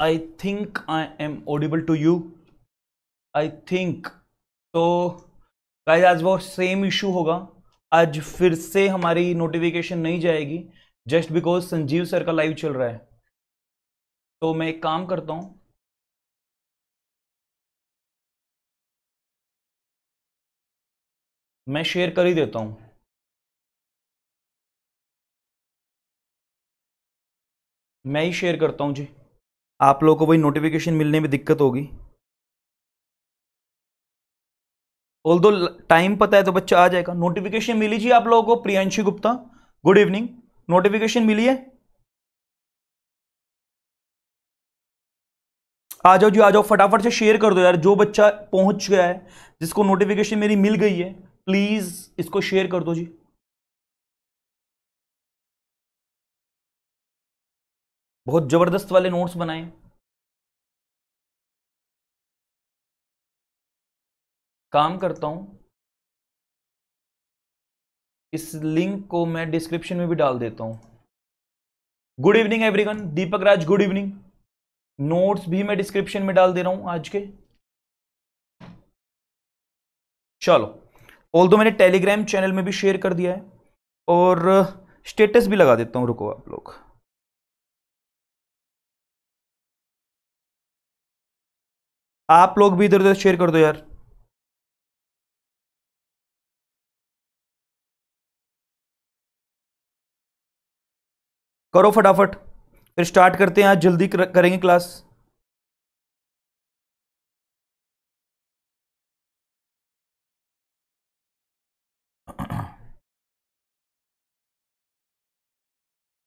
I think I am audible to you I think तो guys आज वो same issue होगा आज फिर से हमारी नोटिफिकेशन नहीं जाएगी जस्ट बिकॉज संजीव सर का लाइव चल रहा है तो मैं एक काम करता हूँ मैं शेयर कर ही देता हूँ मैं ही शेयर करता हूँ जी आप लोगों को भाई नोटिफिकेशन मिलने में दिक्कत होगी ऑल दो टाइम पता है तो बच्चा आ जाएगा नोटिफिकेशन मिली जी आप लोगों को Priyanshi Gupta good evening notification मिली है आ जाओ जी आ जाओ फटाफट से शेयर कर दो यार जो बच्चा पहुंच गया है जिसको नोटिफिकेशन मेरी मिल गई है प्लीज़ इसको शेयर कर दो जी बहुत जबरदस्त वाले नोट्स बनाए काम करता हूं इस लिंक को मैं डिस्क्रिप्शन में भी डाल देता हूं good evening everyone Deepak Raj good evening notes भी मैं डिस्क्रिप्शन में डाल दे रहा हूं आज के चलो ऑल दो मैंने टेलीग्राम चैनल में भी शेयर कर दिया है और स्टेटस भी लगा देता हूं रुको आप लोग आप लोग भी इधर उधर शेयर कर दो यार करो फटाफट फिर स्टार्ट करते हैं आज जल्दी करेंगे क्लास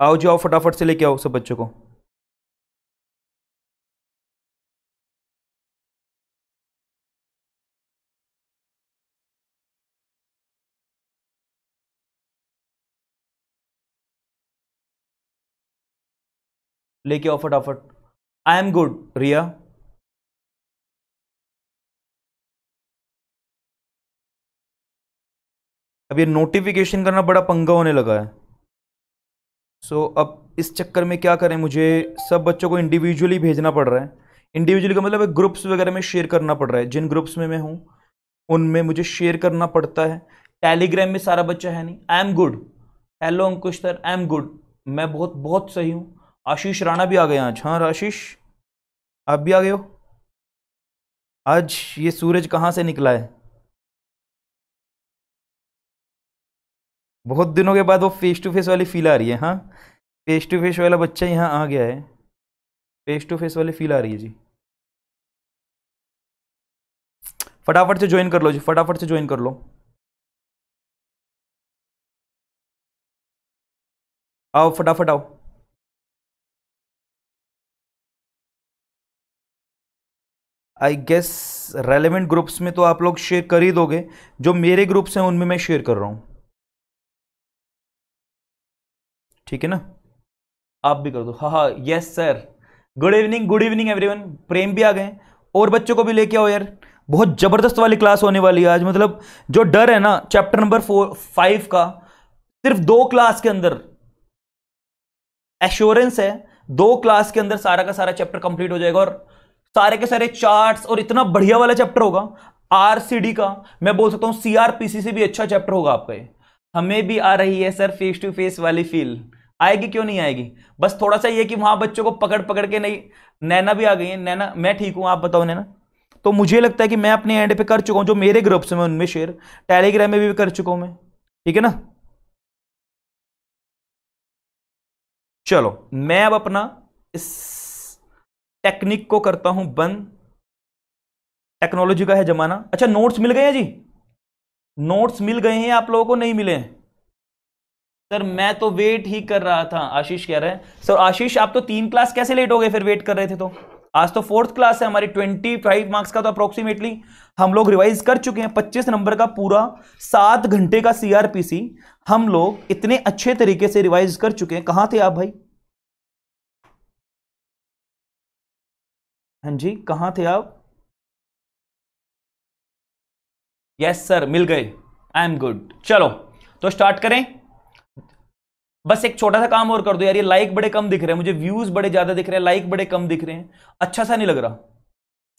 आओ जाओ फटाफट से लेके आओ सब बच्चों को लेके ऑफट ऑफट आई एम गुड रिया अब ये नोटिफिकेशन करना बड़ा पंगा होने लगा है सो so, अब इस चक्कर में क्या करें मुझे सब बच्चों को इंडिविजुअली भेजना पड़ रहा है इंडिविजुअली का मतलब ग्रुप्स वगैरह में शेयर करना पड़ रहा है जिन ग्रुप्स में मैं हूँ उनमें मुझे शेयर करना पड़ता है टेलीग्राम में सारा बच्चा है नहीं I am good hello Ankush sir I am good मैं बहुत बहुत सही हूँ आशीष राणा भी आ गए आज हाँ आशीष आप भी आ गए हो आज ये सूरज कहाँ से निकला है बहुत दिनों के बाद वो फेस टू फेस वाली फील आ रही है हाँ फेस टू फेस वाला बच्चा यहाँ आ गया है फेस टू फेस वाली फील आ रही है जी फटाफट से ज्वाइन कर लो जी फटाफट से ज्वाइन कर लो आओ फटाफट आओ आई गेस रेलिवेंट ग्रुप्स में तो आप लोग शेयर कर ही दोगे जो मेरे ग्रुप्स हैं उनमें मैं शेयर कर रहा हूं ठीक है ना आप भी कर दो हा हा yes sir good evening good evening everyone Prem भी आ गए और बच्चों को भी लेके आओ यार बहुत ज़बरदस्त वाली क्लास होने वाली है आज मतलब जो डर है ना चैप्टर नंबर फोर फाइव का सिर्फ दो क्लास के अंदर एश्योरेंस है दो क्लास के अंदर सारा का सारा चैप्टर कंप्लीट हो जाएगा और सारे के सारे चार्ट्स और इतना बढ़िया वाला चैप्टर होगा आरसीडी का मैं बोल सकता हूँ सीआरपीसी से भी अच्छा चैप्टर होगा आपका ये हमें भी आ रही है सर फेस टू फेस वाली फील आएगी क्यों नहीं आएगी बस थोड़ा सा ये कि वहाँ बच्चों को पकड़ पकड़ के नहीं नैना भी आ गई है नैना मैं ठीक हूँ आप बताओ नैना तो मुझे लगता है कि मैं अपने एंड पे कर चुका हूँ जो मेरे ग्रुप्स में उनमें शेयर टेलीग्राम में भी कर चुका हूँ मैं ठीक है ना चलो मैं अब अपना इस टेक्निक को करता हूं बंद टेक्नोलॉजी का है जमाना अच्छा नोट्स मिल गए हैं जी नोट्स मिल गए हैं आप लोगों को नहीं मिले सर मैं तो वेट ही कर रहा था आशीष कह रहे हैं सर आशीष आप तो तीन क्लास कैसे लेट हो गए फिर वेट कर रहे थे तो आज तो फोर्थ क्लास है हमारी ट्वेंटी फाइव मार्क्स का तो अप्रोक्सीमेटली हम लोग रिवाइज कर चुके हैं पच्चीस नंबर का पूरा सात घंटे का सीआरपीसी हम लोग इतने अच्छे तरीके से रिवाइज कर चुके हैं कहाँ थे आप भाई हाँ जी कहाँ थे आप यस सर मिल गए आई एम गुड चलो तो स्टार्ट करें बस एक छोटा सा काम और कर दो यार ये लाइक बड़े कम दिख रहे हैं मुझे व्यूज बड़े ज्यादा दिख रहे हैं लाइक बड़े कम दिख रहे हैं अच्छा सा नहीं लग रहा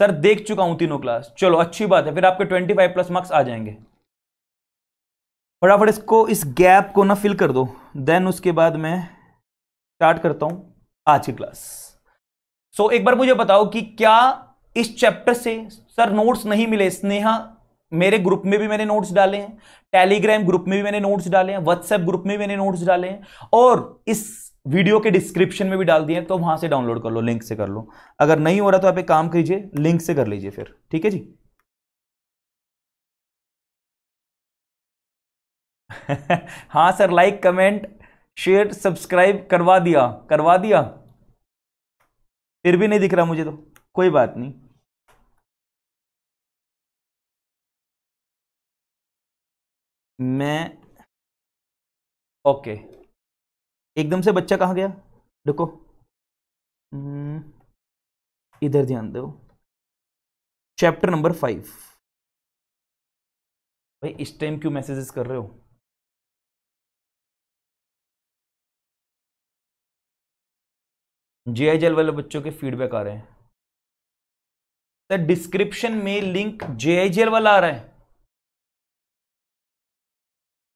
सर देख चुका हूं तीनों क्लास चलो अच्छी बात है फिर आपके ट्वेंटी फाइव प्लस मार्क्स आ जाएंगे फटाफट इसको इस गैप को ना फिल कर दो देन उसके बाद मैं स्टार्ट करता हूं आज की क्लास सो एक बार मुझे बताओ कि क्या इस चैप्टर से सर नोट्स नहीं मिले स्नेहा मेरे ग्रुप में भी मैंने नोट्स डाले हैं टेलीग्राम ग्रुप में भी मैंने नोट्स डाले हैं व्हाट्सएप ग्रुप में भी मैंने नोट्स डाले हैं और इस वीडियो के डिस्क्रिप्शन में भी डाल दिए हैं तो वहां से डाउनलोड कर लो लिंक से कर लो अगर नहीं हो रहा तो आप एक काम कीजिए लिंक से कर लीजिए फिर ठीक है जी हाँ sir like comment share subscribe करवा दिया करवा दिया फिर भी नहीं दिख रहा मुझे तो कोई बात नहीं मैं ओके एकदम से बच्चा कहाँ गया देखो हम्म। इधर ध्यान दो चैप्टर नंबर फाइव भाई इस टाइम क्यों मैसेजेस कर रहे हो जे वाले बच्चों के फीडबैक आ रहे हैं डिस्क्रिप्शन में लिंक जे वाला आ रहा है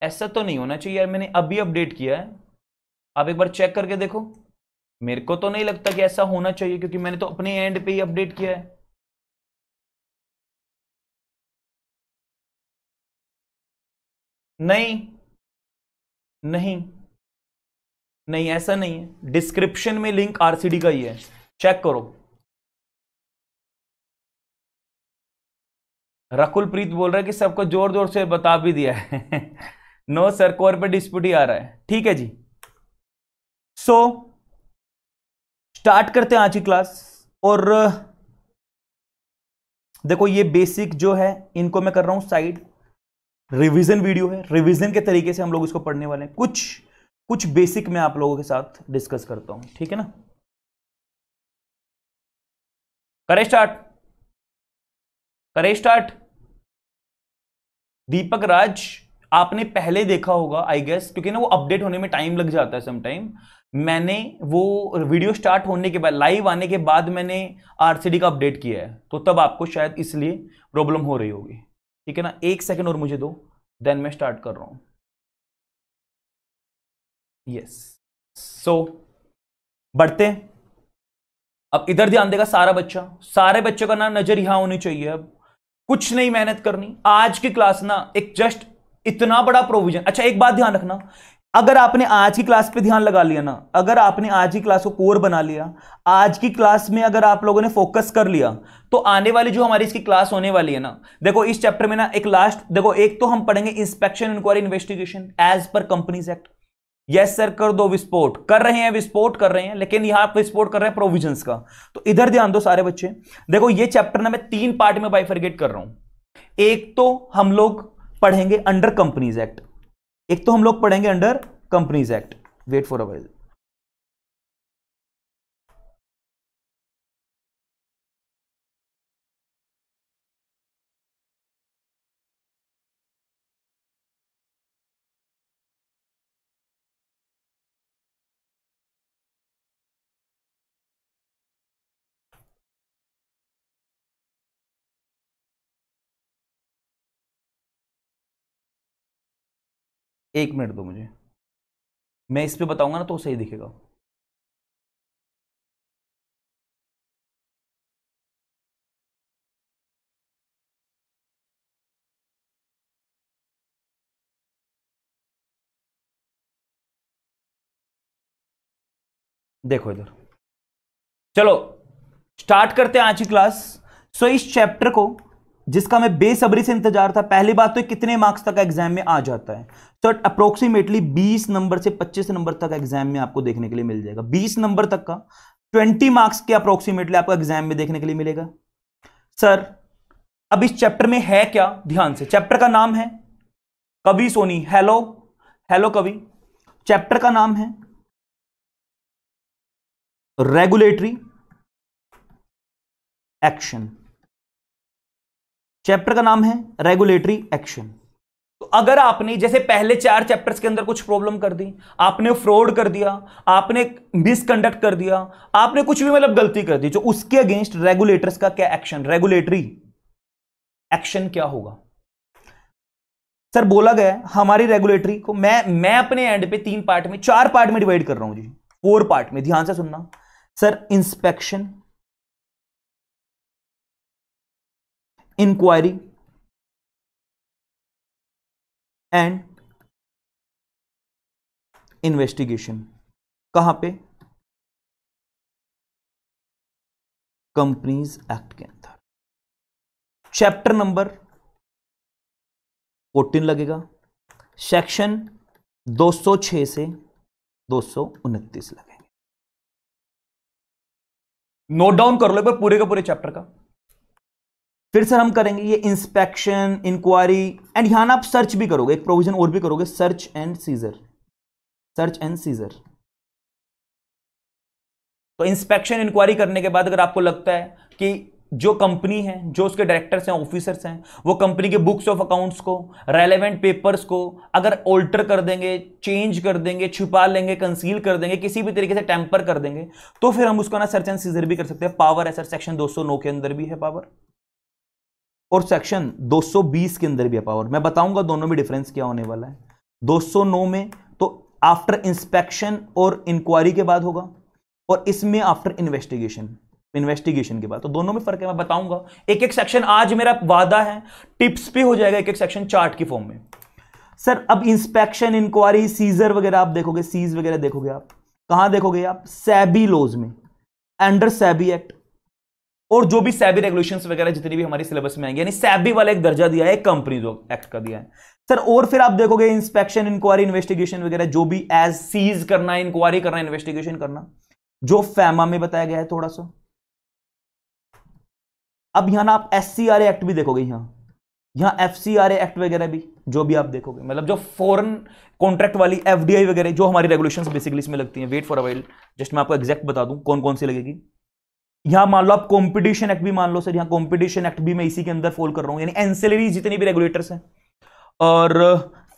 ऐसा तो नहीं होना चाहिए यार मैंने अभी अपडेट किया है आप एक बार चेक करके देखो मेरे को तो नहीं लगता कि ऐसा होना चाहिए क्योंकि मैंने तो अपने एंड पे ही अपडेट किया है नहीं नहीं नहीं ऐसा नहीं है डिस्क्रिप्शन में लिंक आरसीडी का ही है चेक करो रकुल प्रीत बोल रहा है कि सबको जोर जोर से बता भी दिया है नो सर कोर पे डिस्प्यूट ही आ रहा है ठीक है जी सो so, स्टार्ट करते हैं आज की क्लास और देखो ये बेसिक जो है इनको मैं कर रहा हूं साइड रिवीजन वीडियो है रिवीजन के तरीके से हम लोग इसको पढ़ने वाले हैं कुछ कुछ बेसिक मैं आप लोगों के साथ डिस्कस करता हूं ठीक है ना करे स्टार्ट करे स्टार्ट दीपक राज आपने पहले देखा होगा आई गेस क्योंकि ना वो अपडेट होने में टाइम लग जाता है समटाइम मैंने वो वीडियो स्टार्ट होने के बाद लाइव आने के बाद मैंने आरसीडी का अपडेट किया है तो तब आपको शायद इसलिए प्रॉब्लम हो रही होगी ठीक है ना एक सेकंड और मुझे दो देन मैं स्टार्ट कर रहा हूं यस सो बढ़ते अब इधर ध्यान देगा सारा बच्चा सारे बच्चों का ना नजर यहां होनी चाहिए अब कुछ नहीं मेहनत करनी आज की क्लास ना एक जस्ट इतना बड़ा प्रोविजन अच्छा एक बात ध्यान रखना अगर आपने आज की क्लास पे ध्यान लगा लिया ना अगर आपने आज की क्लास को कोर बना लिया आज की क्लास में अगर आप लोगों ने फोकस कर लिया तो आने वाली जो हमारी इसकी क्लास होने वाली है ना देखो इस चैप्टर में ना एक लास्ट देखो एक तो हम पढ़ेंगे inspection inquiry investigation as per companies act yes sir कर दो विस्फोट कर रहे हैं विस्फोट कर रहे हैं लेकिन यहां विस्फोट कर रहे हैं प्रोविजन का तो इधर ध्यान दो सारे बच्चे देखो ये चैप्टर ना मैं तीन पार्ट में बाइफरगेट कर रहा हूं एक तो हम लोग पढ़ेंगे अंडर कंपनीज एक्ट एक तो हम लोग पढ़ेंगे under companies act wait for a एक मिनट दो मुझे मैं इस पर बताऊंगा ना तो सही दिखेगा देखो इधर चलो स्टार्ट करते हैं आज की क्लास सो इस चैप्टर को जिसका मैं बेसब्री से इंतजार था पहली बात तो कितने मार्क्स तक एग्जाम में आ जाता है तो अप्रोक्सीमेटली 20 नंबर से 25 नंबर तक एग्जाम में आपको देखने के लिए मिल जाएगा 20 नंबर तक का 20 मार्क्स के अप्रोक्सीमेटली आपको एग्जाम में देखने के लिए मिलेगा सर अब इस चैप्टर में है क्या ध्यान से चैप्टर का नाम है Kavi Soni hello hello Kavi chapter का नाम है रेगुलेटरी एक्शन चैप्टर का नाम है रेगुलेटरी एक्शन तो अगर आपने जैसे पहले चार चैप्टर्स के अंदर कुछ प्रॉब्लम कर दी आपने फ्रॉड कर दिया आपने मिसकंडक्ट कर दिया आपने कुछ भी मतलब गलती कर दी जो तो उसके अगेंस्ट रेगुलेटर्स का क्या एक्शन रेगुलेटरी एक्शन क्या होगा सर बोला गया हमारी रेगुलेटरी को मैं मैं अपने एंड पे तीन पार्ट में चार पार्ट में डिवाइड कर रहा हूं जी फोर पार्ट में ध्यान से सुनना sir inspection inquiry and investigation कहां पे कंपनीज एक्ट के अंदर चैप्टर नंबर 14 लगेगा सेक्शन 206 से उनतीस लगेंगे नोट डाउन कर लो पूरे का पूरे चैप्टर का फिर सर हम करेंगे ये इंस्पेक्शन इंक्वायरी एंड यहाँ ना आप सर्च भी करोगे एक प्रोविजन और भी करोगे search and seizure search and seizure तो इंस्पेक्शन इंक्वायरी करने के बाद अगर आपको लगता है कि जो कंपनी है जो उसके डायरेक्टर्स हैं ऑफिसर्स हैं वो कंपनी के बुक्स ऑफ अकाउंट्स को रेलेवेंट पेपर्स को अगर ऑल्टर कर देंगे चेंज कर देंगे छुपा लेंगे कंसील कर देंगे किसी भी तरीके से टेम्पर कर देंगे तो फिर हम उसका ना सर्च एंड सीजर भी कर सकते हैं पावर है सर सेक्शन 209 के अंदर भी है पावर और सेक्शन 220 के अंदर भी पावर मैं बताऊंगा दोनों में डिफरेंस क्या होने वाला है 209 में तो आफ्टर इंस्पेक्शन और इंक्वायरी के बाद होगा और इसमें आफ्टर इन्वेस्टिगेशन इन्वेस्टिगेशन के बाद तो दोनों में फर्क है मैं बताऊंगा एक एक सेक्शन आज मेरा वादा है टिप्स भी हो जाएगा एक एक सेक्शन चार्ट की फॉर्म में सर अब इंस्पेक्शन इंक्वायरी सीजर वगैरह आप देखोगे सीज वगैरह देखोगे आप कहा देखोगे आप सैबी लॉज में अंडर सैबी एक्ट और जो भी सैबी रेगुलेशन वगैरह जितनी भी हमारे सिलेबस में आएंगे यानी सैबी वाला एक दर्जा दिया है जो एक्ट का दिया है सर और फिर आप देखोगे इंस्पेक्शन इंक्वायरी इन्वेस्टिगेशन वगैरह जो भी एज सीज करना इंक्वायरी करना इन्वेस्टिगेशन करना जो फैमा में बताया गया है थोड़ा सा अब यहां ना आप एस एक्ट भी देखोगे यहां यहाँ एफ एक्ट वगैरह भी जो भी आप देखोगे मतलब जो फॉरेन कॉन्ट्रैक्ट वाली एफ वगैरह जो हमारी रेगुलेशंस बेसिकली इसमें लगती हैं वेट फॉर अवाइल जस्ट मैं आपको एग्जैक्ट बता दूं कौन कौन सी लगेगी यहां मान लो आप कॉम्पिटिशन एक्ट भी मान लो सर यहां कॉम्पिटिशन एक्ट भी मैं इसी के अंदर फॉल कर रहा हूं यानी एनसेलरी जितने भी रेगुलेटर्स हैं और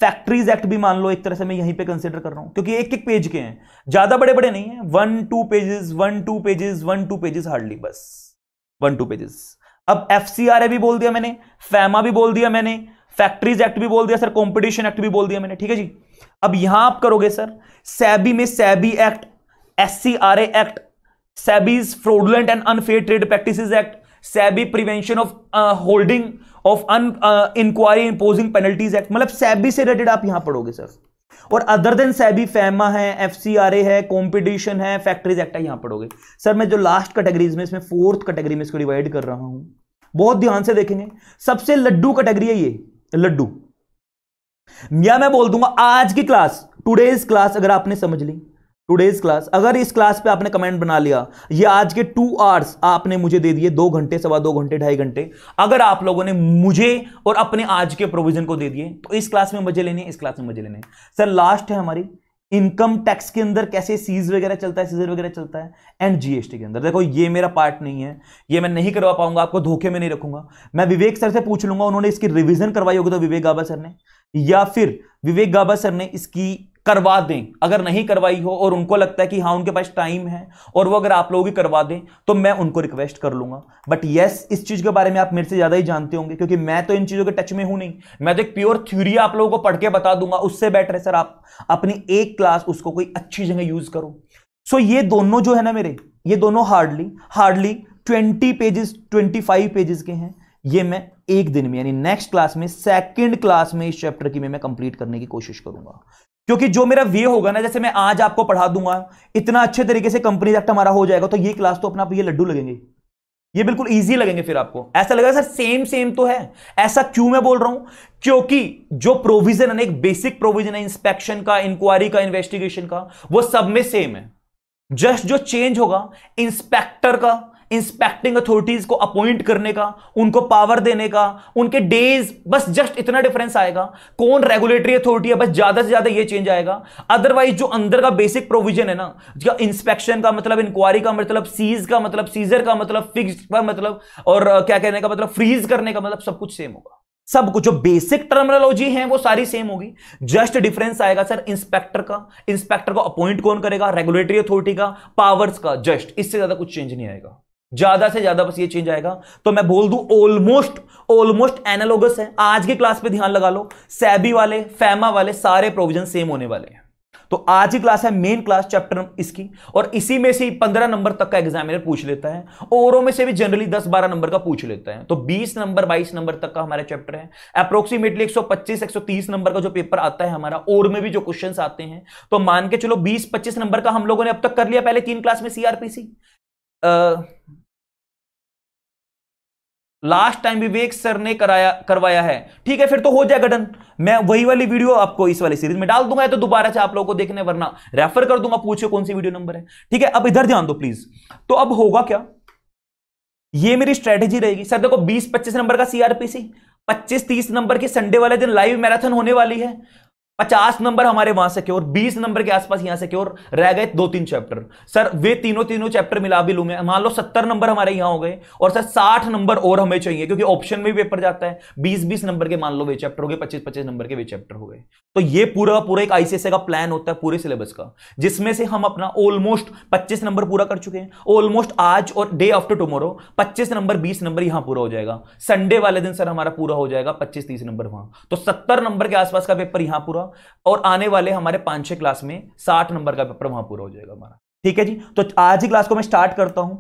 फैक्ट्रीज एक्ट भी मान लो एक तरह से मैं यहीं पे कंसीडर कर रहा हूं क्योंकि एक एक पेज के हैं ज्यादा बड़े बड़े नहीं है one two pages one two pages one two pages hardly बस वन टू पेजेस अब एफ भी बोल दिया मैंने फैमा भी बोल दिया मैंने फैक्ट्रीज एक्ट भी बोल दिया सर कॉम्पिटिशन एक्ट भी बोल दिया मैंने ठीक है जी अब यहां आप करोगे सर सैबी में SEBI act S act SEBI's fraudulent and unfair trade practices act SEBI prevention of holding of an inquiry imposing penalties act मतलब सेबी से रिलेटेड आप यहां पढ़ोगे सर और अदर देन सेबी फैमा है एफ है कॉम्पिटिशन है फैक्ट्रीज एक्ट है यहां पढ़ोगे सर मैं जो लास्ट कैटेगरीज में इसमें फोर्थ कैटेगरी में इसको डिवाइड कर रहा हूं बहुत ध्यान से देखेंगे सबसे लड्डू कैटेगरी है ये लड्डू या मैं बोल दूंगा आज की क्लास टूडेज क्लास अगर आपने समझ ली टूडेज क्लास अगर इस क्लास पे आपने कमेंट बना लिया ये आज के टू आवर्स आपने मुझे दे दिए दो घंटे सवा दो घंटे ढाई घंटे अगर आप लोगों ने मुझे और अपने आज के प्रोविजन को दे दिए तो इस क्लास में मजे लेने इस क्लास में मजे लेने सर लास्ट है हमारी इनकम टैक्स के अंदर कैसे सीज वगैरह चलता है सीजर वगैरह चलता है एंड जीएसटी के अंदर देखो ये मेरा पार्ट नहीं है ये मैं नहीं करवा पाऊंगा आपको धोखे में नहीं रखूंगा मैं विवेक सर से पूछ लूंगा उन्होंने इसकी रिविजन करवाई होगी तो विवेक गाबा सर ने या फिर विवेक गाबा सर ने इसकी करवा दें अगर नहीं करवाई हो और उनको लगता है कि हाँ उनके पास टाइम है और वो अगर आप लोगों की करवा दें तो मैं उनको रिक्वेस्ट कर लूंगा बट येस इस चीज़ के बारे में आप मेरे से ज़्यादा ही जानते होंगे क्योंकि मैं तो इन चीज़ों के टच में हूं नहीं मैं तो एक प्योर थ्यूरी आप लोगों को पढ़ के बता दूंगा उससे बेटर है सर आप अपनी एक क्लास उसको कोई अच्छी जगह यूज़ करो सो so, ये दोनों जो है ना मेरे ये दोनों hardly hardly twenty pages twenty five pages के हैं ये मैं एक दिन में यानी नेक्स्ट क्लास में सेकंड क्लास में इस चैप्टर की मैं कंप्लीट करने की कोशिश करूंगा क्योंकि जो मेरा वे होगा ना जैसे मैं आज आपको पढ़ा दूंगा इतना अच्छे तरीके से कंपनी एक्ट हमारा हो जाएगा तो ये क्लास तो अपना ये लड्डू लगेंगे ये बिल्कुल इजी लगेंगे फिर आपको ऐसा लगेगा सर सेम सेम तो है ऐसा क्यों मैं बोल रहा हूं क्योंकि जो प्रोविजन है एक बेसिक प्रोविजन है इंस्पेक्शन का इंक्वायरी का इन्वेस्टिगेशन का वो सब में सेम है जस्ट जो चेंज होगा इंस्पेक्टर का इंस्पेक्टिंग अथॉरिटीज को अपॉइंट करने का उनको पावर देने का उनके डेज बस जस्ट इतना डिफरेंस आएगा कौन रेगुलेटरी अथॉरिटी है बस ज्यादा से ज्यादा ये चेंज आएगा अदरवाइज जो अंदर का बेसिक प्रोविजन है ना जो इंस्पेक्शन का मतलब इंक्वायरी का मतलब सीज का मतलब सीजर का मतलब फिक्स का मतलब और क्या कहने का मतलब फ्रीज करने का मतलब सब कुछ सेम होगा सब कुछ जो बेसिक टर्मिनोलॉजी है वो सारी सेम होगी जस्ट डिफरेंस आएगा सर इंस्पेक्टर का इंस्पेक्टर को अपॉइंट कौन करेगा रेगुलेटरी अथॉरिटी का पावर्स का जस्ट इससे ज्यादा कुछ चेंज नहीं आएगा ज्यादा से ज्यादा बस ये चेंज आएगा तो मैं बोल दू ऑलमोस्ट ऑलमोस्ट एनालोगस है आज की क्लास पे ध्यान लगा लो सैबी वाले फैमा वाले सारे प्रोविजन सेम होने वाले हैं तो आज की क्लास है मेन क्लास चैप्टर इसकी और इसी में से पंद्रह नंबर तक का एग्जामिनर पूछ लेता है ओरों में से भी जनरली दस बारह नंबर का पूछ लेता है तो बीस नंबर बाईस नंबर तक का हमारा चैप्टर है अप्रोक्सीमेटली एक सौ पच्चीस एक सौ तीस नंबर का जो पेपर आता है हमारा और में भी जो क्वेश्चन आते हैं तो मान के चलो बीस पच्चीस नंबर का हम लोगों ने अब तक कर लिया पहले तीन क्लास में CrPC last time Vivek sir ने कराया करवाया है ठीक है फिर तो हो जाएगा डन मैं वही वाली वीडियो आपको इस वाली सीरीज में डाल दूंगा या तो दोबारा से आप लोगों को देखने वरना रेफर कर दूंगा पूछो कौन सी वीडियो नंबर है ठीक है अब इधर ध्यान दो प्लीज तो अब होगा क्या ये मेरी स्ट्रेटेजी रहेगी सर देखो बीस पच्चीस नंबर का सीआरपीसी पच्चीस तीस नंबर की संडे वाले दिन लाइव मैराथन होने वाली है पचास नंबर हमारे वहां क्योर बीस नंबर के आसपास यहां क्योर रह गए दो तीन चैप्टर सर वे तीनों तीनों चैप्टर मिला भी लूंगे मान लो सत्तर नंबर हमारे यहां हो गए और सर साठ नंबर और हमें चाहिए क्योंकि ऑप्शन में भी पेपर जाता है बीस बीस नंबर के मान लो वे चैप्टर हो गए पच्चीस पच्चीस नंबर के वे चैप्टर हो गए तो ये पूरा पूरा एक आईसीएसए का प्लान होता है पूरे सिलेबस का जिसमें से हम अपना ऑलमोस्ट पच्चीस नंबर पूरा कर चुके हैं ऑलमोस्ट आज और डे आफ्टर टुमोरो पच्चीस नंबर बीस नंबर यहां पूरा हो जाएगा संडे वाले दिन सर हमारा पूरा हो जाएगा पच्चीस तीस नंबर वहां तो सत्तर नंबर के आसपास का पेपर यहां पूरा होगा और आने वाले हमारे पांच छह क्लास में साठ नंबर का पेपर वहां पूरा हो जाएगा हमारा ठीक है जी तो आज ही क्लास को मैं स्टार्ट करता हूं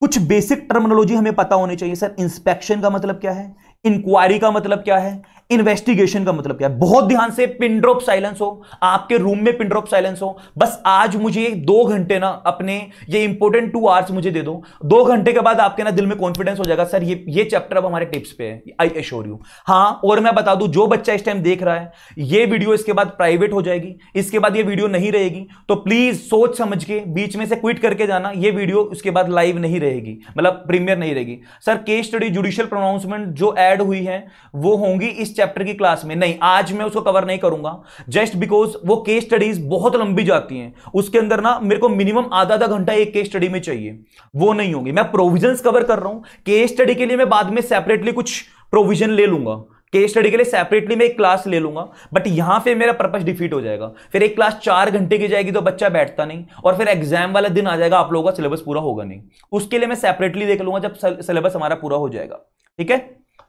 कुछ बेसिक टर्मिनोलॉजी हमें पता होनी चाहिए सर इंस्पेक्शन का मतलब क्या है इंक्वायरी का मतलब क्या है इन्वेस्टिगेशन का मतलब क्या है बहुत ध्यान से पिन ड्रॉप साइलेंस हो आपके रूम में पिन साइलेंस हो बस आज मुझे दो घंटे ना अपने ये इंपॉर्टेंट टू आवर्स मुझे दे दो दो घंटे के बाद आपके ना दिल में कॉन्फिडेंस हो जाएगा सर ये ये चैप्टर अब हमारे टिप्स पे है आई एश्योर यू हाँ और मैं बता दू जो बच्चा इस टाइम देख रहा है ये वीडियो इसके बाद प्राइवेट हो जाएगी इसके बाद ये वीडियो नहीं रहेगी तो प्लीज सोच समझ के बीच में से क्विट करके जाना ये वीडियो उसके बाद लाइव नहीं रहेगी मतलब प्रीमियर नहीं रहेगी sir case study judicial pronouncement जो एड हुई है वो होंगी इस चैप्टर की क्लास में नहीं आज मैं उसको कवर नहीं करूंगा जस्ट बिकॉज वो केस स्टडीज बहुत लंबी जाती हैं उसके अंदर ना मेरे को मिनिमम आधा आधा घंटा एक केस स्टडी में चाहिए वो नहीं होंगे मैं प्रोविजन कवर कर रहा हूं केस स्टडी के लिए मैं बाद में सेपरेटली कुछ प्रोविजन ले लूंगा केस स्टडी के लिए सेपरेटली मैं एक क्लास ले लूंगा बट यहां पे मेरा पर्पज डिफीट हो जाएगा फिर एक क्लास चार घंटे की जाएगी तो बच्चा बैठता नहीं और फिर एग्जाम वाला दिन आ जाएगा आप लोगों का सिलेबस पूरा होगा नहीं उसके लिए मैं सेपरेटली देख लूंगा जब सिलेबस हमारा पूरा हो जाएगा ठीक है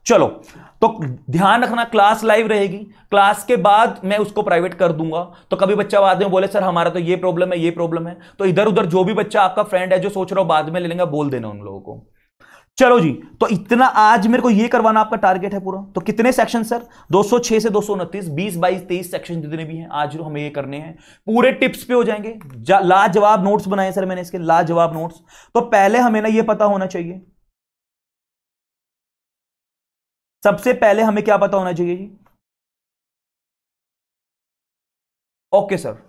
चलो तो ध्यान रखना क्लास लाइव रहेगी क्लास के बाद मैं उसको प्राइवेट कर दूंगा तो कभी बच्चा बाद में बोले सर हमारा तो ये प्रॉब्लम है ये प्रॉब्लम है तो इधर उधर जो भी बच्चा आपका फ्रेंड है जो सोच रहा हो बाद में ले लेंगे बोल देना उन लोगों को चलो जी तो इतना आज मेरे को ये करवाना आपका टारगेट है पूरा तो कितने सेक्शन सर 206 से दो सौ उनतीस बीस बाईस तेईस सेक्शन जितने भी हैं आज हमें ये करने हैं पूरे टिप्स पे हो जाएंगे लाजवाब नोट्स बनाए सर मैंने इसके लाजवाब नोट्स तो पहले हमें ना ये पता होना चाहिए सबसे पहले हमें क्या पता होना चाहिए जी ओके सर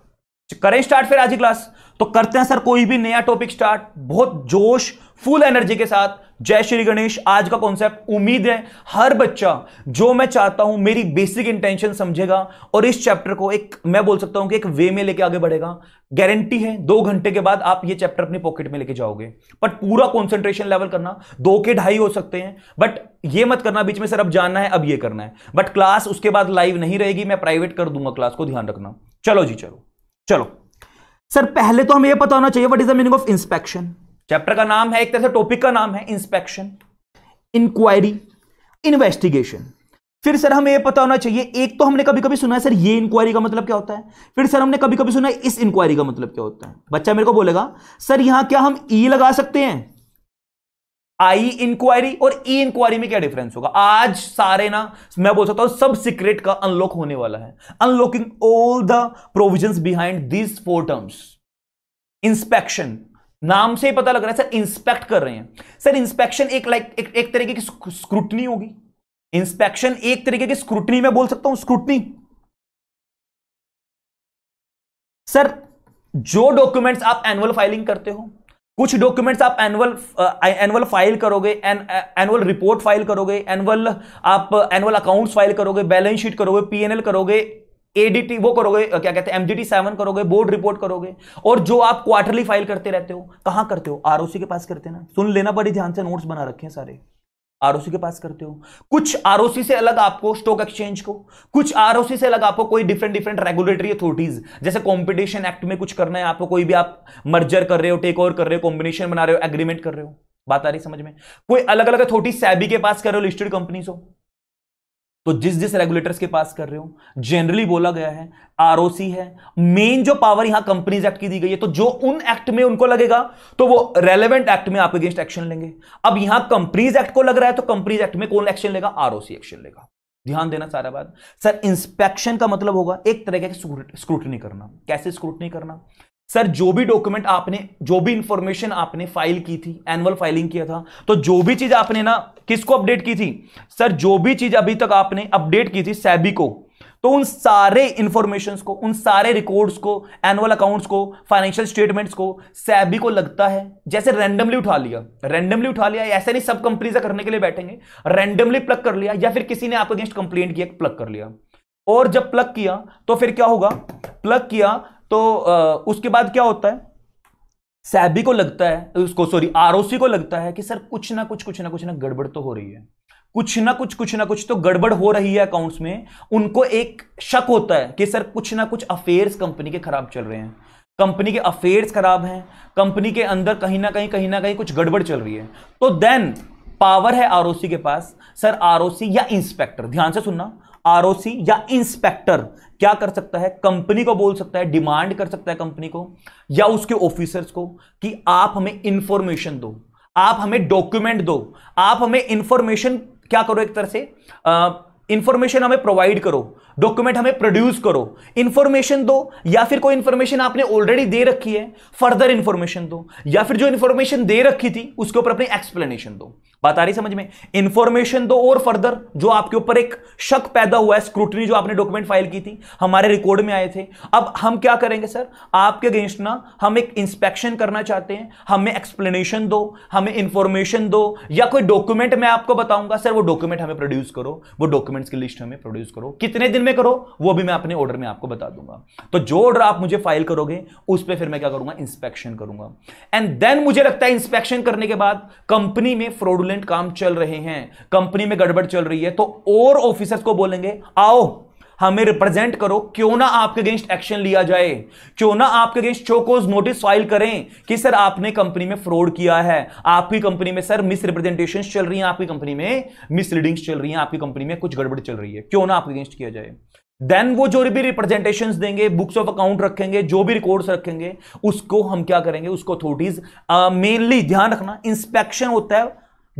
करें स्टार्ट फिर आज की क्लास तो करते हैं सर कोई भी नया टॉपिक स्टार्ट बहुत जोश फुल एनर्जी के साथ जय श्री गणेश आज का कॉन्सेप्ट उम्मीद है हर बच्चा जो मैं चाहता हूं मेरी बेसिक इंटेंशन समझेगा और इस चैप्टर को एक मैं बोल सकता हूं कि एक वे में लेके आगे बढ़ेगा गारंटी है दो घंटे के बाद आप ये चैप्टर अपने पॉकेट में लेके जाओगे बट पूरा कॉन्सेंट्रेशन लेवल करना दो के ढाई हो सकते हैं बट ये मत करना बीच में सर अब जानना है अब ये करना है बट क्लास उसके बाद लाइव नहीं रहेगी मैं प्राइवेट कर दूंगा क्लास को ध्यान रखना चलो जी चलो चलो सर पहले तो हमें यह पता होना चाहिए what is the meaning of inspection chapter का नाम है एक तरह से टॉपिक का नाम है इंस्पेक्शन इंक्वायरी इन्वेस्टिगेशन फिर सर हमें यह पता होना चाहिए एक तो हमने कभी कभी सुना है सर ये इंक्वायरी का मतलब क्या होता है फिर सर हमने कभी कभी सुना है इस इंक्वायरी का मतलब क्या होता है बच्चा मेरे को बोलेगा सर यहां क्या हम ई e लगा सकते हैं आई इंक्वायरी और ई e इंक्वायरी में क्या डिफरेंस होगा आज सारे ना मैं बोल सकता हूं सब सीक्रेट का अनलॉक होने वाला है unlocking all the provision behind this four terms inspection नाम से ही पता लग रहा है सर इंस्पेक्ट कर रहे हैं सर इंस्पेक्शन एक लाइक एक, एक तरीके की स्क्रूटनी होगी इंस्पेक्शन एक तरीके की स्क्रूटनी में बोल सकता हूं स्क्रूटनी सर जो डॉक्यूमेंट्स आप एनुअल फाइलिंग करते हो कुछ डॉक्यूमेंट्स आप एनुअल एनुअल फाइल करोगे एनुअल रिपोर्ट फाइल करोगे एनुअल आप एनुअल अकाउंट्स फाइल करोगे बैलेंस शीट करोगे पीएनएल करोगे एडीटी वो करोगे uh, क्या कहते हैं टी सेवन करोगे बोर्ड रिपोर्ट करोगे और जो आप क्वार्टरली फाइल करते रहते हो कहां करते हो आरओसी के पास करते ना सुन लेना बड़ी ध्यान से नोट्स बना रखे हैं सारे आरओसी के पास करते हो कुछ आरओसी से अलग आपको स्टॉक एक्सचेंज को कुछ आरओसी से अलग आपको कोई डिफरेंट डिफरेंट रेगुलेटरी अथॉरिटीज जैसे कंपटीशन एक्ट में कुछ करना है आपको कोई भी आप मर्जर कर रहे हो टेक ओवर कर रहे हो कॉम्बिनेशन बना रहे हो एग्रीमेंट कर रहे हो बात आ रही समझ में कोई अलग अलग अथॉरिटी सैबी के पास कर रहे हो लिस्टेड कंपनीज हो तो जिस जिस रेगुलेटर्स के पास कर रहे हो जनरली बोला गया है आरओसी है मेन जो पावर यहां कंपनीज एक्ट की दी गई है तो जो उन एक्ट में उनको लगेगा तो वो रेलेवेंट एक्ट में आप अगेंस्ट एक्शन लेंगे अब यहां कंपनीज एक्ट को लग रहा है तो कंपनीज एक्ट में कौन एक्शन लेगा आरओसी एक्शन लेगा ध्यान देना सारा बात सर इंस्पेक्शन का मतलब होगा एक तरह का स्क्रूटनी करना कैसे स्क्रूटनी करना सर जो भी डॉक्यूमेंट आपने जो भी इंफॉर्मेशन आपने फाइल की थी एनुअल फाइलिंग किया था तो जो भी चीज आपने ना किसको अपडेट की थी सर जो भी चीज अभी तक आपने अपडेट की थी सैबी को तो उन सारे इंफॉर्मेशन को उन सारे रिकॉर्ड्स को एनुअल अकाउंट्स को फाइनेंशियल स्टेटमेंट्स को सैबी को लगता है जैसे रैंडमली उठा लिया रैंडमली उठा लिया ऐसे नहीं सब कंपनी से करने के लिए बैठेंगे रैंडमली प्लग कर लिया या फिर किसी ने आपके अगेंस्ट कंप्लेंट किया प्लग कर लिया और जब प्लग किया तो फिर क्या होगा प्लग किया तो आ, उसके बाद क्या होता है सैबी को लगता है उसको सॉरी आरओसी को लगता है कि सर कुछ ना कुछ कुछ ना कुछ ना गड़बड़ तो हो रही है कुछ ना कुछ कुछ ना कुछ तो गड़बड़ हो रही है अकाउंट्स में उनको एक शक होता है कि सर कुछ ना कुछ अफेयर्स कंपनी के खराब चल रहे हैं कंपनी के अफेयर्स खराब हैं कंपनी के अंदर कहीं ना कहीं कहीं ना कहीं कुछ गड़बड़ चल रही है तो देन पावर है आरओसी के पास सर आरओसी या इंस्पेक्टर ध्यान से सुनना आरओसी या इंस्पेक्टर क्या कर सकता है कंपनी को बोल सकता है डिमांड कर सकता है कंपनी को या उसके ऑफिसर्स को कि आप हमें इंफॉर्मेशन दो आप हमें डॉक्यूमेंट दो आप हमें इंफॉर्मेशन क्या करो एक तरह से इंफॉर्मेशन हमें प्रोवाइड करो डॉक्यूमेंट हमें प्रोड्यूस करो इंफॉर्मेशन दो या फिर कोई इंफॉर्मेशन आपने ऑलरेडी दे रखी है फर्दर इंफॉर्मेशन दो या फिर जो इंफॉर्मेशन दे रखी थी उसके ऊपर अपनी एक्सप्लेनेशन दो बात आ रही समझ में इंफॉर्मेशन दो और फर्दर जो आपके ऊपर एक शक पैदा हुआ है स्क्रूटनी जो आपने डॉक्यूमेंट फाइल की थी हमारे रिकॉर्ड में आए थे अब हम क्या करेंगे सर आपके अगेंस्ट ना हम एक इंस्पेक्शन करना चाहते हैं हमें एक्सप्लेनेशन दो हमें इंफॉर्मेशन दो या कोई डॉक्यूमेंट मैं आपको बताऊंगा सर वो डॉक्यूमेंट हमें प्रोड्यूस करो वो डॉक्यूमेंट्स की लिस्ट हमें प्रोड्यूस करो कितने दिन में करो वो भी मैं अपने ऑर्डर में आपको बता दूंगा तो जो ऑर्डर आप मुझे फाइल करोगे उस पर फिर मैं क्या करूंगा इंस्पेक्शन करूंगा एंड देन मुझे लगता है इंस्पेक्शन करने के बाद कंपनी में फ्रॉडुलेंट काम चल रहे हैं कंपनी में गड़बड़ चल रही है तो और ऑफिसर्स को बोलेंगे आओ हमें रिप्रेजेंट करो क्यों ना आपके अगेंस्ट एक्शन लिया जाए क्यों ना आपके अगेंस्ट चोकोज नोटिस फाइल करें कि सर आपने कंपनी में फ्रॉड किया है आपकी कंपनी में सर मिस रिप्रेजेंटेशन चल रही है आपकी कंपनी में मिसलीडिंग्स चल रही है आपकी कंपनी में कुछ गड़बड़ चल रही है क्यों ना आपके अगेंस्ट किया जाए देन वो जो भी रिप्रेजेंटेशन देंगे बुक्स ऑफ अकाउंट रखेंगे जो भी रिकॉर्ड रखेंगे उसको हम क्या करेंगे उसको अथॉरिटीज मेनली ध्यान रखना इंस्पेक्शन होता है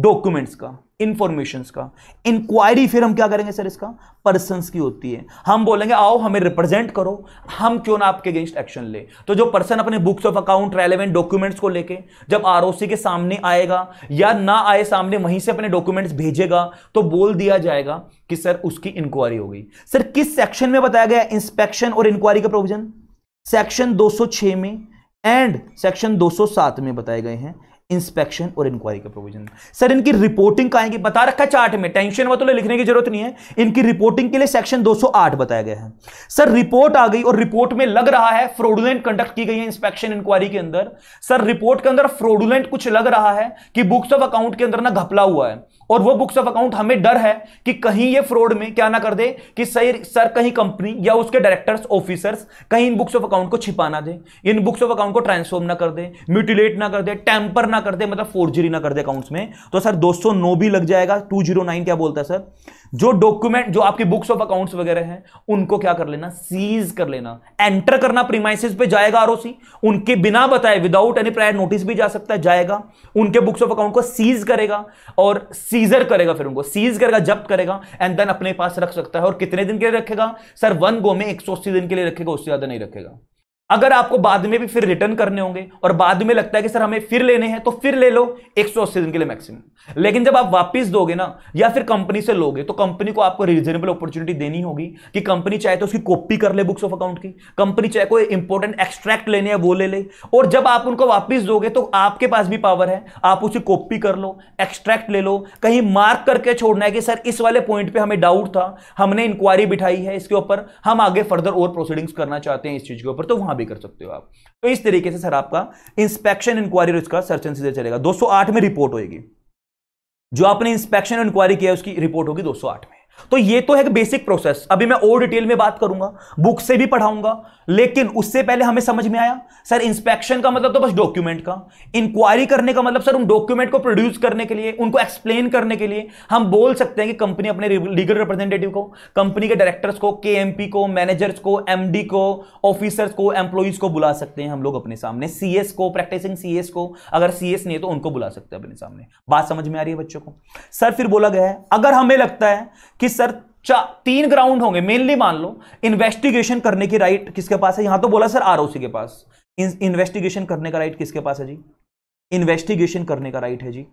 डॉक्यूमेंट्स का इंफॉर्मेशन का इंक्वायरी फिर हम क्या करेंगे सर इसका पर्सन की होती है हम बोलेंगे आओ हमें रिप्रेजेंट करो हम क्यों ना आपके अगेंस्ट एक्शन ले तो जो पर्सन अपने books of account relevant documents को लेके जब आरओसी के सामने आएगा या ना आए सामने वहीं से अपने डॉक्यूमेंट्स भेजेगा तो बोल दिया जाएगा कि सर उसकी इंक्वायरी होगी सर किस सेक्शन में बताया गया इंस्पेक्शन और इंक्वायरी का प्रोविजन सेक्शन दो में एंड सेक्शन दो में बताए गए हैं इंस्पेक्शन और इंक्वायरी का प्रोविजन सर इनकी रिपोर्टिंग कहा की बता रखा चार्ट में टेंशन मतलब लिखने की जरूरत नहीं है इनकी रिपोर्टिंग के लिए सेक्शन 208 बताया गया है सर रिपोर्ट आ गई और रिपोर्ट में लग रहा है फ्रॉडुलेंट कंडक्ट की गई है इंस्पेक्शन इंक्वायरी के अंदर सर रिपोर्ट के अंदर फ्रॉडुलेंट कुछ लग रहा है कि बुक्स ऑफ अकाउंट के अंदर ना घपला हुआ है और वो बुक्स ऑफ अकाउंट हमें डर है कि कहीं ये फ्रॉड में क्या ना कर दे कि सर सर कहीं कंपनी या उसके डायरेक्टर्स ऑफिसर्स कहीं इन बुक्स ऑफ अकाउंट को छिपा ना दे इन बुक्स ऑफ अकाउंट को ट्रांसफॉर्म ना कर दे म्यूटिलेट ना कर दे टैंपर ना कर दे मतलब फोर्जरी ना कर दे अकाउंट्स में तो सर नो भी लग जाएगा नाइन क्या बोलता है सर जो डॉक्यूमेंट जो आपकी बुक्स ऑफ अकाउंट्स वगैरह हैं उनको क्या कर लेना सीज कर लेना एंटर करना प्रीमाइसिस पे जाएगा आर उनके बिना बताए विदाउट एनी प्रायर नोटिस भी जा सकता है जाएगा उनके बुक्स ऑफ अकाउंट को सीज करेगा और सीजर करेगा फिर उनको सीज करेगा जब्त करेगा एंड देन अपने पास रख सकता है और कितने दिन के लिए रखेगा सर वन गो में एक दिन के लिए रखेगा उससे ज्यादा नहीं रखेगा अगर आपको बाद में भी फिर रिटर्न करने होंगे और बाद में लगता है कि सर हमें फिर लेने हैं तो फिर ले लो एक सौ अस्सी दिन के लिए मैक्सिमम लेकिन जब आप वापस दोगे ना या फिर कंपनी से लोगे तो कंपनी को आपको रीजनेबल अपॉर्चुनिटी देनी होगी कि कंपनी चाहे तो उसकी कॉपी कर ले बुक्स ऑफ अकाउंट की कंपनी चाहे कोई इंपॉर्टेंट एक्सट्रैक्ट लेने हैं वो ले ले और जब आप उनको वापिस दोगे तो आपके पास भी पावर है आप उसे कॉपी कर लो एक्सट्रैक्ट ले लो कहीं मार्क करके छोड़ना है कि सर इस वाले पॉइंट पर हमें डाउट था हमने इंक्वायरी बिठाई है इसके ऊपर हम आगे फर्दर और प्रोसीडिंग्स करना चाहते हैं इस चीज के ऊपर तो वहां भी कर सकते हो आप तो इस तरीके से सर आपका इंस्पेक्शन इंक्वायरी उसका सर्च एंड सीजर चलेगा 208 में रिपोर्ट होगी जो आपने इंस्पेक्शन इंक्वायरी किया उसकी रिपोर्ट होगी 208 में तो ये तो है एक बेसिक प्रोसेस अभी मैं और डिटेल में बात करूंगा बुक से भी पढ़ाऊंगा लेकिन उससे पहले हमें समझ में आया सर इंस्पेक्शन का मतलब तो बस डॉक्यूमेंट का इंक्वायरी करने का मतलब सर उन डॉक्यूमेंट को प्रोड्यूस करने के लिए उनको एक्सप्लेन करने के लिए हम बोल सकते हैं कि कंपनी अपने लीगल रिप्रेजेंटेटिव को कंपनी के डायरेक्टर्स को के को मैनेजर्स को एम को ऑफिसर्स को एम्प्लॉयज को बुला सकते हैं हम लोग अपने सामने सी को प्रैक्टिसिंग सी को अगर सी नहीं है तो उनको बुला सकते हैं अपने सामने बात समझ में आ रही है बच्चों को सर फिर बोला गया है अगर हमें लगता है कि कि सर चा तीन ग्राउंड होंगे मेनली मान लो इन्वेस्टिगेशन करने की राइट किसके पास है यहां तो बोला सर आरओसी के पास इन्वेस्टिगेशन करने का राइट किसके पास है जी इन्वेस्टिगेशन करने का राइट है जी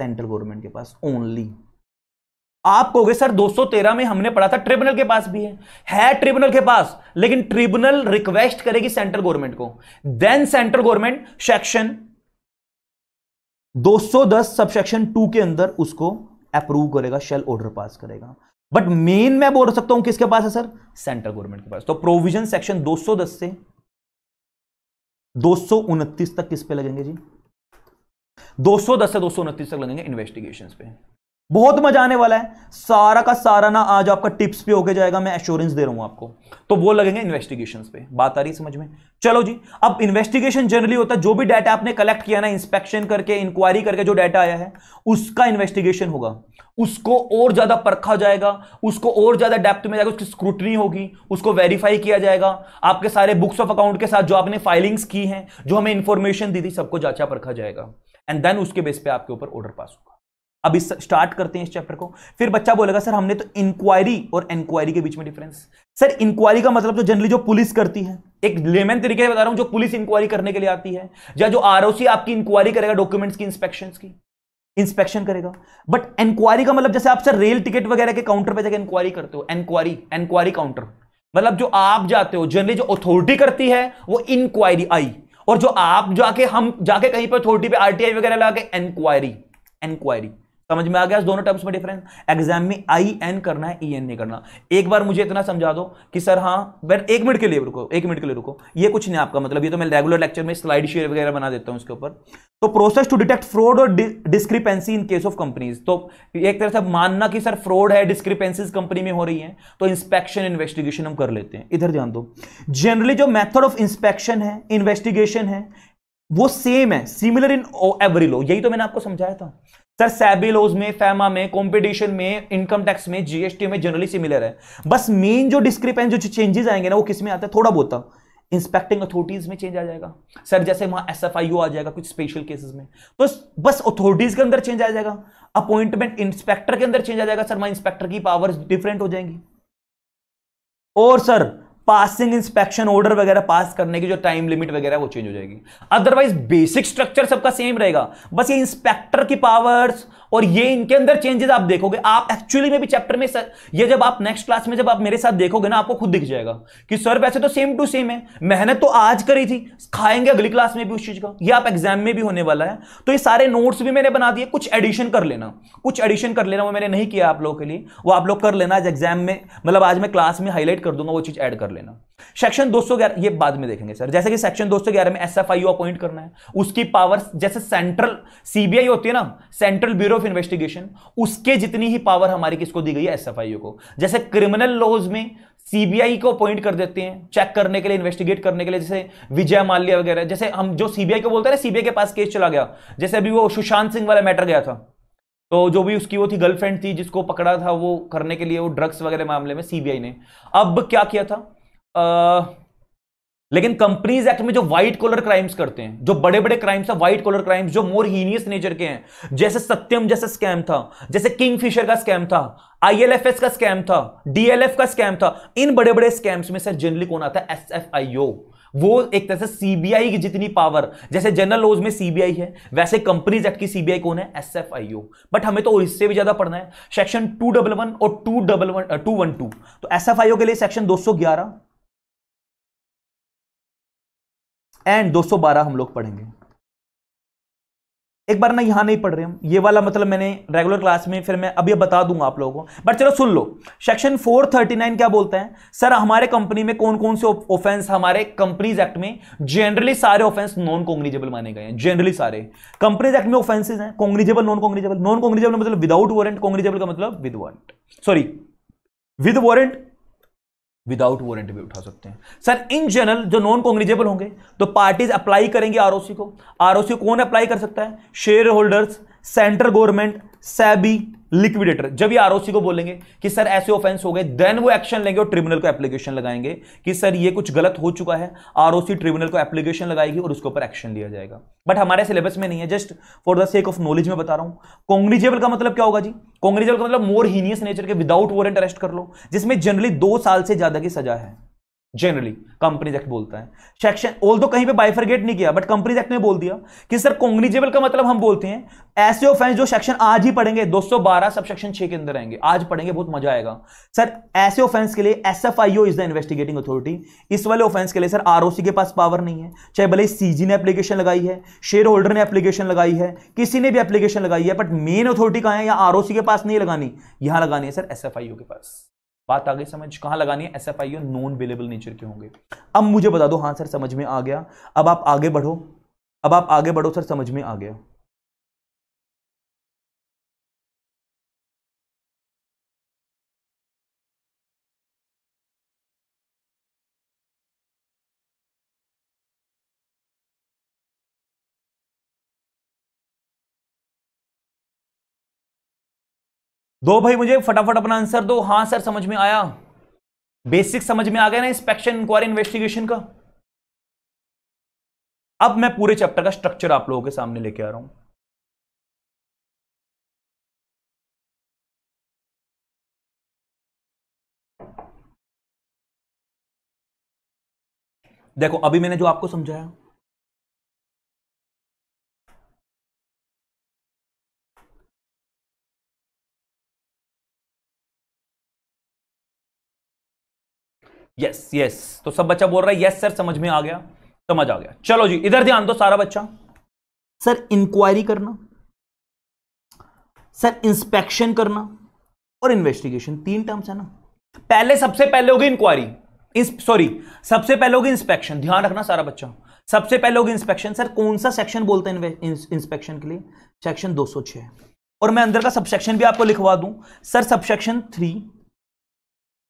सेंट्रल गवर्नमेंट के पास ओनली आप कहोगे सर 213 में हमने पढ़ा था ट्रिब्यूनल के पास भी है है ट्रिब्यूनल के पास लेकिन ट्रिब्यूनल रिक्वेस्ट करेगी सेंट्रल गवर्नमेंट को then central government section 210 sub section two के अंदर उसको अप्रूव करेगा शेल ऑर्डर पास करेगा बट मेन मैं बोल सकता हूं किसके पास है सर सेंट्रल गवर्नमेंट के पास तो प्रोविजन सेक्शन 210 से दो तक किस पे लगेंगे जी 210 से दो तक लगेंगे इन्वेस्टिगेशन पे बहुत मजा आने वाला है सारा का सारा ना आज आपका टिप्स पे होके जाएगा मैं एश्योरेंस दे रहा हूं आपको तो वो लगेंगे इन्वेस्टिगेशन पे बात आ रही समझ में चलो जी अब इन्वेस्टिगेशन जनरली होता है जो भी डाटा आपने कलेक्ट किया ना इंस्पेक्शन करके इंक्वायरी करके जो डाटा आया है उसका इन्वेस्टिगेशन होगा उसको और ज्यादा परखा जाएगा उसको और ज्यादा डेप्थ में जाएगा उसकी स्क्रूटनी होगी उसको वेरीफाई किया जाएगा आपके सारे बुक्स ऑफ अकाउंट के साथ जो आपने फाइलिंग्स की हैं जो हमें इंफॉर्मेशन दी थी सबको जांचा परखा जाएगा एंड देन उसके बेस पे आपके ऊपर ऑर्डर पास होगा अब इस स्टार्ट करते हैं इस चैप्टर को फिर बच्चा बोलेगा सर हमने तो इंक्वायरी और इंक्वायरी के बीच में डिफरेंस सर इंक्वायरी का मतलब तो जनरली जो पुलिस करती है एक लेमन तरीके से बता रहा हूं जो पुलिस इंक्वायरी करने के लिए आती है या जो आरओसी आपकी इंक्वायरी करेगा डॉक्यूमेंट्स की इंस्पेक्शन की इंस्पेक्शन करेगा बट इंक्वायरी का मतलब जैसे आप सर रेल टिकट वगैरह के काउंटर पर जाकर इंक्वायरी करते हो इंक्वायरी इंक्वायरी काउंटर मतलब जो आप जाते हो जनरली जो अथॉरिटी करती है वो इंक्वायरी आई और जो आप जाके हम जाके कहीं पर अथॉरिटी पे आरटीआई वगैरह लगा के इंक्वायरी इंक्वायरी समझ में आ गया दोनों टर्म्स में डिफरेंस एग्जाम में आई एन करना है ई e एन नहीं करना एक बार मुझे इतना समझा दो कि सर हाँ बैट एक मिनट के लिए रुको एक मिनट के लिए रुको ये कुछ नहीं आपका मतलब ये तो मैं रेगुलर लेक्चर में स्लाइड शेयर वगैरह बना देता हूँ इसके ऊपर तो प्रोसेस टू डिटेक्ट फ्रॉड और discrepancy in case of companies तो एक तरह से मानना कि सर फ्रॉड है डिस्क्रिपेंसीज कंपनी में हो रही है तो इंस्पेक्शन इन्वेस्टिगेशन हम कर लेते हैं इधर ध्यान दो जनरली जो मेथड ऑफ इंस्पेक्शन है इन्वेस्टिगेशन है वो सेम है सिमिलर इन एवरी लो यही तो मैंने आपको समझाया था सर सैबी लॉज में फैमा में कंपटीशन में इनकम टैक्स में जीएसटी में जनरली सिमिलर है बस मेन जो डिस्क्रिपेंस जो चेंजेस आएंगे ना वो किस में आता है थोड़ा बहुत इंस्पेक्टिंग अथॉरिटीज में चेंज आ जाएगा सर जैसे वहां एस एफ आ जाएगा कुछ स्पेशल केसेस में तो बस अथॉरिटीज के अंदर चेंज आ जाएगा अपॉइंटमेंट इंस्पेक्टर के अंदर चेंज आ जाएगा सर वहां इंस्पेक्टर की पावर डिफरेंट हो जाएंगी और सर पासिंग इंस्पेक्शन ऑर्डर वगैरह पास करने की जो टाइम लिमिट वगैरह वो चेंज हो जाएगी अदरवाइज बेसिक स्ट्रक्चर सबका सेम रहेगा बस ये इंस्पेक्टर की पावर्स और ये इनके अंदर चेंजेस आप देखोगे आप एक्चुअली में भी चैप्टर में सर, ये जब आप नेक्स्ट क्लास में जब आप मेरे साथ देखोगे ना आपको खुद दिख जाएगा कि सर वैसे तो सेम टू सेम है मेहनत तो आज करी थी खाएंगे अगली क्लास में भी उस चीज का ये आप एग्जाम में भी होने वाला है तो ये सारे नोट्स भी मैंने बना दिए कुछ एडिशन कर लेना कुछ एडिशन कर लेना वो मैंने नहीं किया आप लोगों के लिए वो आप लोग कर लेना आज एग्जाम में मतलब आज मैं क्लास में हाईलाइट कर दूंगा वो चीज ऐड कर लेना सेक्शन दो ये बाद में देखेंगे सर जैसे कि सेक्शन दो में एस अपॉइंट करना है उसकी पावर जैसे सेंट्रल सीबीआई होती है ना सेंट्रल ब्यूरो ऑफ इन्वेस्टिगेशन उसके जितनी ही पावर हमारी किसको दी गई है एसएफआईओ को जैसे क्रिमिनल लॉज में सीबीआई को अपॉइंट कर देते हैं चेक करने के लिए इन्वेस्टिगेट करने के लिए जैसे विजय माल्या वगैरह जैसे हम जो सीबीआई को बोलते हैं सीबीआई के पास केस चला गया जैसे अभी वो सुशांत सिंह वाला मैटर गया था तो जो भी उसकी वो थी गर्लफ्रेंड थी जिसको पकड़ा था वो करने के लिए वो ड्रग्स वगैरह मामले में सीबीआई ने अब क्या किया था आ, लेकिन कंपनीज एक्ट में जो व्हाइट कॉलर क्राइम्स करते हैं जो बड़े बड़े क्राइम्स है व्हाइट कॉलर क्राइम्स जो मोर हीनियस नेचर के हैं जैसे सत्यम जैसे स्कैम था जैसे किंग फिशर का स्कैम था आईएलएफएस का स्कैम था डीएलएफ का स्कैम था इन बड़े बड़े स्कैम्स में सर जनरली कौन आता है एस वो एक तरह से सीबीआई की जितनी पावर जैसे जनरल लॉज में सीबीआई है वैसे कंपनीज एक्ट की सीबीआई कौन है एसएफआईओ बट हमें तो और इससे भी ज्यादा पढ़ना है सेक्शन टू डबल वन और two double one two one two तो एसएफआईओ के लिए सेक्शन दो सौ ग्यारह एंड 212 हम लोग पढ़ेंगे एक बार ना यहां नहीं पढ़ रहे हम ये वाला मतलब मैंने रेगुलर क्लास में फिर मैं अभी बता दूंगा आप लोगों को बट चलो सुन लो सेक्शन 439 क्या बोलते हैं सर हमारे कंपनी में कौन कौन से ऑफेंस हमारे कंपनीज एक्ट में जनरली सारे ऑफेंस नॉन कॉन्ग्रीजेबल माने गए हैं जनरली सारे कंपनीज एक्ट में ऑफेंसेज हैं कॉन्ग्रीजेबल नॉन कॉन्ग्रीजेबल नॉन कॉन्ग्रीजेबल मतलब विदाउट वॉरेंट कॉन्ग्रीजेबल का मतलब with warrant sorry with warrant without warrant भी उठा सकते हैं सर इन जनरल जो नॉन कॉन्ग्रिजेबल होंगे तो पार्टीज अप्लाई करेंगे आरओसी को आरओसी कौन अप्लाई कर सकता है shareholders central government SEBI liquidator जब ये आरओसी को बोलेंगे कि सर ऐसे ऑफेंस हो गए देन वो एक्शन लेंगे और ट्रिब्यूनल को एप्लीकेशन लगाएंगे कि सर ये कुछ गलत हो चुका है आरओसी ट्रिब्यूनल को एप्लीकेशन लगाएगी और उसके ऊपर एक्शन लिया जाएगा बट हमारे सिलेबस में नहीं है just for the sake of knowledge में बता रहा हूं कॉन्ग्रीजेबल का मतलब क्या होगा जी कॉन्ग्रीजेबल का मतलब मोर हीनियस नेचर के विदाउट वॉरेंट अरेस्ट कर लो जिसमें जनरली दो साल से ज्यादा की सजा है जनरली कंपनीज एक्ट बोलता है सेक्शन ओल तो कहीं पे बाइफरगेट नहीं किया बट कंपनीज एक्ट ने बोल दिया कि सर कॉग्निजेबल का मतलब हम बोलते हैं ऐसे ऑफेंस जो सेक्शन आज ही पढ़ेंगे 212 सौ बारह सब सेक्शन छह के अंदर आएंगे आज पढ़ेंगे बहुत मजा आएगा सर ऐसे ऑफेंस के लिए S F I O is the investigating authority इस वाले ऑफेंस के लिए सर आर के पास पावर नहीं है चाहे भले सीजी ने एप्लीकेशन लगाई है शेयर होल्डर ने एप्लीकेशन लगाई है किसी ने भी एप्लीकेशन लगाई है बट मेन अथॉरिटी कहा है या आर के पास नहीं लगानी यहां लगानी है सर एस के पास बात आगे समझ कहाँ लगानी है S F I non bailable nature के होंगे अब मुझे बता दो हाँ सर समझ में आ गया अब आप आगे बढ़ो अब आप आगे बढ़ो सर समझ में आ गया दो भाई मुझे फटाफट अपना आंसर दो हाँ सर समझ में आया बेसिक समझ में आ गया ना इंस्पेक्शन इंक्वायरी इन्वेस्टिगेशन का अब मैं पूरे चैप्टर का स्ट्रक्चर आप लोगों के सामने लेके आ रहा हूं देखो अभी मैंने जो आपको समझाया यस यस तो सब बच्चा बोल रहा है यस सर समझ में आ गया समझ आ गया चलो जी इधर ध्यान दो सारा बच्चा सर इंक्वायरी करना सर इंस्पेक्शन करना और इन्वेस्टिगेशन तीन टर्म्स है ना पहले सबसे पहले होगी इंक्वायरी सॉरी सबसे पहले होगी इंस्पेक्शन ध्यान रखना सारा बच्चा सबसे पहले होगी इंस्पेक्शन सर कौन सा सेक्शन बोलते हैं इंस्पेक्शन के लिए सेक्शन छह और मैं अंदर का सबसेक्शन भी आपको लिखवा दूं सर सबसेक्शन थ्री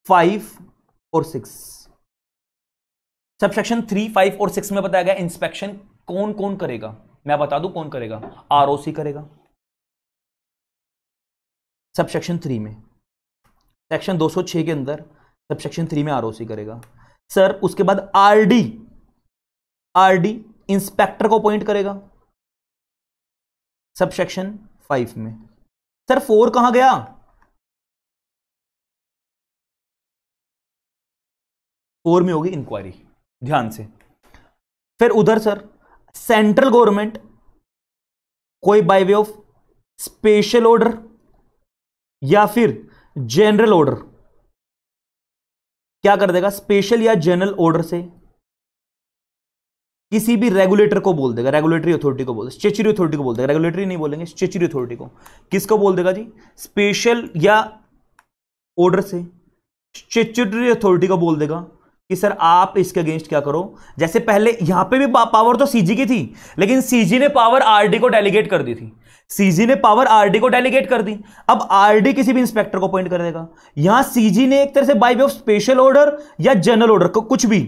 फाइव और सिक्स सबसेक्शन थ्री फाइव और सिक्स में बताया गया इंस्पेक्शन कौन कौन करेगा मैं बता दू कौन करेगा आरओसी करेगा सबसेक्शन थ्री में सेक्शन 206 के अंदर सबसेक्शन थ्री में आरओसी करेगा सर उसके बाद आरडी आरडी इंस्पेक्टर को अपॉइंट करेगा सबसेक्शन फाइव में सर फोर कहां गया फोर में होगी इंक्वायरी ध्यान से फिर उधर सर सेंट्रल गवर्नमेंट कोई by way of special order या फिर जनरल ऑर्डर क्या कर देगा स्पेशल या जनरल ऑर्डर से किसी भी रेगुलेटर को बोल देगा रेगुलेटरी अथॉरिटी को बोल देगा स्टेचुरी अथॉरिटी को बोल देगा रेगुलेटरी नहीं बोलेंगे स्टेचुरी अथॉरिटी को किसको बोल देगा जी स्पेशल या ऑर्डर से स्टेचुटरी अथॉरिटी को बोल देगा कि सर आप इसके अगेंस्ट क्या करो जैसे पहले यहां पे भी पावर तो सीजी की थी लेकिन सीजी ने पावर आरडी को डेलीगेट कर दी थी सीजी ने पावर आरडी को डेलीगेट कर दी अब आरडी किसी भी इंस्पेक्टर को अपॉइंट कर देगा यहां सीजी ने एक तरह से by way of special order या जनरल ऑर्डर को कुछ भी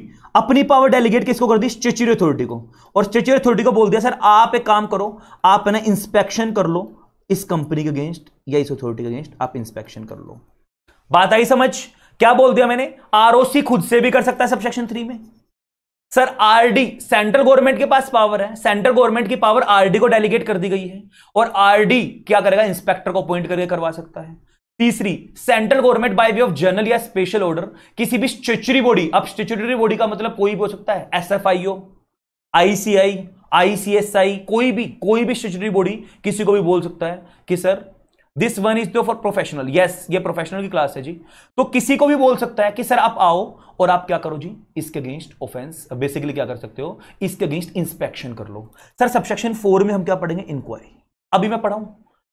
अपनी पावर डेलीगेट किसको कर दी स्टेचुरी अथॉरिटी को और स्टेचुरी अथॉरिटी को बोल दिया सर आप एक काम करो आप ना इंस्पेक्शन कर लो इस कंपनी के अगेंस्ट या इस अथॉरिटी के अगेंस्ट आप इंस्पेक्शन कर लो बात आई समझ क्या बोल दिया मैंने आरओसी खुद से भी कर सकता है सब सेक्शन थ्री में सर आरडी सेंट्रल गवर्नमेंट के पास पावर है सेंट्रल गवर्नमेंट की पावर आरडी को डेलीगेट कर दी गई है और आरडी क्या करेगा इंस्पेक्टर को अपॉइंट करके करवा सकता है तीसरी central government by way of general या स्पेशल ऑर्डर किसी भी स्टेचुरी बॉडी अब स्टेचुटरी बॉडी का मतलब कोई भी हो सकता है S F I O ICI ICSI कोई भी कोई भी स्टेचुटरी बॉडी किसी को भी बोल सकता है कि सर दिस वन इज दो फॉर प्रोफेशनल यस ये प्रोफेशनल की क्लास है जी तो किसी को भी बोल सकता है कि सर आप आओ और आप क्या करो जी इसके अगेंस्ट ऑफेंस बेसिकली क्या कर सकते हो इसके अगेंस्ट इंस्पेक्शन कर लो सर सबसेक्शन फोर में हम क्या पढ़ेंगे इंक्वायरी अभी मैं पढ़ाऊं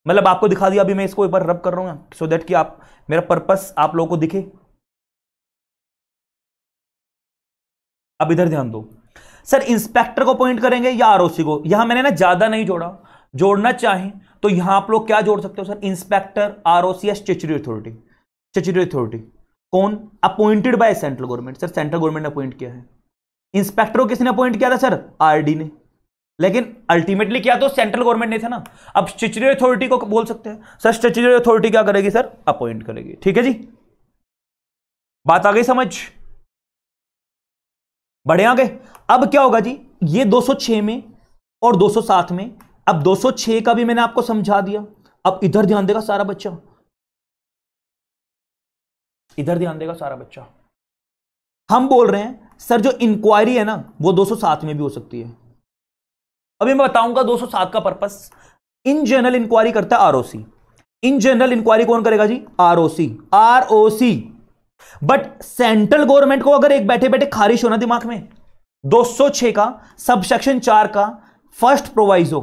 मतलब आपको दिखा दिया अभी मैं इसको एक बार रब कर रहा हूं सो दैट कि आप मेरा पर्पस आप लोगों को दिखे अब इधर ध्यान दो सर इंस्पेक्टर को अपॉइंट करेंगे या आरओसी को यहां मैंने ना ज्यादा नहीं जोड़ा जोड़ना चाहें तो यहां आप लोग क्या जोड़ सकते हो sir inspector R O C S statutory authority statutory authority कौन appointed by central government sir central government ने अपॉइंट किया है इंस्पेक्टर को किसने अपॉइंट किया था सर आरडी ने लेकिन अल्टीमेटली क्या तो सेंट्रल गवर्नमेंट ने था ना अब स्टेचुरी अथॉरिटी को बोल सकते हैं सर स्टेचुरी अथॉरिटी क्या करेगी सर अपॉइंट करेगी ठीक है जी बात आ गई समझ बढ़े आगे अब क्या होगा जी ये 206 में और 207 में अब 206 का भी मैंने आपको समझा दिया अब इधर ध्यान देगा सारा बच्चा इधर ध्यान देगा सारा बच्चा हम बोल रहे हैं सर जो इंक्वायरी है ना वो 207 में भी हो सकती है अभी मैं बताऊंगा 207 का पर्पस इन जनरल इंक्वायरी करता है आरओसी इन जनरल इंक्वायरी कौन करेगा जी ROC ROC but central government को अगर एक बैठे बैठे खारिश होना दिमाग में 206 का सब सेक्शन चार का फर्स्ट प्रोवाइजो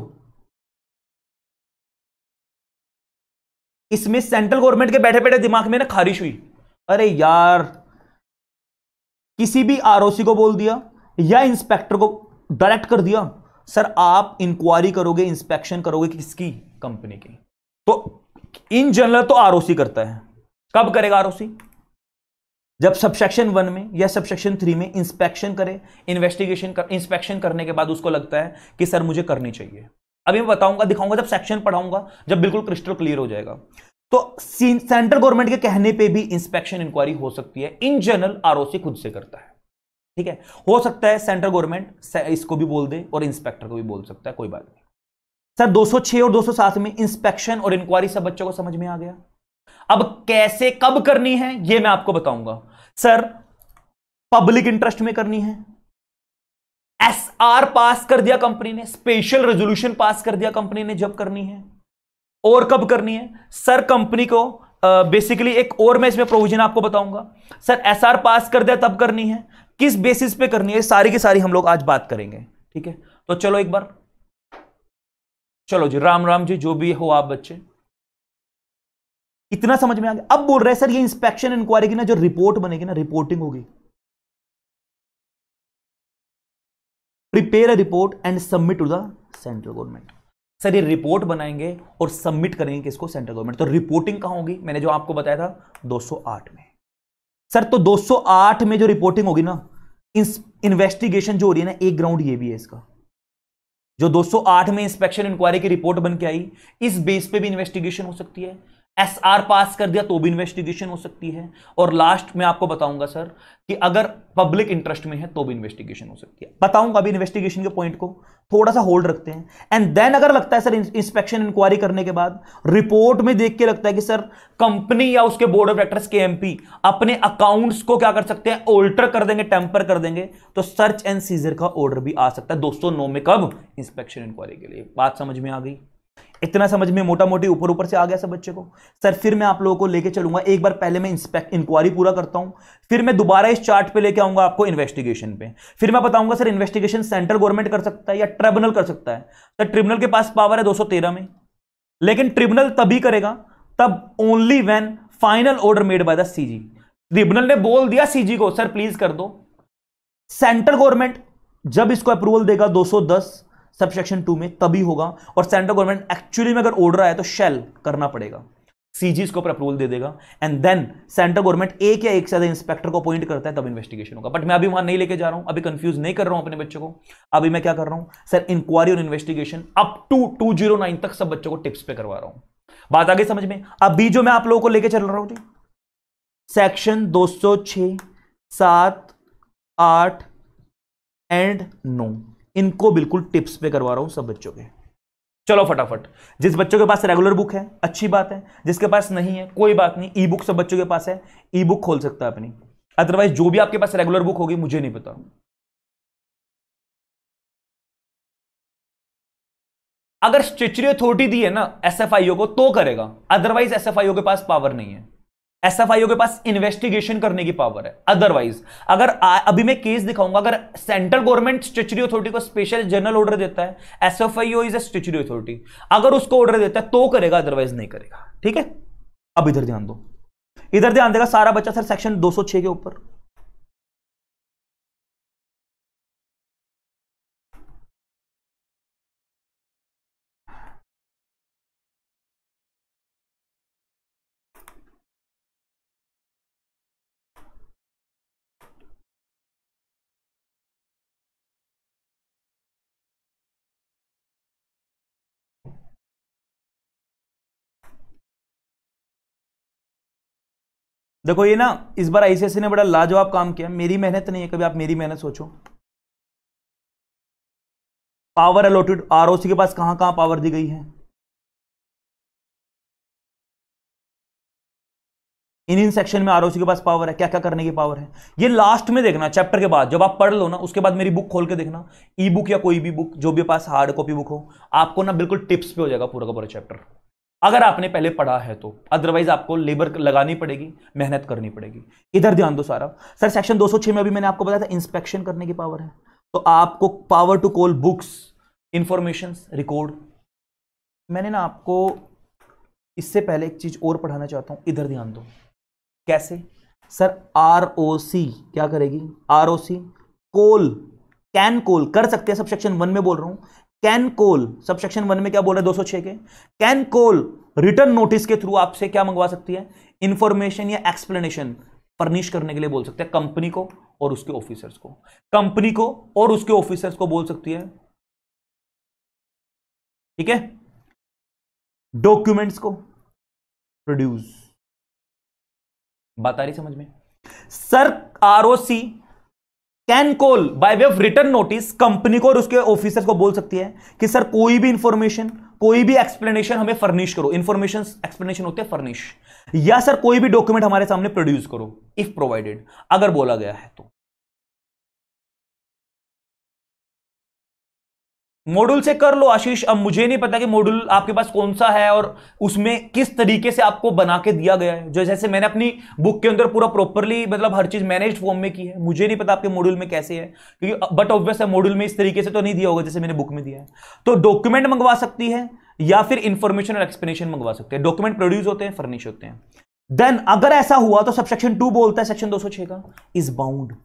इसमें सेंट्रल गवर्नमेंट के बैठे बैठे दिमाग में ना खारिश हुई अरे यार किसी भी आरओसी को बोल दिया या इंस्पेक्टर को डायरेक्ट कर दिया सर आप इंक्वायरी करोगे इंस्पेक्शन करोगे किसकी कंपनी की तो इन जनरल तो आरओसी करता है कब करेगा आरओसी जब सबसेक्शन वन में या सबसेक्शन थ्री में इंस्पेक्शन करे इन्वेस्टिगेशन कर इंस्पेक्शन करने के बाद उसको लगता है कि सर मुझे करनी चाहिए अभी मैं बताऊंगा दिखाऊंगा जब सेक्शन पढ़ाऊंगा जब बिल्कुल क्रिस्टल क्लियर हो जाएगा तो सेंट्रल गवर्नमेंट के कहने पे भी इंस्पेक्शन इंक्वायरी हो सकती है इन जनरल आरओसी खुद से करता है ठीक है हो सकता है सेंट्रल गवर्नमेंट इसको भी बोल दे और इंस्पेक्टर को भी बोल सकता है कोई बात नहीं सर 206 और 207 में इंस्पेक्शन और इंक्वायरी सब बच्चों को समझ में आ गया अब कैसे कब करनी है यह मैं आपको बताऊंगा सर पब्लिक इंटरेस्ट में करनी है एस आर पास कर दिया कंपनी ने स्पेशल रेजोल्यूशन पास कर दिया कंपनी ने जब करनी है और कब करनी है सर कंपनी को बेसिकली uh, एक और मैं इसमें प्रोविजन आपको बताऊंगा सर एसआर पास कर दिया तब करनी है किस बेसिस पे करनी है सारी की सारी हम लोग आज बात करेंगे ठीक है तो चलो एक बार चलो जी राम राम जी जो भी हो आप बच्चे इतना समझ में आ गया अब बोल रहे हैं सर ये इंस्पेक्शन इंक्वायरी की ना जो रिपोर्ट बनेगी ना रिपोर्टिंग होगी prepare a report and submit to the central government sir ये रिपोर्ट बनाएंगे और सबमिट करेंगे किसको सेंट्रल गवर्नमेंट तो रिपोर्टिंग कहाँ होगी मैंने जो आपको बताया था 208 में सर तो 208 में जो रिपोर्टिंग होगी ना इन्वेस्टिगेशन जो हो रही है ना एक ग्राउंड ये भी है इसका जो 208 में इंस्पेक्शन इंक्वायरी की रिपोर्ट बन के आई इस बेस पे भी इन्वेस्टिगेशन हो सकती है एस आर पास कर दिया तो भी इन्वेस्टिगेशन हो सकती है और लास्ट में आपको बताऊंगा सर कि अगर पब्लिक इंटरेस्ट में है तो भी इन्वेस्टिगेशन हो सकती है बताऊंगा अभी इन्वेस्टिगेशन के पॉइंट को थोड़ा सा होल्ड रखते हैं एंड देन अगर लगता है सर इंस्पेक्शन इंक्वायरी करने के बाद रिपोर्ट में देख के लगता है कि सर कंपनी या उसके बोर्ड ऑफ डायरेक्टर्स के एमपी अपने अकाउंट्स को क्या कर सकते हैं ओल्टर कर देंगे टेम्पर कर देंगे तो सर्च एंड सीजर का ऑर्डर भी आ सकता है दोस्तों नौ में कब इंस्पेक्शन इंक्वायरी के लिए बात समझ में आ गई इतना समझ में मोटा मोटी ऊपर ऊपर से आ गया सब बच्चे को सर फिर मैं आप लोगों को लेके चलूंगा एक बार पहले मैं इंस्पेक्ट इंक्वायरी पूरा करता हूं फिर मैं दोबारा इस चार्ट पे लेके आऊंगा आपको इन्वेस्टिगेशन पे फिर मैं बताऊंगा सर इन्वेस्टिगेशन सेंट्रल गवर्नमेंट कर सकता है या ट्रिब्यूनल कर सकता है सर ट्रिब्यूनल के पास पावर है दो में लेकिन ट्रिब्यूनल तभी करेगा तब only when final order made by the CG tribunal ने बोल दिया सी को सर प्लीज कर दो सेंट्रल गवर्नमेंट जब इसको अप्रूवल देगा दो सबसेक्शन टू में तभी होगा और सेंट्रल गवर्नमेंट एक्चुअली में अगर रहा है तो शेल करना पड़ेगा सीजी इसको ऊपर अप्रूवल दे देगा एंड देन सेंट्रल गवर्नमेंट एक या एक से ज्यादा इंस्पेक्टर को अपॉइंट करता है तब इन्वेस्टिगेशन होगा बट मैं अभी वहां नहीं लेके जा रहा हूं अभी कंफ्यूज नहीं कर रहा हूं अपने बच्चों को अभी मैं क्या कर रहा हूं सर इंक्वायरी और investigation up to two zero nine तक सब बच्चों को टिप्स पे करवा रहा हूं बात आगे समझ में अभी जो मैं आप लोगों को लेकर चल रहा हूं जी सेक्शन दो सौ छह आठ एंड नौ इनको बिल्कुल टिप्स पे करवा रहा हूं सब बच्चों के चलो फटाफट जिस बच्चों के पास रेगुलर बुक है अच्छी बात है जिसके पास नहीं है कोई बात नहीं ई बुक सब बच्चों के पास है ई बुक खोल सकता है अपनी अदरवाइज जो भी आपके पास रेगुलर बुक होगी मुझे नहीं पता अगर स्टेचरी अथॉरिटी दी है ना एसएफआईओ को तो करेगा अदरवाइज एसएफआईओ के पास पावर नहीं है एसएफआईओ के पास इन्वेस्टिगेशन करने की पावर है अदरवाइज अगर आ, अभी मैं केस दिखाऊंगा अगर सेंट्रल गवर्नमेंट स्टेचुरी अथॉरिटी को स्पेशल जनरल ऑर्डर देता है SFIO is a statutory authority अगर उसको ऑर्डर देता है तो करेगा अदरवाइज नहीं करेगा ठीक है अब इधर ध्यान दो इधर ध्यान देगा सारा बच्चा सर सेक्शन छह के ऊपर देखो ये ना इस बार आईसीएससी ने बड़ा लाजवाब काम किया मेरी मेहनत नहीं है कभी आप मेरी मेहनत सोचो पावर अलॉटेड आरओसी के पास कहां कहां पावर दी गई है इन इन सेक्शन में आरओसी के पास पावर है क्या क्या करने की पावर है ये लास्ट में देखना चैप्टर के बाद जब आप पढ़ लो ना उसके बाद मेरी बुक खोल के देखना ई e बुक या कोई भी बुक जो भी पास हार्ड कॉपी बुक हो आपको ना बिल्कुल टिप्स पे हो जाएगा पूरा का पूरा चैप्टर अगर आपने पहले पढ़ा है तो अदरवाइज आपको लेबर लगानी पड़ेगी मेहनत करनी पड़ेगी इधर ध्यान दो सारा सर सेक्शन 206 में अभी मैंने आपको बताया था इंस्पेक्शन करने की पावर है तो आपको power to call books information record मैंने ना आपको इससे पहले एक चीज़ और पढ़ाना चाहता हूँ इधर ध्यान दो कैसे सर आर ओ सी क्या करेगी are O C coal can कोल कर सकते हैं सब सेक्शन वन में बोल रहा हूं कैन कोल सबसेक्शन वन में क्या बोल रहे दो सौ छह के कैन कोल रिटर्न नोटिस के थ्रू आपसे क्या मंगवा सकती है इंफॉर्मेशन या एक्सप्लेनेशन फर्निश करने के लिए बोल सकते हैं कंपनी को और उसके ऑफिसर्स को कंपनी को और उसके ऑफिसर्स को बोल सकती है ठीक है डॉक्यूमेंट्स को प्रोड्यूस बात आ रही समझ में sir ROC can call by way of return notice company को और उसके ऑफिसर को बोल सकती है कि सर कोई भी इंफॉर्मेशन कोई भी एक्सप्लेनेशन हमें फर्निश करो इन्फॉर्मेशन एक्सप्लेनेशन होते हैं फर्निश या सर कोई भी डॉक्यूमेंट हमारे सामने प्रोड्यूस करो इफ प्रोवाइडेड अगर बोला गया है तो मॉड्यूल से कर लो आशीष अब मुझे नहीं पता कि मॉड्यूल आपके पास कौन सा है और उसमें किस तरीके से आपको बना के दिया गया है जो जैसे मैंने अपनी बुक के अंदर पूरा प्रॉपरली मतलब हर चीज मैनेज फॉर्म में की है मुझे नहीं पता आपके मॉड्यूल में कैसे है क्योंकि बट ऑब्वियस है मॉड्यूल में इस तरीके से तो नहीं दिया होगा जैसे मैंने बुक में दिया है तो डॉक्यूमेंट मंगवा सकती है या फिर इंफॉर्मेशन और एक्सप्लेनेशन मंगवा सकते हैं डॉक्यूमेंट प्रोड्यूस होते हैं फर्निश होते हैं देन अगर ऐसा हुआ तो सब सेक्शन टू बोलता है सेक्शन दो का इज बाउंड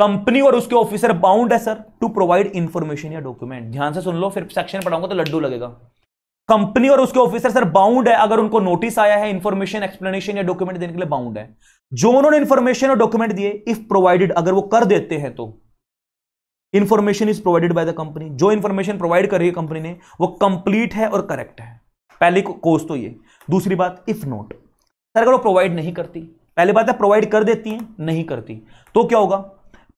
कंपनी और उसके ऑफिसर बाउंड है सर टू प्रोवाइड इंफॉर्मेशन या डॉक्यूमेंट ध्यान से सुन लो फिर सेक्शन पढ़ाऊंगा तो लड्डू लगेगा कंपनी और उसके ऑफिसर सर बाउंड है अगर उनको नोटिस आया है इंफॉर्मेशन एक्सप्लेनेशन या डॉक्यूमेंट देने के लिए बाउंड है जो उन्होंने इंफॉर्मेशन और डॉक्यूमेंट दिए इफ प्रोवाइडेड अगर वो कर देते हैं तो information is provided by the company जो इंफॉर्मेशन प्रोवाइड कर रही है कंपनी ने वो कंप्लीट है और करेक्ट है पहली कोर्स तो ये दूसरी बात इफ नोट सर अगर वो प्रोवाइड नहीं करती पहली बात है प्रोवाइड कर देती है नहीं करती तो क्या होगा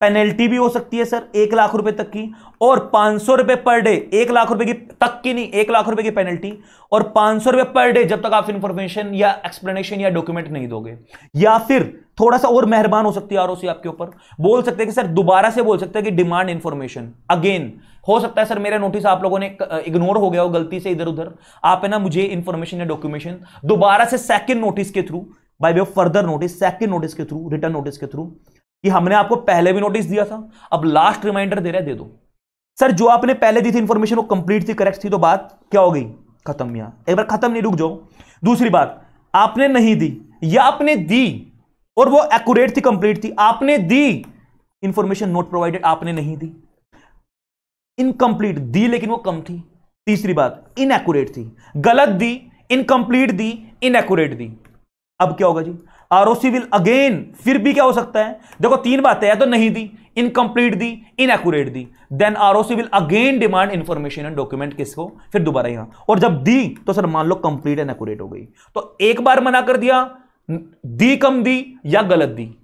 पेनल्टी भी हो सकती है सर एक लाख रुपए तक की और पांच सौ रुपए पर डे एक लाख रुपए की तक की नहीं एक लाख रुपए की पेनल्टी और पांच सौ रुपए पर डे जब तक आप इंफॉर्मेशन या एक्सप्लेनेशन या डॉक्यूमेंट नहीं दोगे या फिर थोड़ा सा और मेहरबान हो सकती है आर आपके ऊपर बोल सकते हैं कि सर दोबारा से बोल सकते हैं कि डिमांड इंफॉर्मेशन अगेन हो सकता है सर मेरा नोटिस आप लोगों ने इग्नोर हो गया हो गलती से इधर उधर आप है ना मुझे इन्फॉर्मेशन या डॉक्यूमेशन दोबारा से सेकेंड नोटिस के through by way further notice second notice के थ्रू रिटर्न नोटिस के थ्रू कि हमने आपको पहले भी नोटिस दिया था अब लास्ट रिमाइंडर दे रहे दे दो सर जो आपने पहले दी थी इंफॉर्मेशन वो कंप्लीट थी करेक्ट थी तो बात क्या हो गई खत्म या एक बार खत्म नहीं रुक जाओ दूसरी बात आपने नहीं दी या आपने दी और वो एक्यूरेट थी कंप्लीट थी आपने दी इंफॉर्मेशन नोट प्रोवाइडेड आपने नहीं दी इनकम्प्लीट दी लेकिन वो कम थी तीसरी बात इनएक्यूरेट थी गलत दी इनकम्प्लीट दी इनएक्यूरेट दी अब क्या होगा जी आरओसी विल अगेन फिर भी क्या हो सकता है देखो तीन बातें या तो नहीं दी इनकम्प्लीट दी एक्यूरेट दी then ROC will again demand information and document किसको फिर दोबारा यहां और जब दी तो सर मान लो कंप्लीट एंड एक्यूरेट हो गई तो एक बार मना कर दिया दी कम दी या गलत दी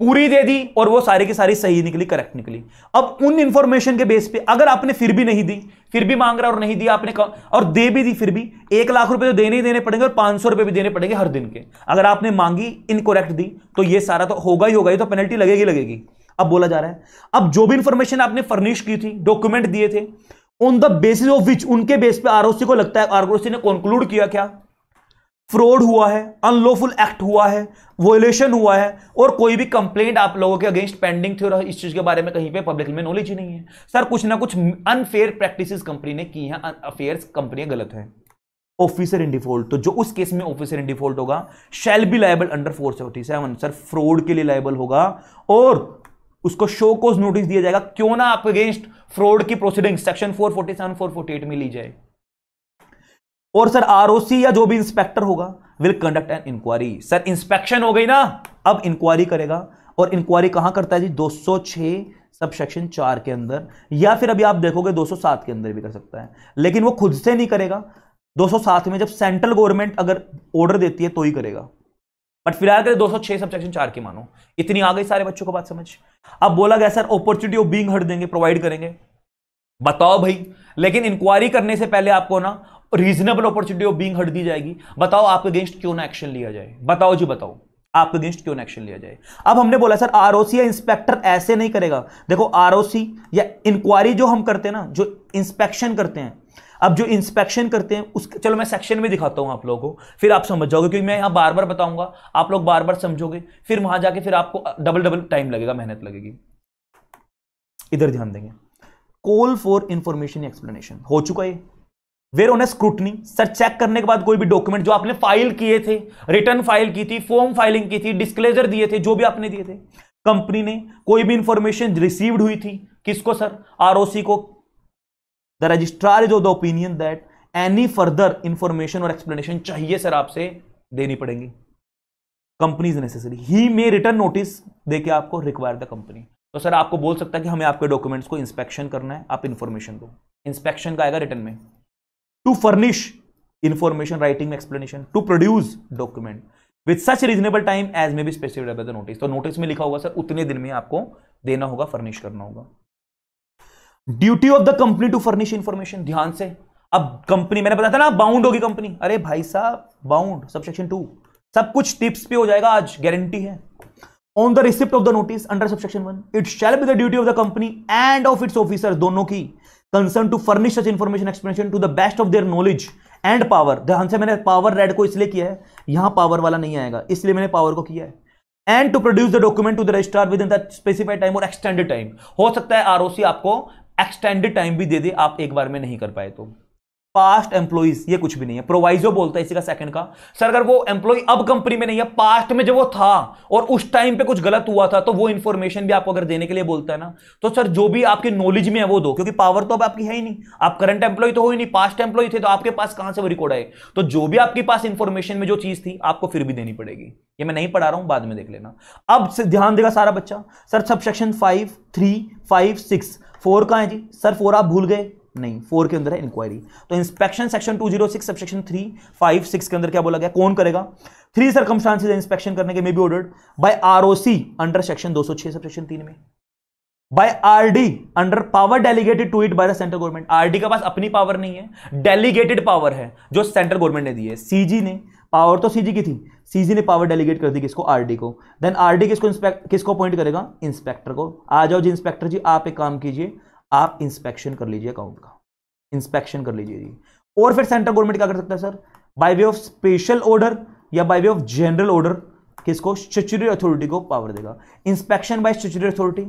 पूरी दे दी और वो सारी की सारी सही निकली करेक्ट निकली अब उन इंफॉर्मेशन के बेस पे अगर आपने फिर भी नहीं दी फिर भी मांग रहा और नहीं दिया आपने और दे भी दी फिर भी एक लाख रुपए तो देने ही देने पड़ेंगे और पांच सौ रुपए भी देने पड़ेंगे हर दिन के अगर आपने मांगी इनकोरेक्ट दी तो ये सारा तो होगा ही होगा तो ही तो पेनल्टी लगेगी लगेगी अब बोला जा रहा है अब जो भी इंफॉर्मेशन आपने फर्निश की थी डॉक्यूमेंट दिए थे on the basis of which उनके बेस पे आरओसी को लगता है आरओसी ने कंक्लूड किया क्या फ्रॉड हुआ है अनलॉफुल एक्ट हुआ है वोलेशन हुआ है और कोई भी कंप्लेंट आप लोगों के अगेंस्ट पेंडिंग थी और इस चीज़ के बारे में कहीं पे पब्लिक में नॉलेज ही नहीं है सर कुछ ना कुछ अनफेयर प्रैक्टिसेस कंपनी ने की हैं अफेयर्स कंपनियां गलत हैं ऑफिसर इन डिफॉल्ट तो जो उस केस में ऑफिसर इन डिफॉल्ट होगा shall be liable under four seventy seven sir fraud के लिए लाइबल होगा और उसको शो कोज नोटिस दिया जाएगा क्यों ना आप अगेंस्ट फ्रॉड की proceeding section four forty seven four forty eight में ली जाए और सर आरओसी या जो भी इंस्पेक्टर होगा will conduct an inquiry sir inspection हो गई ना अब इंक्वायरी करेगा और इंक्वायरी कहां करता है जी 206 सब सेक्शन चार के अंदर या फिर अभी आप देखोगे 207 के अंदर भी कर सकता है लेकिन वो खुद से नहीं करेगा 207 में जब सेंट्रल गवर्नमेंट अगर ऑर्डर देती है तो ही करेगा बट फिलहाल करें दो सब सेक्शन चार की मानो इतनी आ गई सारे बच्चों को बात समझ अब बोला गया सर अपॉर्चुनिटी ऑफ बींग हट देंगे प्रोवाइड करेंगे बताओ भाई लेकिन इंक्वायरी करने से पहले आपको ना रीजनेबल अपॉर्चुनिटी ऑफ बींग हट दी जाएगी बताओ आपके अगेंस्ट क्यों ना एक्शन लिया जाए बताओ जी बताओ आपके अगेंस्ट क्यों ना एक्शन लिया जाए अब हमने बोला सर आरओसी या इंस्पेक्टर ऐसे नहीं करेगा देखो आरओसी या इंक्वायरी जो हम करते हैं ना जो इंस्पेक्शन करते हैं अब जो इंस्पेक्शन करते हैं उस चलो मैं सेक्शन में दिखाता हूं आप लोगों को फिर आप समझ जाओगे क्योंकि मैं यहां बार बार बताऊंगा आप लोग बार बार समझोगे फिर वहां जाके फिर आपको डबल डबल टाइम लगेगा मेहनत लगेगी इधर ध्यान देंगे कॉल फॉर इंफॉर्मेशन एक्सप्लेनेशन हो चुका है where a scrutiny sir check करने के बाद कोई भी डॉक्यूमेंट जो आपने फाइल किए थे रिटर्न फाइल की थी फॉर्म फाइलिंग की थी डिस्क्लेजर दिए थे जो भी आपने दिए थे कंपनी ने कोई भी इंफॉर्मेशन रिसीव्ड हुई थी किसको सर आरओसी को the registrar is of the opinion that any further information और एक्सप्लेनेशन चाहिए सर आपसे देनी पड़ेगी company is necessary he may return notice दे के आपको रिक्वायर द कंपनी तो सर आपको बोल सकता है कि हमें आपके डॉक्यूमेंट्स को इंस्पेक्शन करना है आप इंफॉर्मेशन दो इंस्पेक्शन का आएगा रिटर्न में furnish information writing writing explanation to produce document with such reasonable time as may be specified the notice तो नोटिस में लिखा होगा सर उतने दिन में आपको देना होगा फर्निश करना होगा duty of the company to furnish information ध्यान से अब कंपनी मैंने बताया था ना बाउंड होगी कंपनी अरे भाई साहब बाउंड सब सेक्शन टू सब कुछ टिप्स पे हो जाएगा आज गारंटी है on the receipt of the notice under section one it shall be the duty of the company and of its officer दोनों की concern to furnish such information explanation to the best of their knowledge and power ध्यान से मैंने power red को इसलिए किया है यहां पावर वाला नहीं आएगा इसलिए मैंने पावर को किया है and to produce the document to the registrar within the specified time और एक्सटेंडेड टाइम हो सकता है आरओसी आपको एक्सटेंडेड टाइम भी दे दे आप एक बार में नहीं कर पाए तो पास्ट एम्प्लॉज ये कुछ भी नहीं है प्रोवाइजो बोलता है इसी का सेकंड का सर अगर वो एम्प्लॉय अब कंपनी में नहीं है पास्ट में जब वो था और उस टाइम पे कुछ गलत हुआ था तो वो इन्फॉर्मेशन भी आपको अगर देने के लिए बोलता है ना तो सर जो भी आपके नॉलेज में है वो दो क्योंकि पावर तो अब आपकी है ही नहीं आप करंट एम्प्लॉय तो हो ही नहीं पास्ट एम्प्लॉय थे तो आपके पास कहां से वो रिकॉर्ड आए तो जो भी आपके पास इन्फॉर्मेशन में जो चीज थी आपको फिर भी देनी पड़ेगी ये मैं नहीं पढ़ा रहा हूं बाद में देख लेना अब ध्यान देगा सारा बच्चा सर सब subsection five three five six four का है जी सर फोर आप भूल गए नहीं फोर के अंदर है इंक्वायरी तो inspection section two zero six section three five six के अंदर क्या बोला गया कौन करेगा थ्री सर्कमस्टांसिस इंस्पेक्शन करने के may be ordered by ROC under section दो 206 सबसेक्शन तीन में by RD under power delegated to it by the central government RD के पास अपनी पावर नहीं है डेलीगेटेड पावर है जो सेंट्रल गवर्नमेंट ने दी है सीजी ने पावर तो सीजी की थी सीजी ने पावर डेलीगेट कर दी किसको आरडी को देन आरडी किसको इंस्पेक्ट किसको अपॉइंट करेगा इंस्पेक्टर को आ जाओ जी इंस्पेक्टर जी आप एक काम कीजिए आप इंस्पेक्शन कर लीजिए अकाउंट का इंस्पेक्शन कर लीजिए जी और फिर सेंट्रल गवर्नमेंट क्या कर सकता है sir by way of special order या by way of general order किसको स्टेचुरी अथॉरिटी को पावर देगा inspection by statutory authority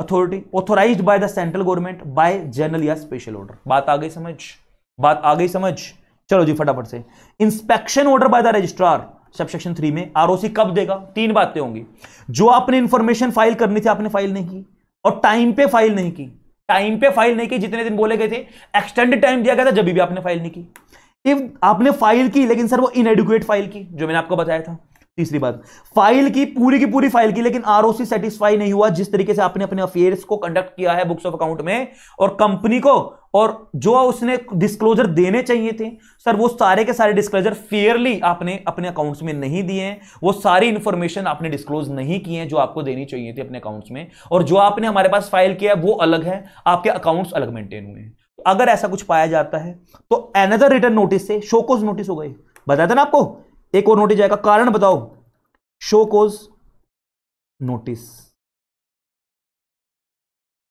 authority authorize by the central government by general या स्पेशल ऑर्डर बात आ गई समझ बात आ गई समझ चलो जी फटाफट से inspection order by the registrar subsection three में आरओसी कब देगा तीन बातें होंगी जो आपने इंफॉर्मेशन फाइल करनी थी आपने फाइल नहीं की और टाइम पे फाइल नहीं की टाइम पे फाइल नहीं की जितने दिन बोले गए थे एक्सटेंडेड टाइम दिया गया था जब भी आपने फाइल नहीं की इफ आपने फाइल की लेकिन सर वो इनएडिकुएट फाइल की जो मैंने आपको बताया था तीसरी बात फाइल की पूरी की पूरी फाइल की लेकिन आरओसी सेटिस्फाई नहीं हुआ जिस तरीके से आपने अपने अफेयर्स को कंडक्ट किया है बुक्स ऑफ अकाउंट में और कंपनी को और जो उसने डिस्क्लोजर देने चाहिए थे सर वो सारे के सारे डिस्क्लोजर फेयरली आपने अपने अकाउंट्स में नहीं दिए हैं वो सारी इंफॉर्मेशन आपने डिस्क्लोज नहीं किए हैं जो आपको देनी चाहिए थी अपने अकाउंट्स में और जो आपने हमारे पास फाइल किया है वो अलग है आपके अकाउंट्स अलग मेंटेन हुए हैं तो अगर ऐसा कुछ पाया जाता है तो एनदर रिटर्न नोटिस से शोकोज नोटिस हो गई बताया था ना आपको एक और नोटिस जाएगा कारण बताओ show cause notice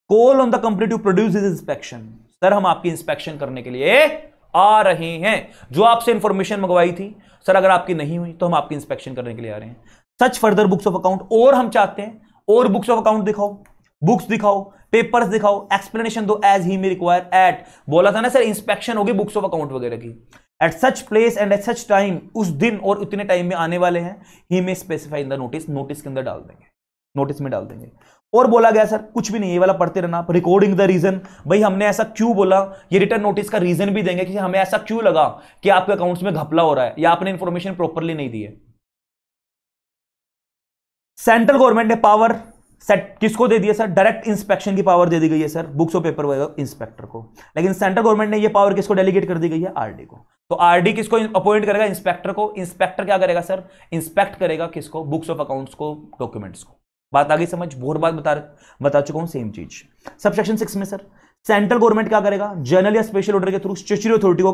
call on the company to produce is inspection sir हम आपकी इंस्पेक्शन करने के लिए आ रहे हैं जो आपसे इंफॉर्मेशन मंगवाई थी सर अगर आपकी नहीं हुई तो हम आपकी इंस्पेक्शन करने के लिए आ रहे हैं such further books of account और हम चाहते हैं और बुक्स ऑफ अकाउंट दिखाओ बुक्स दिखाओ पेपर्स दिखाओ एक्सप्लेनेशन दो as he may require at बोला था ना सर इंस्पेक्शन होगी बुक्स ऑफ अकाउंट वगैरह की at such place and at such time उस दिन और उतने टाइम में आने वाले हैं ही में स्पेसिफाई द नोटिस नोटिस के अंदर डाल देंगे नोटिस में डाल देंगे और बोला गया सर कुछ भी नहीं ये वाला पढ़ते रहना रिकॉर्डिंग द रीजन भाई हमने ऐसा क्यों बोला ये रिटर्न नोटिस का रीजन भी देंगे कि हमें ऐसा क्यों लगा कि आपके अकाउंट्स में घपला हो रहा है या आपने इंफॉर्मेशन प्रॉपरली नहीं दी है सेंट्रल गवर्नमेंट ने पावर सेट किसको दे दिया सर डायरेक्ट इंस्पेक्शन की पावर दे दी गई है सर बुक्स और पेपर वगैरह इंस्पेक्टर को लेकिन सेंट्रल गवर्नमेंट ने ये पावर किसको डेलीगेट कर दी गई है आरडी को तो आरडी किसको अपॉइंट करेगा इंस्पेक्टर को इंस्पेक्टर क्या करेगा सर इंस्पेक्ट करेगा किसको बुक्स ऑफ अकाउंट्स को डॉक्यूमेंट्स को बात आगे समझ बहुत बात बता बता चुका हूँ सेम चीज सबसेक्शन सिक्स में सर सेंट्रल गवर्नमेंट क्या करेगा जनरल या स्पेशल ऑर्डर के थ्रू स्टेचुरी अथॉरिटी को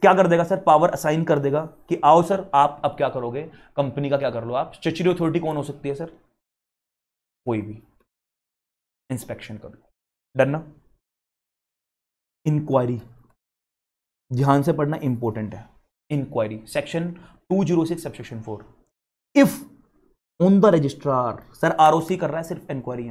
क्या कर देगा सर पावर असाइन कर देगा कि आओ सर आप अब क्या करोगे कंपनी का क्या कर लो आप स्टेचुरी अथॉरिटी कौन हो सकती है सर कोई भी इंस्पेक्शन करो डन ना इंक्वायरी ध्यान से पढ़ना इंपॉर्टेंट है inquiry section two zero six subsection four if on the registrar sir see कर रहा है सिर्फ इंक्वायरी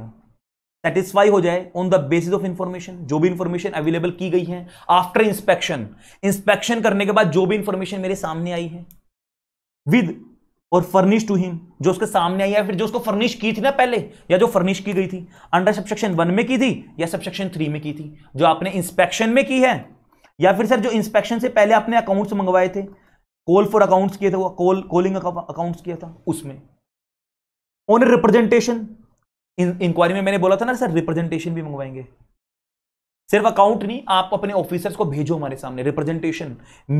सेटिस्फाई हो जाए on the basis of information जो भी इंफॉर्मेशन अवेलेबल की गई है आफ्टर इंस्पेक्शन इंस्पेक्शन करने के बाद जो भी इंफॉर्मेशन मेरे सामने आई है विद और फर्निश टू हिम जो उसके सामने आई या फिर जो उसको फर्निश की थी ना पहले या जो फर्निश की गई थी अंडर सबसेक्शन वन में की थी या सबसेक्शन थ्री में की थी जो आपने इंस्पेक्शन में की है या फिर सर जो इंस्पेक्शन से पहले आपने अकाउंट्स मंगवाए थे कॉल फॉर अकाउंट्स किए थे वो कॉल कॉलिंग अकाउंट्स किया था उसमें ओन रिप्रेजेंटेशन इंक्वायरी में मैंने बोला था ना सर रिप्रेजेंटेशन भी मंगवाएंगे सिर्फ अकाउंट नहीं आप अपने ऑफिसर्स को भेजो हमारे सामने representation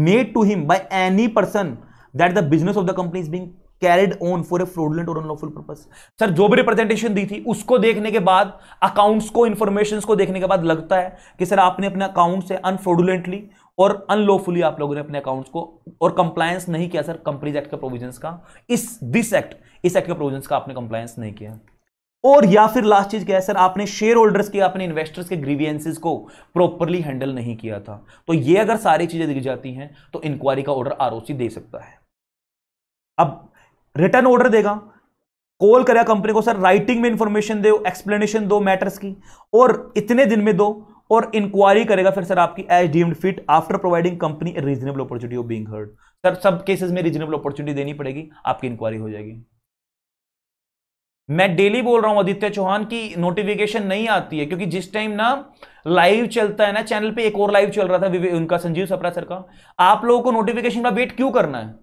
made to him by any person that the business of the company is being carried on for a fraudulent और अनलॉफुल पर्पज सर जो भी रिप्रेजेंटेशन दी थी उसको देखने के बाद अकाउंट्स को इन्फॉर्मेशन को देखने के बाद लगता है कि सर आपने अपने अकाउंट से अनफ्रॉडुलेंटली और अनलॉफुली आप लोगों ने अपने अकाउंट्स को और कंप्लायंस नहीं किया सर कंपनीज एक्ट के प्रोविजंस का इस दिस एक्ट इस एक्ट के प्रोविजंस का आपने कंप्लायंस नहीं किया और या फिर लास्ट चीज क्या है सर आपने शेयर होल्डर्स के अपने इन्वेस्टर्स के ग्रीवियंसिस को प्रॉपरली हैंडल नहीं किया था तो ये अगर सारी चीजें दिख जाती हैं तो इंक्वायरी का ऑर्डर आर दे सकता है अब रिटर्न ऑर्डर देगा कॉल करे कंपनी को सर राइटिंग में इंफॉर्मेशन दो एक्सप्लेनेशन दो मैटर्स की और इतने दिन में दो और इंक्वायरी करेगा फिर सर आपकी as deemed fit after providing company reasonable opportunity of being heard sir सब केसेस में रीजनेबल अपॉर्चुनिटी देनी पड़ेगी आपकी इंक्वायरी हो जाएगी मैं डेली बोल रहा हूं आदित्य चौहान की नोटिफिकेशन नहीं आती है क्योंकि जिस टाइम ना लाइव चलता है ना चैनल पे एक और लाइव चल रहा था उनका संजीव सप्रा सर का आप लोगों को नोटिफिकेशन का वेट क्यों करना है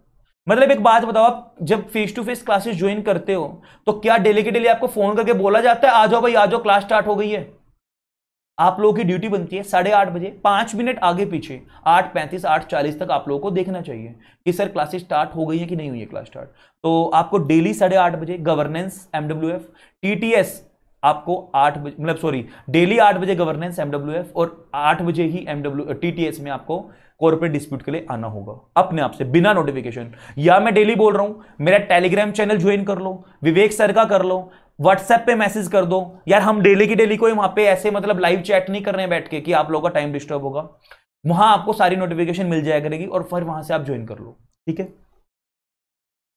मतलब एक बात बताओ आप जब face to face classes join करते हो तो क्या डेली के डेली आपको फोन करके बोला जाता है आ जाओ भाई आ जाओ क्लास स्टार्ट हो गई है आप लोगों की ड्यूटी बनती है साढ़े आठ बजे पांच मिनट आगे पीछे आठ पैंतीस आठ चालीस तक आप लोगों को देखना चाहिए कि सर क्लासेस स्टार्ट हो गई है कि नहीं हुई है क्लास स्टार्ट तो आपको डेली साढ़े आठ बजे governance M W F T T S आपको आठ बजे मतलब सॉरी डेली आठ बजे गवर्नेंस एमडब्ल्यू और आठ बजे ही एमडब्ल्यू टीटीएस में आपको कॉर्पोरेट डिस्प्यूट के लिए आना होगा अपने आप से बिना नोटिफिकेशन या मैं डेली बोल रहा हूं मेरा टेलीग्राम चैनल ज्वाइन कर लो विवेक सर का कर लो व्हाट्सएप पे मैसेज कर दो यार हम डेली की डेली कोई वहां पे ऐसे मतलब लाइव चैट नहीं कर रहे हैं बैठ के कि आप लोगों का टाइम डिस्टर्ब होगा वहां आपको सारी नोटिफिकेशन मिल जाया करेगी और फिर वहां से आप ज्वाइन कर लो ठीक है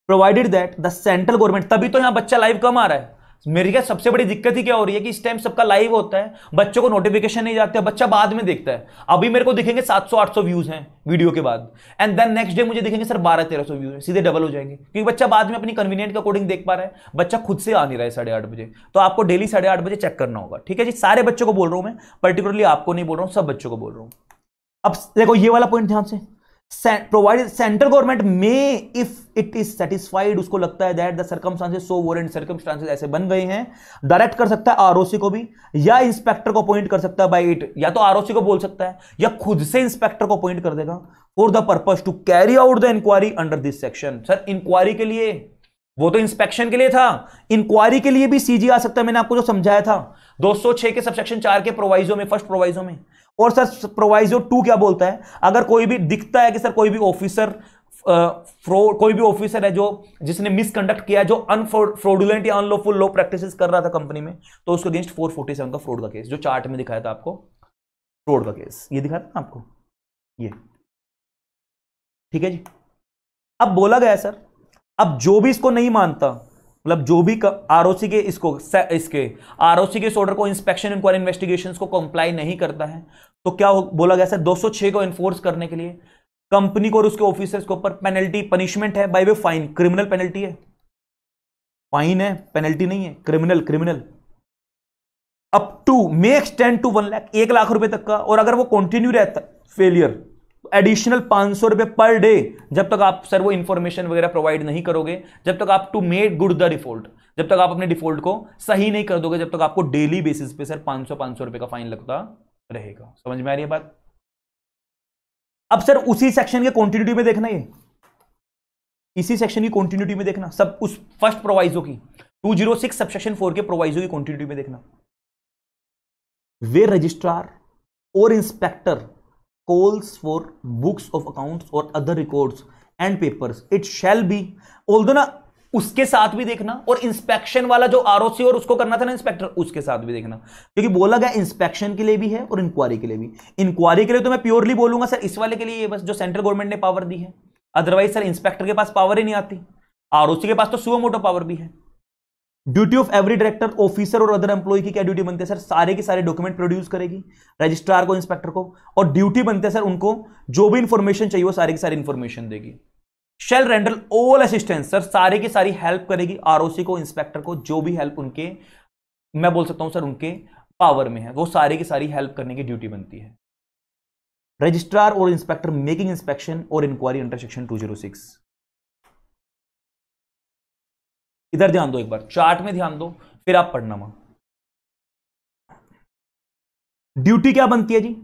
provided that the central government तभी तो यहां बच्चा लाइव कम आ रहा है मेरी क्या सबसे बड़ी दिक्कत ही क्या हो रही है कि इस टाइम सबका लाइव होता है बच्चों को नोटिफिकेशन नहीं जाते बच्चा बाद में देखता है अभी मेरे को दिखेंगे 700-800 व्यूज हैं वीडियो के बाद एंड देन नेक्स्ट डे मुझे दिखेंगे सर बारह तेरह व्यूज हैं सीधे डबल हो जाएंगे क्योंकि बच्चा बाद में अपनी कन्वीनियंट के अकॉर्डिंग देख पा रहा है बच्चा खुद से आ नहीं रहा है साढ़े बजे तो आपको डेली साढ़े बजे चेक करना होगा ठीक है जी सारे बच्चों को बोल रहा हूँ मैं पर्टिकुलरली आपको नहीं बोल रहा हूँ सब बच्चों को बोल रहा हूँ अब देखो ये वाला पॉइंट ध्यान से प्रोवाइडेड सेंट्रल गवर्नमेंट में इफ इट इज सेटिस्फाइड उसको लगता है दैट द सर्कमस्टांसेस सो वोर एंड सर्कमस्टांसेस ऐसे बन गए हैं डायरेक्ट कर सकता है आरओसी को भी या इंस्पेक्टर को अपॉइंट कर सकता है बाई इट या तो आरओसी को बोल सकता है या खुद से इंस्पेक्टर को अपॉइंट कर देगा for the purpose to carry out the inquiry under this section sir inquiry के लिए वो तो इंस्पेक्शन के लिए था इंक्वायरी के लिए भी सीजी आ सकता है मैंने आपको जो समझाया था 206 के सबसेक्शन चार के प्रोवाइजो में फर्स्ट प्रोवाइजो में और सर प्रोवाइजो टू क्या बोलता है अगर कोई भी दिखता है कि सर कोई भी ऑफिसर फ्रॉड कोई भी ऑफिसर है जो जिसने मिसकंडक्ट किया जो अनफ्रॉडुलेंट या अनलॉफुल लो प्रैक्टिस कर रहा था कंपनी में तो उसके अगेंस्ट 447 का फ्रॉड का केस जो चार्ट में दिखाया था आपको फ्रॉड का केस ये दिखाया था ना आपको ये ठीक है जी अब बोला गया सर अब जो भी इसको नहीं मानता मतलब जो भी आरओसी के इसको इसके आरओसी के इस ऑर्डर को इंस्पेक्शन इंक्वायरी इन्वेस्टिगेशन को कंप्लाई नहीं करता है तो क्या बोला गया सौ 206 को इन्फोर्स करने के लिए कंपनी को और उसके ऑफिसर्स के ऊपर पेनल्टी पनिशमेंट है by way fine criminal penalty है फाइन है पेनल्टी नहीं है criminal criminal up to may extend to one lakh एक लाख रुपए तक का और अगर वो कंटिन्यू रहता फेलियर एडिशनल पांच सौ रुपए पर डे जब तक आप सर वो इंफॉर्मेशन वगैरह प्रोवाइड नहीं करोगे जब तक आप to made good the default जब तक आप अपने डिफॉल्ट को सही नहीं कर दोगे जब तक आपको डेली बेसिस पे सर पांच सौ पांच सौ रुपए का फाइन लगता रहेगा समझ में आ रही है बात अब सर उसी सेक्शन के कॉन्टिन्यूटी में देखना ये इसी सेक्शन की कॉन्टिन्यूटी में देखना सब उस फर्स्ट प्रोवाइजो की two zero six subsection four के प्रोवाइजो की कॉन्टिन्यूटी में देखना वे रजिस्ट्रार और inspector calls for books of accounts or other records and papers it shall be although na उसके साथ भी देखना और इंस्पेक्शन वाला जो आरओसी और उसको करना था ना इंस्पेक्टर उसके साथ भी देखना क्योंकि बोला गया इंस्पेक्शन के लिए भी है और इंक्वायरी के लिए भी इंक्वायरी के लिए तो मैं प्योरली बोलूंगा सर इस वाले के लिए बस जो सेंट्रल गवर्नमेंट ने पावर दी है अदरवाइज सर इंस्पेक्टर के पास पावर ही नहीं आती आर के पास तो सुबह मोटो पावर भी है duty of every director officer और अदर एम्प्लॉय की क्या ड्यूटी बनती है सर सारे के सारे डॉक्यूमेंट प्रोड्यूस करेगी रजिस्ट्रार को इंस्पेक्टर को और ड्यूटी बनते हैं सर उनको जो भी इंफॉर्मेशन चाहिए वो सारी की सारी इंफॉर्मेशन देगी shall render all assistance sir सारे की सारी हेल्प करेगी आरओसी को इंस्पेक्टर को जो भी हेल्प उनके मैं बोल सकता हूं सर उनके पावर में है वो सारे की सारी हेल्प करने की ड्यूटी बनती है रजिस्ट्रार और इंस्पेक्टर मेकिंग इंस्पेक्शन और inquiry under section two zero six इधर ध्यान दो एक बार चार्ट में ध्यान दो फिर आप पढ़ना मां ड्यूटी क्या बनती है जी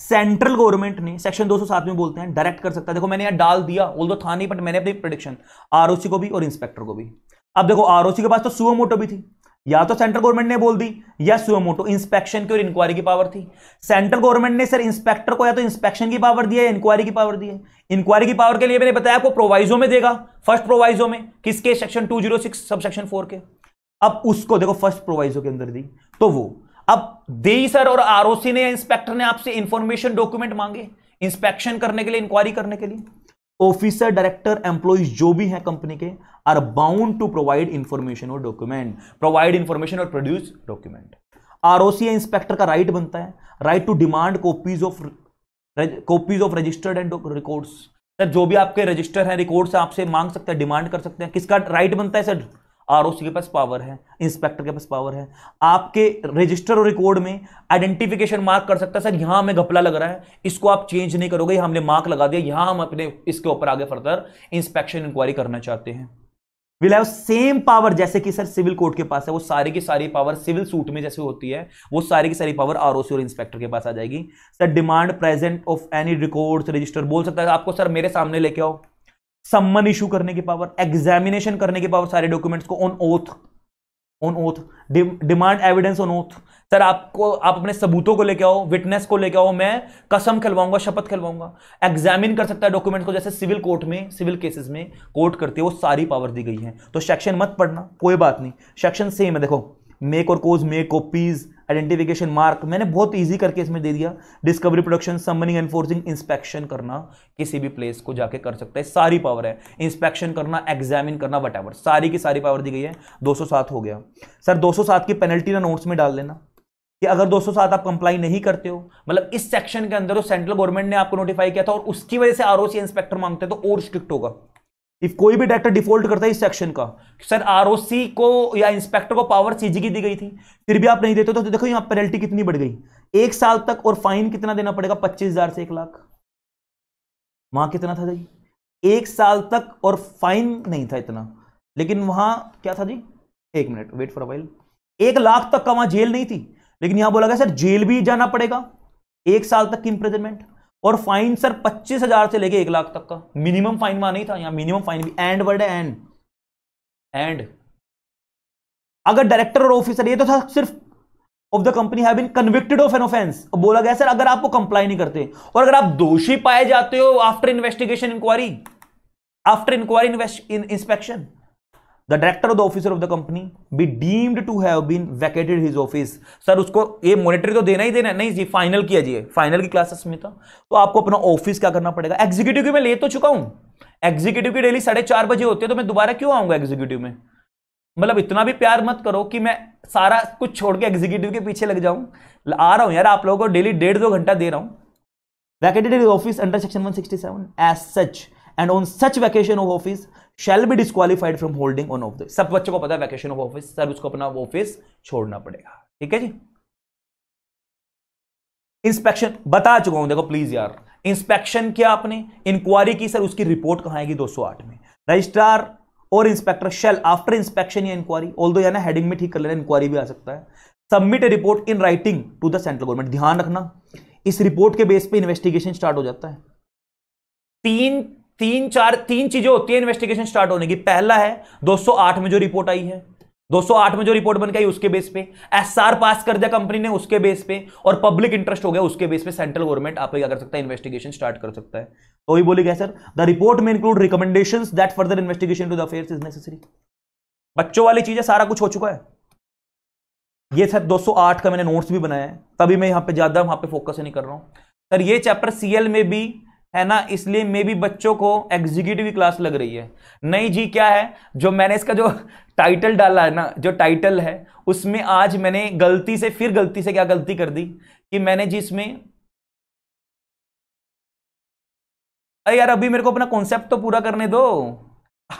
सेंट्रल गवर्नमेंट ने सेक्शन 207 में बोलते हैं डायरेक्ट कर सकता है देखो मैंने यहाँ डाल दिया बोल दो था नहीं बट मैंने अपनी प्रोडिक्शन आरओसी को भी और इंस्पेक्टर को भी अब देखो आरओसी के पास तो मोटो भी थी या तो सेंट्रल गवर्नमेंट ने बोल दी या मोटो इंस्पेक्शन की और इंक्वायरी की पावर थी सेंट्रल गवर्नमेंट ने सर इंस्पेक्टर को या तो इंस्पेक्शन की पावर दी है इंक्वायरी की पावर दी है इंक्वायरी की पावर के लिए मैंने बताया आपको प्रोवाइजो में देगा फर्स्ट प्रोवाइजो में किसके सेक्शन 206 सब सेक्शन 4 के अब उसको देखो फर्स्ट प्रोवाइजो के अंदर दी तो वो अब दे सर और आरओसी ने इंस्पेक्टर ने आपसे इंफॉर्मेशन डॉक्यूमेंट मांगे इंस्पेक्शन करने के लिए इंक्वायरी करने के लिए ऑफिसर डायरेक्टर एम्प्लॉइज जो भी हैं कंपनी के are bound to provide information और डॉक्यूमेंट प्रोवाइड इंफॉर्मेशन और प्रोड्यूस डॉक्यूमेंट आरओसी इंस्पेक्टर का राइट बनता है right to demand copies of copies of registered and records sir जो भी आपके रजिस्टर हैं रिकॉर्ड्स आपसे मांग सकते हैं डिमांड कर सकते हैं किसका राइट बनता है सर आर के पास पावर है इंस्पेक्टर के पास पावर है आपके रजिस्टर और रिकॉर्ड में आइडेंटिफिकेशन मार्क कर सकता है सर यहां हमें घपला लग रहा है इसको आप चेंज नहीं करोगे हमने मार्क लगा दिया यहां हम अपने इसके ऊपर आगे फर्दर इंस्पेक्शन इंक्वायरी करना चाहते हैं विल हैव सेम पावर जैसे कि सर सिविल कोर्ट के पास है वो सारी की सारी पावर सिविल सूट में जैसे होती है वो सारी की सारी पावर आर और इंस्पेक्टर के पास आ जाएगी sir demand present of any record register बोल सकता है आपको सर मेरे सामने लेके आओ सम्मन इशू करने की पावर एग्जामिनेशन करने की पावर सारे डॉक्यूमेंट्स को on oath on oath demand evidence on oath sir आपको आप अपने सबूतों को लेके आओ विटनेस को लेके आओ मैं कसम खिलवाऊंगा शपथ खिलवाऊंगा एग्जामिन कर सकता है डॉक्यूमेंट को जैसे सिविल कोर्ट में सिविल केसेस में कोर्ट करती है वो सारी पावर दी गई है तो सेक्शन मत पढ़ना कोई बात नहीं सेक्शन सेम है देखो मेक और कोज मेक कॉपीज आइडेंटिफिकेशन मार्क मैंने बहुत ईजी करके इसमें दे दिया discovery production summoning enforcing inspection करना किसी भी प्लेस को जाके कर सकता है सारी पावर है इंस्पेक्शन करना एग्जामिन करना वट सारी की सारी पावर दी गई है 207 हो गया सर 207 की पेनल्टी ना नोट्स में डाल देना कि अगर 207 आप कंप्लाई नहीं करते हो मतलब इस सेक्शन के अंदर जो सेंट्रल गवर्नमेंट ने आपको नोटिफाई किया था और उसकी वजह से आरओसी इंस्पेक्टर मांगते हैं तो और स्ट्रिक्ट होगा इफ कोई भी डायरेक्टर डिफॉल्ट करता है इस सेक्शन का सर आरओसी को या इंस्पेक्टर को पावर सीजी की दी गई थी फिर भी आप नहीं देते तो, देखो यहाँ पेनल्टी कितनी बढ़ गई एक साल तक और फाइन कितना देना पड़ेगा पच्चीस हजार से एक लाख वहां कितना था जी एक साल तक और फाइन नहीं था इतना लेकिन वहां क्या था जी एक मिनट वेट फॉर अवाइल एक लाख तक का वहां जेल नहीं थी लेकिन यहां बोला गया सर जेल भी जाना पड़ेगा एक साल तक की इंप्रेजनमेंट और फाइन सर पच्चीस हजार से लेके एक लाख तक का मिनिमम फाइन वहां नहीं था यहां मिनिमम फाइन भी एंड वर्ड है एंड एंड अगर डायरेक्टर और ऑफिसर ये तो था सिर्फ of the company have been convicted of an offence बोला गया सर अगर आपको कंप्लाई नहीं करते और अगर आप दोषी पाए जाते हो after investigation inquiry after inquiry inspection the director of the officer of the company be deemed to have been vacated his office sir उसको ये मॉनिटरी तो देना ही देना नहीं जी फाइनल किया जी फाइनल की क्लासेस में था तो आपको अपना ऑफिस क्या करना पड़ेगा एग्जीक्यूटिव की मैं ले तो चुका हूं एग्जीक्यूटिव की डेली साढ़े चार बजे होते हैं तो मैं दोबारा क्यों आऊंगा एग्जीक्यूटिव में मतलब इतना भी प्यार मत करो कि मैं सारा कुछ छोड़ के एग्जीक्यूटिव के पीछे लग जाऊं आ रहा हूं यार आप लोगों को डेली डेढ़ दो घंटा दे रहा हूं vacated office under section seven as such and on such vacation of office shall be disqualified from holding on of the सब बच्चों को पता है वैकेशन ऑफ ऑफिस सर उसको अपना ऑफिस छोड़ना पड़ेगा ठीक है जी इंस्पेक्शन बता चुका हूं देखो प्लीज यार इंस्पेक्शन किया आपने इंक्वायरी की सर उसकी रिपोर्ट कहां आएगी 208 में रजिस्ट्रार और इंस्पेक्टर शेल आफ्टर इंस्पेक्शन या इंक्वायरी ऑल दो या ना हेडिंग में ठीक कर लेना इंक्वायरी भी आ सकता है submit a report in writing to the central government ध्यान रखना इस रिपोर्ट के बेस पे इन्वेस्टिगेशन स्टार्ट हो जाता है तीन तीन चार तीन चीजें होती है इन्वेस्टिगेशन स्टार्ट होने की पहला है 208 में जो रिपोर्ट आई है 208 में जो रिपोर्ट बन गई उसके बेस पे एसआर पास कर दिया कंपनी ने उसके बेस पे और पब्लिक इंटरेस्ट हो गया उसके बेस पे सेंट्रल गवर्नमेंट आप क्या कर सकता है इन्वेस्टिगेशन स्टार्ट कर सकता है तो ही बोली गया सर द रिपोर्ट में include recommendation that further investigation to the affair is necessary बच्चों वाली चीजें सारा कुछ हो चुका है ये सर 208 का मैंने नोट्स भी बनाया है तभी मैं यहां पे ज्यादा वहां पे फोकस नहीं कर रहा हूं सर ये चैप्टर सीएल में भी है ना इसलिए मे भी बच्चों को एग्जीक्यूटिव की क्लास लग रही है नहीं जी क्या है जो मैंने इसका जो टाइटल डाला है ना जो टाइटल है उसमें आज मैंने गलती से फिर गलती से क्या गलती कर दी कि मैंने जी इसमें अरे यार अभी मेरे को अपना कॉन्सेप्ट तो पूरा करने दो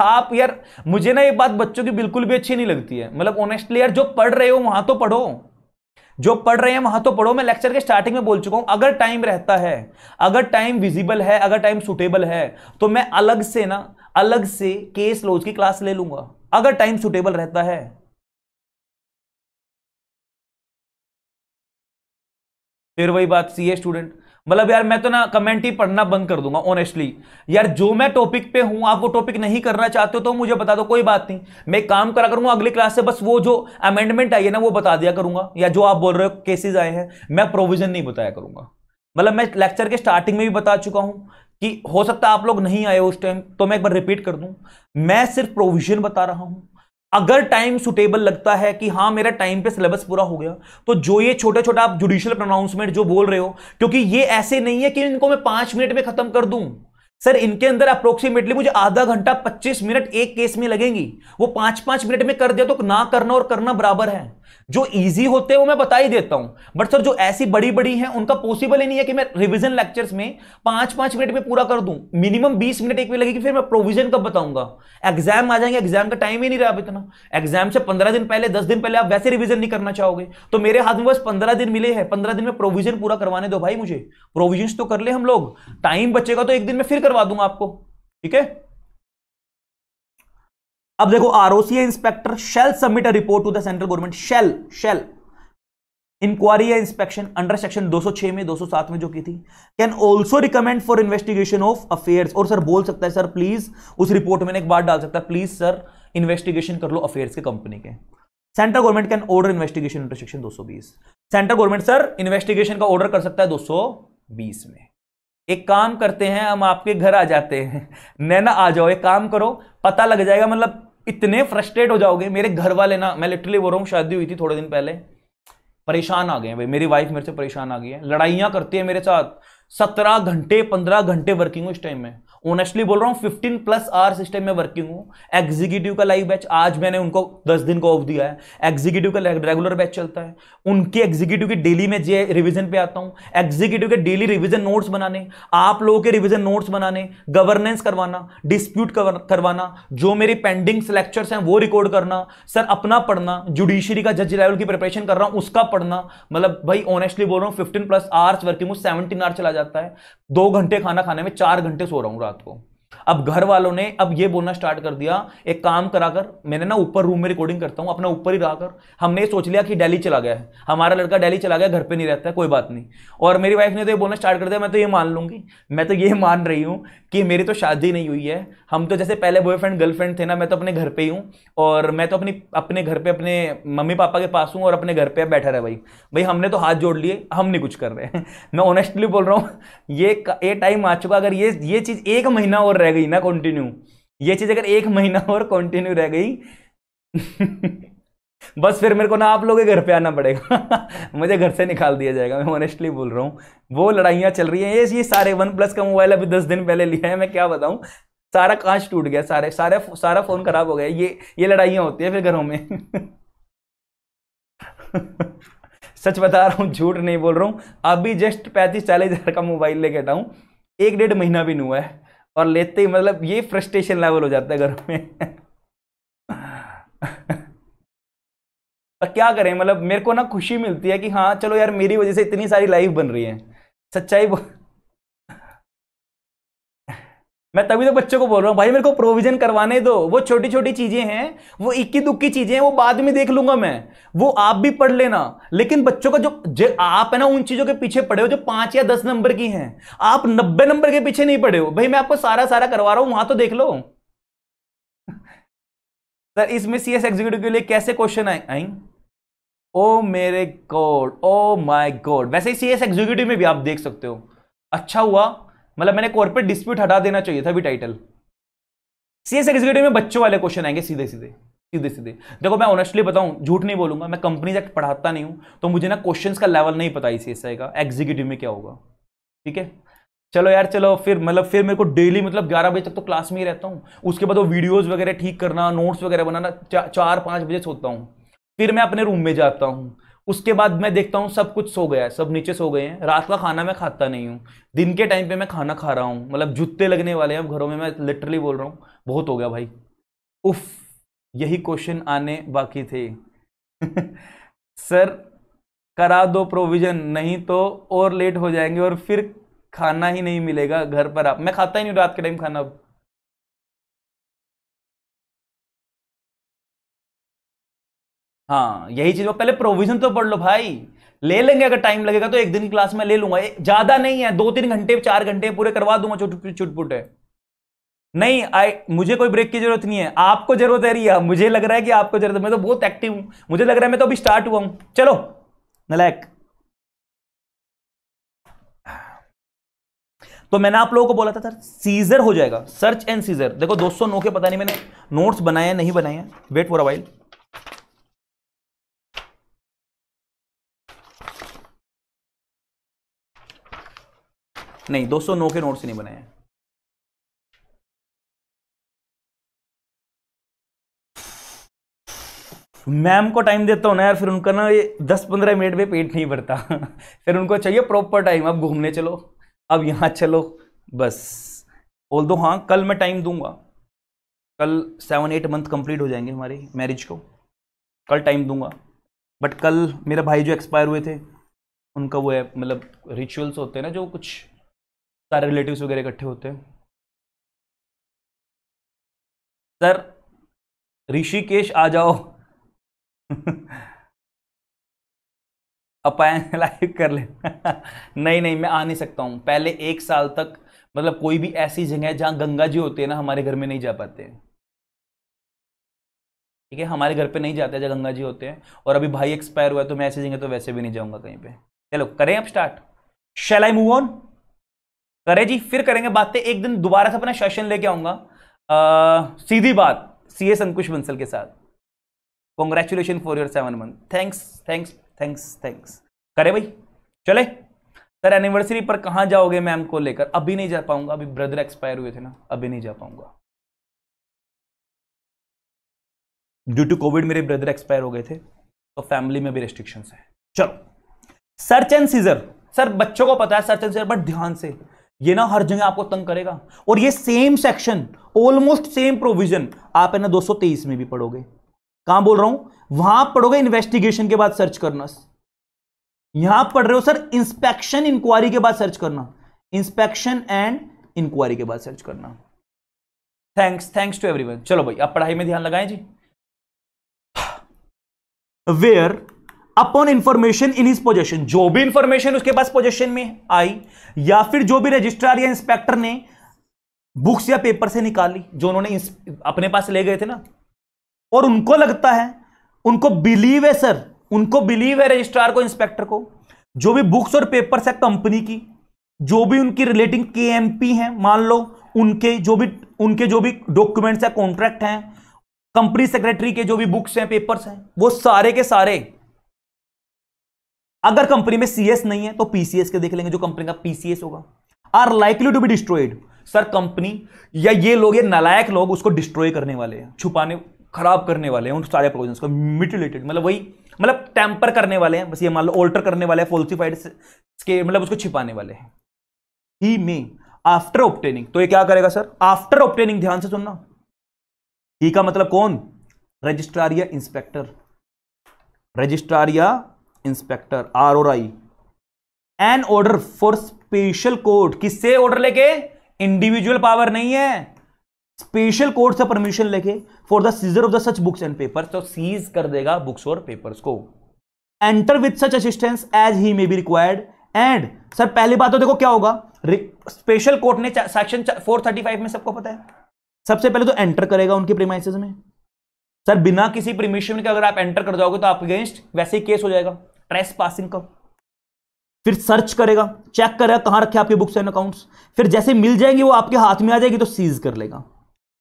आप यार मुझे ना ये बात बच्चों की बिल्कुल भी अच्छी नहीं लगती है मतलब ऑनेस्टली यार जो पढ़ रहे हो वहां तो पढ़ो जो पढ़ रहे हैं वहां तो पढ़ो मैं लेक्चर के स्टार्टिंग में बोल चुका हूं अगर टाइम रहता है अगर टाइम विजिबल है अगर टाइम सुटेबल है तो मैं अलग से ना अलग से केस लॉज की क्लास ले लूंगा अगर टाइम सुटेबल रहता है फिर वही बात सी ए स्टूडेंट मतलब यार मैं तो ना कमेंट ही पढ़ना बंद कर दूंगा ऑनेस्टली यार जो मैं टॉपिक पे हूं आप वो टॉपिक नहीं करना चाहते हो तो मुझे बता दो कोई बात नहीं मैं काम करा करूंगा अगली क्लास से बस वो जो अमेंडमेंट आई है ना वो बता दिया करूंगा या जो आप बोल रहे हो केसेज आए हैं मैं प्रोविजन नहीं बताया करूंगा मतलब मैं लेक्चर के स्टार्टिंग में भी बता चुका हूं कि हो सकता है आप लोग नहीं आए उस टाइम तो मैं एक बार रिपीट कर दूं मैं सिर्फ प्रोविजन बता रहा हूं अगर टाइम सुटेबल लगता है कि हाँ मेरा टाइम पे सिलेबस पूरा हो गया तो जो ये छोटे छोटे आप जुडिशियल प्रोनाउंसमेंट जो बोल रहे हो क्योंकि ये ऐसे नहीं है कि इनको मैं पांच मिनट में खत्म कर दूं सर इनके अंदर अप्रोक्सीमेटली मुझे आधा घंटा पच्चीस मिनट एक केस में लगेंगी वो पांच पांच मिनट में कर दिया तो ना करना और करना बराबर है जो इजी होते हैं वो मैं बता ही देता हूं बट सर जो ऐसी बड़ी बड़ी हैं उनका पॉसिबल ही नहीं है कि मैं रिवीजन लेक्चर्स में पांच पांच मिनट में पूरा कर दूं मिनिमम बीस मिनट एक में लगेगी फिर मैं प्रोविजन कब बताऊंगा एग्जाम आ जाएंगे एग्जाम का टाइम ही नहीं रहा अब इतना एग्जाम से पंद्रह दिन पहले दस दिन पहले आप वैसे रिविजन नहीं करना चाहोगे तो मेरे हाथ में बस पंद्रह दिन मिले हैं पंद्रह दिन में प्रोविजन पूरा करवाने दो भाई मुझे प्रोविजन तो कर ले हम लोग टाइम बचेगा तो एक दिन में फिर करवा दूंगा आपको ठीक है अब देखो OC inspector shall submit a report to the central government shall shall inquiry या इंस्पेक्शन अंडर सेक्शन 206 में 207 में जो की थी can also recommend for investigation of affairs और सर बोल सकता है सर प्लीज उस रिपोर्ट में एक बार डाल सकता है प्लीज सर इन्वेस्टिगेशन कर लो अफेयर्स के कंपनी के central government can order investigation under section 220 central government sir investigation का ऑर्डर कर सकता है 220 में एक काम करते हैं हम आपके घर आ जाते हैं नैना आ जाओ एक काम करो पता लग जाएगा मतलब इतने फ्रस्ट्रेट हो जाओगे मेरे घर वाले ना मैं लिटरली बोल रहा हूँ शादी हुई थी थोड़े दिन पहले परेशान आ गए भाई मेरी वाइफ मेरे से परेशान आ गई है लड़ाइयाँ करती है मेरे साथ सत्रह घंटे पंद्रह घंटे वर्किंग हो इस टाइम में ऑनेस्टली बोल रहा हूँ फिफ्टीन प्लस आर सिस्टम में वर्किंग हूँ एग्जीक्यूटिव का लाइव बैच आज मैंने उनको दस दिन को ऑफ दिया है एग्जीक्यूटिव का रेगुलर बैच चलता है उनके एग्जीक्यूटिव की डेली में जे रिविजन पे आता हूँ एग्जीक्यूटिव के डेली रिविजन नोट्स बनाने आप लोगों के रिविजन नोट्स बनाने गवर्नेंस करवाना डिस्प्यूट करवाना जो मेरी पेंडिंग लेक्चर्स हैं वो रिकॉर्ड करना सर अपना पढ़ना जुडिशरी का जज लेवल की प्रिपरेशन कर रहा हूँ उसका पढ़ना मतलब भाई ऑनेस्टली बोल रहा हूँ फिफ्टीन प्लस आर्स वर्किंग हूँ सेवनटीन आर चला जाता है दो घंटे खाना खाने में चार घंटे सो रहा हूँ बात को अब घर वालों ने अब ये बोलना स्टार्ट कर दिया एक काम कराकर मैंने ना ऊपर रूम में रिकॉर्डिंग करता हूँ अपना ऊपर ही रहकर हमने सोच लिया कि डेली चला गया है हमारा लड़का डेली चला गया घर पे नहीं रहता है कोई बात नहीं और मेरी वाइफ ने तो ये बोलना स्टार्ट कर दिया मैं तो ये मान लूंगी मैं तो ये मान रही हूँ कि मेरी तो शादी नहीं हुई है हम तो जैसे पहले बॉयफ्रेंड गर्लफ्रेंड थे ना मैं तो अपने घर पे ही हूँ और मैं तो अपनी अपने घर पे अपने मम्मी पापा के पास हूँ और अपने घर पे बैठा रहा भाई भाई हमने तो हाथ जोड़ लिए हम नहीं कुछ कर रहे हैं मैं ऑनेस्टली बोल रहा हूँ ये ये टाइम आ चुका अगर ये ये चीज़ एक महीना और रह गई ना कंटिन्यू ये चीज़ अगर एक महीना और कंटिन्यू रह गई बस फिर मेरे को ना आप लोगों के घर पे आना पड़ेगा मुझे घर से निकाल दिया जाएगा मैं ऑनेस्टली बोल रहा हूँ वो लड़ाइयाँ चल रही हैं ये ये सारे वन प्लस का मोबाइल अभी दस दिन पहले लिया है मैं क्या बताऊँ सारा कांच टूट गया सारे सारे सारा फोन खराब हो गया ये ये लड़ाइयाँ होती है फिर घरों में सच बता रहा हूँ झूठ नहीं बोल रहा हूँ अभी जस्ट पैंतीस चालीस हज़ार का मोबाइल लेके आता हूँ एक डेढ़ महीना भी नहीं हुआ है और लेते ही मतलब ये फ्रस्ट्रेशन लेवल हो जाता है घर में पर क्या करें मतलब मेरे को ना खुशी मिलती है कि हाँ चलो यार मेरी वजह से इतनी सारी लाइफ बन रही है सच्चाई मैं तभी तो बच्चों को बोल रहा हूँ भाई मेरे को प्रोविजन करवाने दो वो छोटी छोटी चीजें हैं वो इक्की दुक्की चीजें हैं वो बाद में देख लूंगा मैं वो आप भी पढ़ लेना लेकिन बच्चों का जो, जो आप है ना उन चीजों के पीछे पड़े हो जो पांच या दस नंबर की हैं आप नब्बे नंबर के पीछे नहीं पड़े हो भाई मैं आपको सारा सारा करवा रहा हूं वहां तो देख लो सर इसमें सी एस एग्जीक्यूटिव के लिए कैसे क्वेश्चन आए आई ओ मेरे गॉड ओ माय गॉड वैसे ही सीएस एग्जीक्यूटिव में भी आप देख सकते हो अच्छा हुआ मतलब मैंने कॉर्पोरेट डिस्प्यूट हटा देना चाहिए था भी टाइटल सीएस एग्जीक्यूटिव में बच्चों वाले क्वेश्चन आएंगे सीधे सीधे सीधे सीधे देखो मैं ऑनेस्टली बताऊं झूठ नहीं बोलूंगा मैं कंपनी एक्ट पढ़ाता नहीं हूं तो मुझे ना क्वेश्चन का लेवल नहीं पता आई का एग्जीक्यूटिव में क्या होगा ठीक है चलो यार चलो फिर मतलब फिर मेरे को डेली मतलब ग्यारह बजे तक तो क्लास में ही रहता हूँ उसके बाद वो वीडियोज़ वगैरह ठीक करना नोट्स वगैरह बनाना चा, चार पाँच बजे सोता हूँ फिर मैं अपने रूम में जाता हूँ उसके बाद मैं देखता हूँ सब कुछ सो गया है सब नीचे सो गए हैं रात का खाना मैं खाता नहीं हूँ दिन के टाइम पे मैं खाना खा रहा हूँ मतलब जूते लगने वाले हैं घरों में मैं लिटरली बोल रहा हूँ बहुत हो गया भाई उफ यही क्वेश्चन आने बाकी थे सर करा दो प्रोविज़न नहीं तो और लेट हो जाएंगे और फिर खाना ही नहीं मिलेगा घर पर आप मैं खाता ही नहीं रात के टाइम खाना अब हाँ यही चीज पहले प्रोविजन तो पढ़ लो भाई ले लेंगे अगर टाइम लगेगा तो एक दिन क्लास में ले लूंगा ज्यादा नहीं है दो तीन घंटे चार घंटे पूरे करवा दूंगा छुटपुट है नहीं आई मुझे कोई ब्रेक की जरूरत नहीं है आपको जरूरत है रिया मुझे लग रहा है कि आपको जरूरत है मैं तो बहुत एक्टिव हूं मुझे लग रहा है मैं तो अभी स्टार्ट हुआ हूं चलो नलैक तो मैंने आप लोगों को बोला था सर सीजर हो जाएगा सर्च एंड सीजर देखो 209 के पता नहीं मैंने नोट्स बनाए नहीं बनाए वेट फॉर अ वाइल्ड नहीं दो सौ नौ के नोट से नहीं बने हैं मैम को टाइम देता हूं ना यार फिर उनका ना ये दस पंद्रह मिनट में पेट नहीं भरता फिर उनको चाहिए प्रॉपर टाइम अब घूमने चलो अब यहां चलो बस बोल दो हाँ कल मैं टाइम दूंगा कल सेवन एट मंथ कंप्लीट हो जाएंगे हमारे मैरिज को कल टाइम दूंगा बट कल मेरा भाई जो एक्सपायर हुए थे उनका वो है मतलब रिचुअल्स होते हैं ना जो कुछ सारे रिलेटिव वगैरह इकट्ठे होते हैं सर ऋषिकेश आ जाओ अपायन लाइक कर ले नहीं नहीं मैं आ नहीं सकता हूँ पहले एक साल तक मतलब कोई भी ऐसी जगह है जहाँ गंगा जी होते हैं ना हमारे घर में नहीं जा पाते ठीक है हमारे घर पे नहीं जाते जहाँ गंगा जी होते हैं और अभी भाई एक्सपायर हुआ है तो मैं ऐसी जगह तो वैसे भी नहीं जाऊँगा कहीं पे चलो करें अब start shall I move on करे जी फिर करेंगे बातें एक दिन दोबारा से अपना सेशन लेके आऊंगा सीधी बात सी एस अंकुश बंसल के साथ congratulation for your seven month thanks thanks thanks thanks करे भाई चले सर एनिवर्सरी पर कहाँ जाओगे मैम को लेकर अभी नहीं जा पाऊंगा अभी ब्रदर एक्सपायर हुए थे ना अभी नहीं जा पाऊंगा ड्यू टू कोविड मेरे ब्रदर एक्सपायर हो गए थे तो फैमिली में भी रेस्ट्रिक्शन है चलो सर्च एंड सीजर सर बच्चों को पता है सर्च एंड सीजर बट ध्यान से ये ना हर जगह आपको तंग करेगा और ये same section almost same provision आप है ना 223 में भी पढ़ोगे कहां बोल रहा हूं वहां पढ़ोगे इन्वेस्टिगेशन के बाद सर्च करना यहां पढ़ रहे हो सर इंस्पेक्शन इंक्वायरी के बाद सर्च करना इंस्पेक्शन एंड इंक्वायरी के बाद सर्च करना थैंक्स थैंक्स टू एवरीवन चलो भाई आप पढ़ाई में ध्यान लगाएं जी whereupon information in his possession जो भी इंफॉर्मेशन उसके पास पोजेशन में आई या फिर जो भी रजिस्ट्रार या इंस्पेक्टर ने बुक्स या पेपर से निकाली जो उन्होंने अपने पास ले गए थे ना और उनको लगता है उनको बिलीव है सर उनको बिलीव है रजिस्ट्रार को इंस्पेक्टर को जो भी बुक्स और पेपर्स है कंपनी की जो भी उनकी रिलेटिंग के एम पी हैं मान लो उनके जो भी उनके जो भी डॉक्यूमेंट्स है कॉन्ट्रैक्ट हैं कंपनी सेक्रेटरी के जो भी बुक्स हैं पेपर्स हैं वो सारे के सारे अगर कंपनी में सीएस नहीं है तो पीसीएस के देख लेंगे जो कंपनी का पीसीएस होगा are likely to be destroyed sir company या ये लोग ये नलायक लोग उसको डिस्ट्रॉय करने वाले हैं छुपाने खराब करने वाले हैं उन सारे प्रोविजन को मिटिलेटेड मतलब वही मतलब टेम्पर करने वाले हैं बस ये मान लो ऑल्टर करने वाले हैं फोल्सिफाइड के मतलब उसको छिपाने वाले हैं ही मे आफ्टर ऑप्टेनिंग तो ये क्या करेगा सर आफ्टर ऑप्टेनिंग ध्यान से सुनना ही का मतलब कौन रजिस्ट्रार या इंस्पेक्टर रजिस्ट्रार या inspector are or I N order for special court किससे ऑर्डर लेके इंडिविजुअल पावर नहीं है स्पेशल कोर्ट से परमिशन लेके for the seizure of the such books and paper तो सीज कर देगा बुक्स और पेपर्स को enter with such assistance as he may be required and sir पहली बात तो देखो क्या होगा स्पेशल कोर्ट ने सेक्शन 435 में सबको पता है सबसे पहले तो एंटर करेगा उनके प्रीमाइसिस में सर बिना किसी परमिशन के अगर आप एंटर कर जाओगे तो आप अगेंस्ट वैसे ही केस हो जाएगा ट्रेस पासिंग का फिर सर्च करेगा चेक करेगा कहां रखे आपके बुक्स एंड अकाउंट्स फिर जैसे मिल जाएंगे वो आपके हाथ में आ जाएगी तो सीज कर लेगा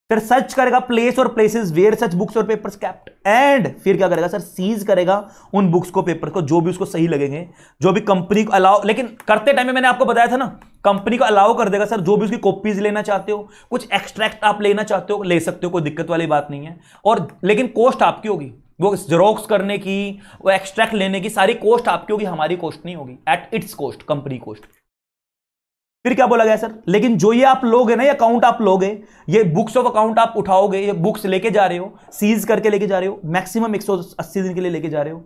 फिर सर्च करेगा प्लेस और प्लेसेस वेयर सच बुक्स और पेपर्स कैप्ट एंड फिर क्या करेगा सर सीज करेगा उन बुक्स को पेपर को जो भी उसको सही लगेंगे जो भी कंपनी को अलाउ लेकिन करते टाइम में मैंने आपको बताया था ना कंपनी को अलाउ कर देगा सर जो भी उसकी कॉपीज लेना चाहते हो कुछ एक्सट्रैक्ट आप लेना चाहते हो ले सकते हो कोई दिक्कत वाली बात नहीं है और लेकिन कॉस्ट आपकी होगी वो जेरोक्स करने की वो एक्सट्रैक्ट लेने की सारी कॉस्ट आपकी होगी हमारी कॉस्ट नहीं होगी at its cost company cost फिर क्या बोला गया सर लेकिन जो ये आप लोगे ना ये अकाउंट आप लोगे ये बुक्स ऑफ अकाउंट आप उठाओगे ये बुक्स लेके जा रहे हो सीज करके लेके जा रहे हो मैक्सिमम 180 दिन के लिए लेके जा रहे हो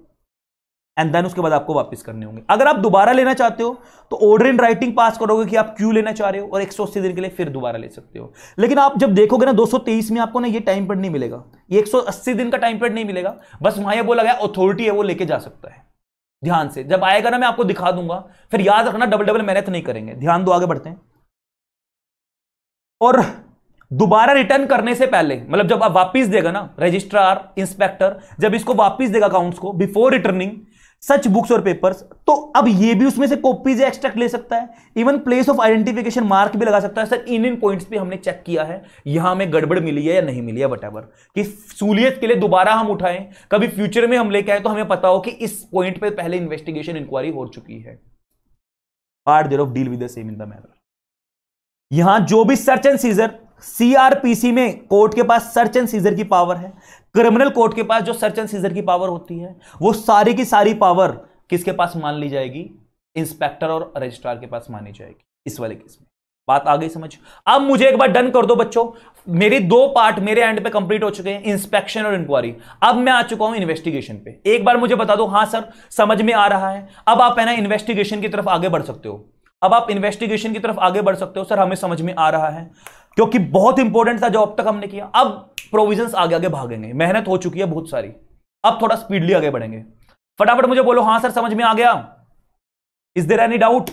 एंड देन उसके बाद आपको वापस करने होंगे अगर आप दोबारा लेना चाहते हो तो ऑर्डर इन राइटिंग पास करोगे कि आप क्यों लेना चाह रहे हो और एक दिन के लिए फिर दोबारा ले सकते हो लेकिन आप जब देखोगे ना 223 में आपको ना ये टाइम पर नहीं मिलेगा ये 180 दिन का टाइम पर नहीं मिलेगा बस वहां यह बोला गया अथॉरिटी है वो लेके जा सकता है ध्यान से जब आएगा ना मैं आपको दिखा दूंगा फिर याद रखना डबल डबल मेहनत नहीं करेंगे ध्यान दो आगे बढ़ते हैं और दोबारा रिटर्न करने से पहले मतलब जब आप वापस देगा ना रजिस्ट्रार इंस्पेक्टर जब इसको वापस देगा अकाउंट्स को बिफोर रिटर्निंग सच बुक्स और पेपर्स तो अब ये भी उसमें से कॉपीज एक्सट्रैक्ट ले सकता है even place of identification mark भी लगा सकता है सर इन इन पॉइंट्स पे हमने चेक किया है यहां हमें गड़बड़ मिली है या नहीं मिली है वट कि सूलियत के लिए दोबारा हम उठाएं कभी फ्यूचर में हम लेके आए तो हमें पता हो कि इस पॉइंट पे पहले इन्वेस्टिगेशन इंक्वायरी हो चुकी है part thereof deal with the same in the matter यहां जो भी सर्च एंड सीजर सीआरपीसी में कोर्ट के पास सर्च एंड सीजर की पावर है क्रिमिनल कोर्ट के पास जो सर्च एंड सीजर की पावर होती है वो सारी की सारी पावर किसके पास मान ली जाएगी इंस्पेक्टर और रजिस्ट्रार के पास मानी जाएगी इस वाले केस में बात आ गई समझ अब मुझे एक बार डन कर दो बच्चों मेरी दो पार्ट मेरे एंड पे कंप्लीट हो चुके हैं इंस्पेक्शन और इंक्वायरी अब मैं आ चुका हूं इन्वेस्टिगेशन पे एक बार मुझे बता दो हाँ सर समझ में आ रहा है अब आप है ना इन्वेस्टिगेशन की तरफ आगे बढ़ सकते हो अब आप इन्वेस्टिगेशन की तरफ आगे बढ़ सकते हो सर हमें समझ में आ रहा है क्योंकि बहुत इंपॉर्टेंट था जो अब तक हमने किया अब प्रोविजंस आगे आगे भागेंगे मेहनत हो चुकी है बहुत सारी अब थोड़ा स्पीडली आगे बढ़ेंगे फटाफट मुझे बोलो हाँ सर समझ में आ गया is there any doubt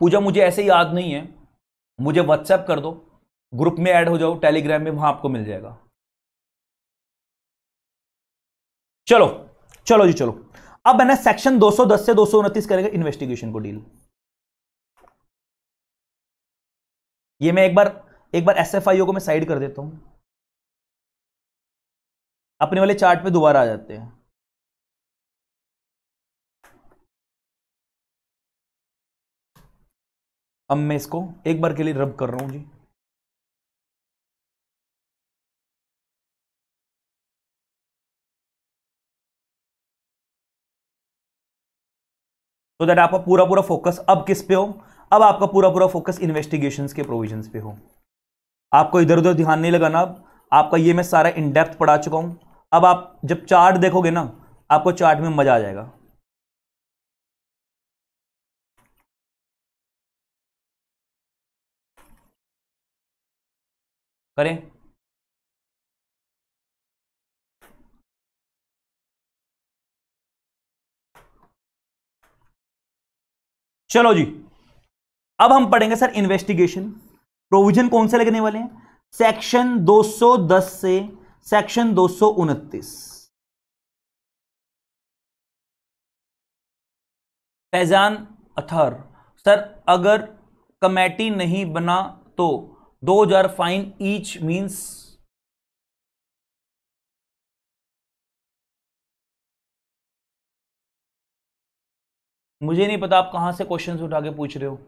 Pooja मुझे ऐसे याद नहीं है मुझे व्हाट्सएप कर दो ग्रुप में ऐड हो जाओ टेलीग्राम में वहां आपको मिल जाएगा चलो चलो जी चलो अब है ना सेक्शन 210 से दो करेगा इन्वेस्टिगेशन को डील ये मैं एक बार एक बार एस को मैं साइड कर देता हूं अपने वाले चार्ट पे दोबारा आ जाते हैं अब मैं इसको एक बार के लिए रब कर रहा हूं जी तो दैट आपका पूरा पूरा फोकस अब किस पे हो अब आपका पूरा पूरा फोकस इन्वेस्टिगेशन के प्रोविजन पे हो आपको इधर उधर ध्यान नहीं लगाना अब आपका ये मैं सारा इन डेप्थ पढ़ा चुका हूँ अब आप जब चार्ट देखोगे ना आपको चार्ट में मज़ा आ जाएगा करें चलो जी अब हम पढ़ेंगे सर इन्वेस्टिगेशन प्रोविजन कौन से लगने वाले हैं सेक्शन 210 से सेक्शन दो फैजान अथर सर अगर कमेटी नहीं बना तो 2000 फाइन ईच मींस मुझे नहीं पता आप कहाँ से क्वेश्चन उठा के पूछ रहे हो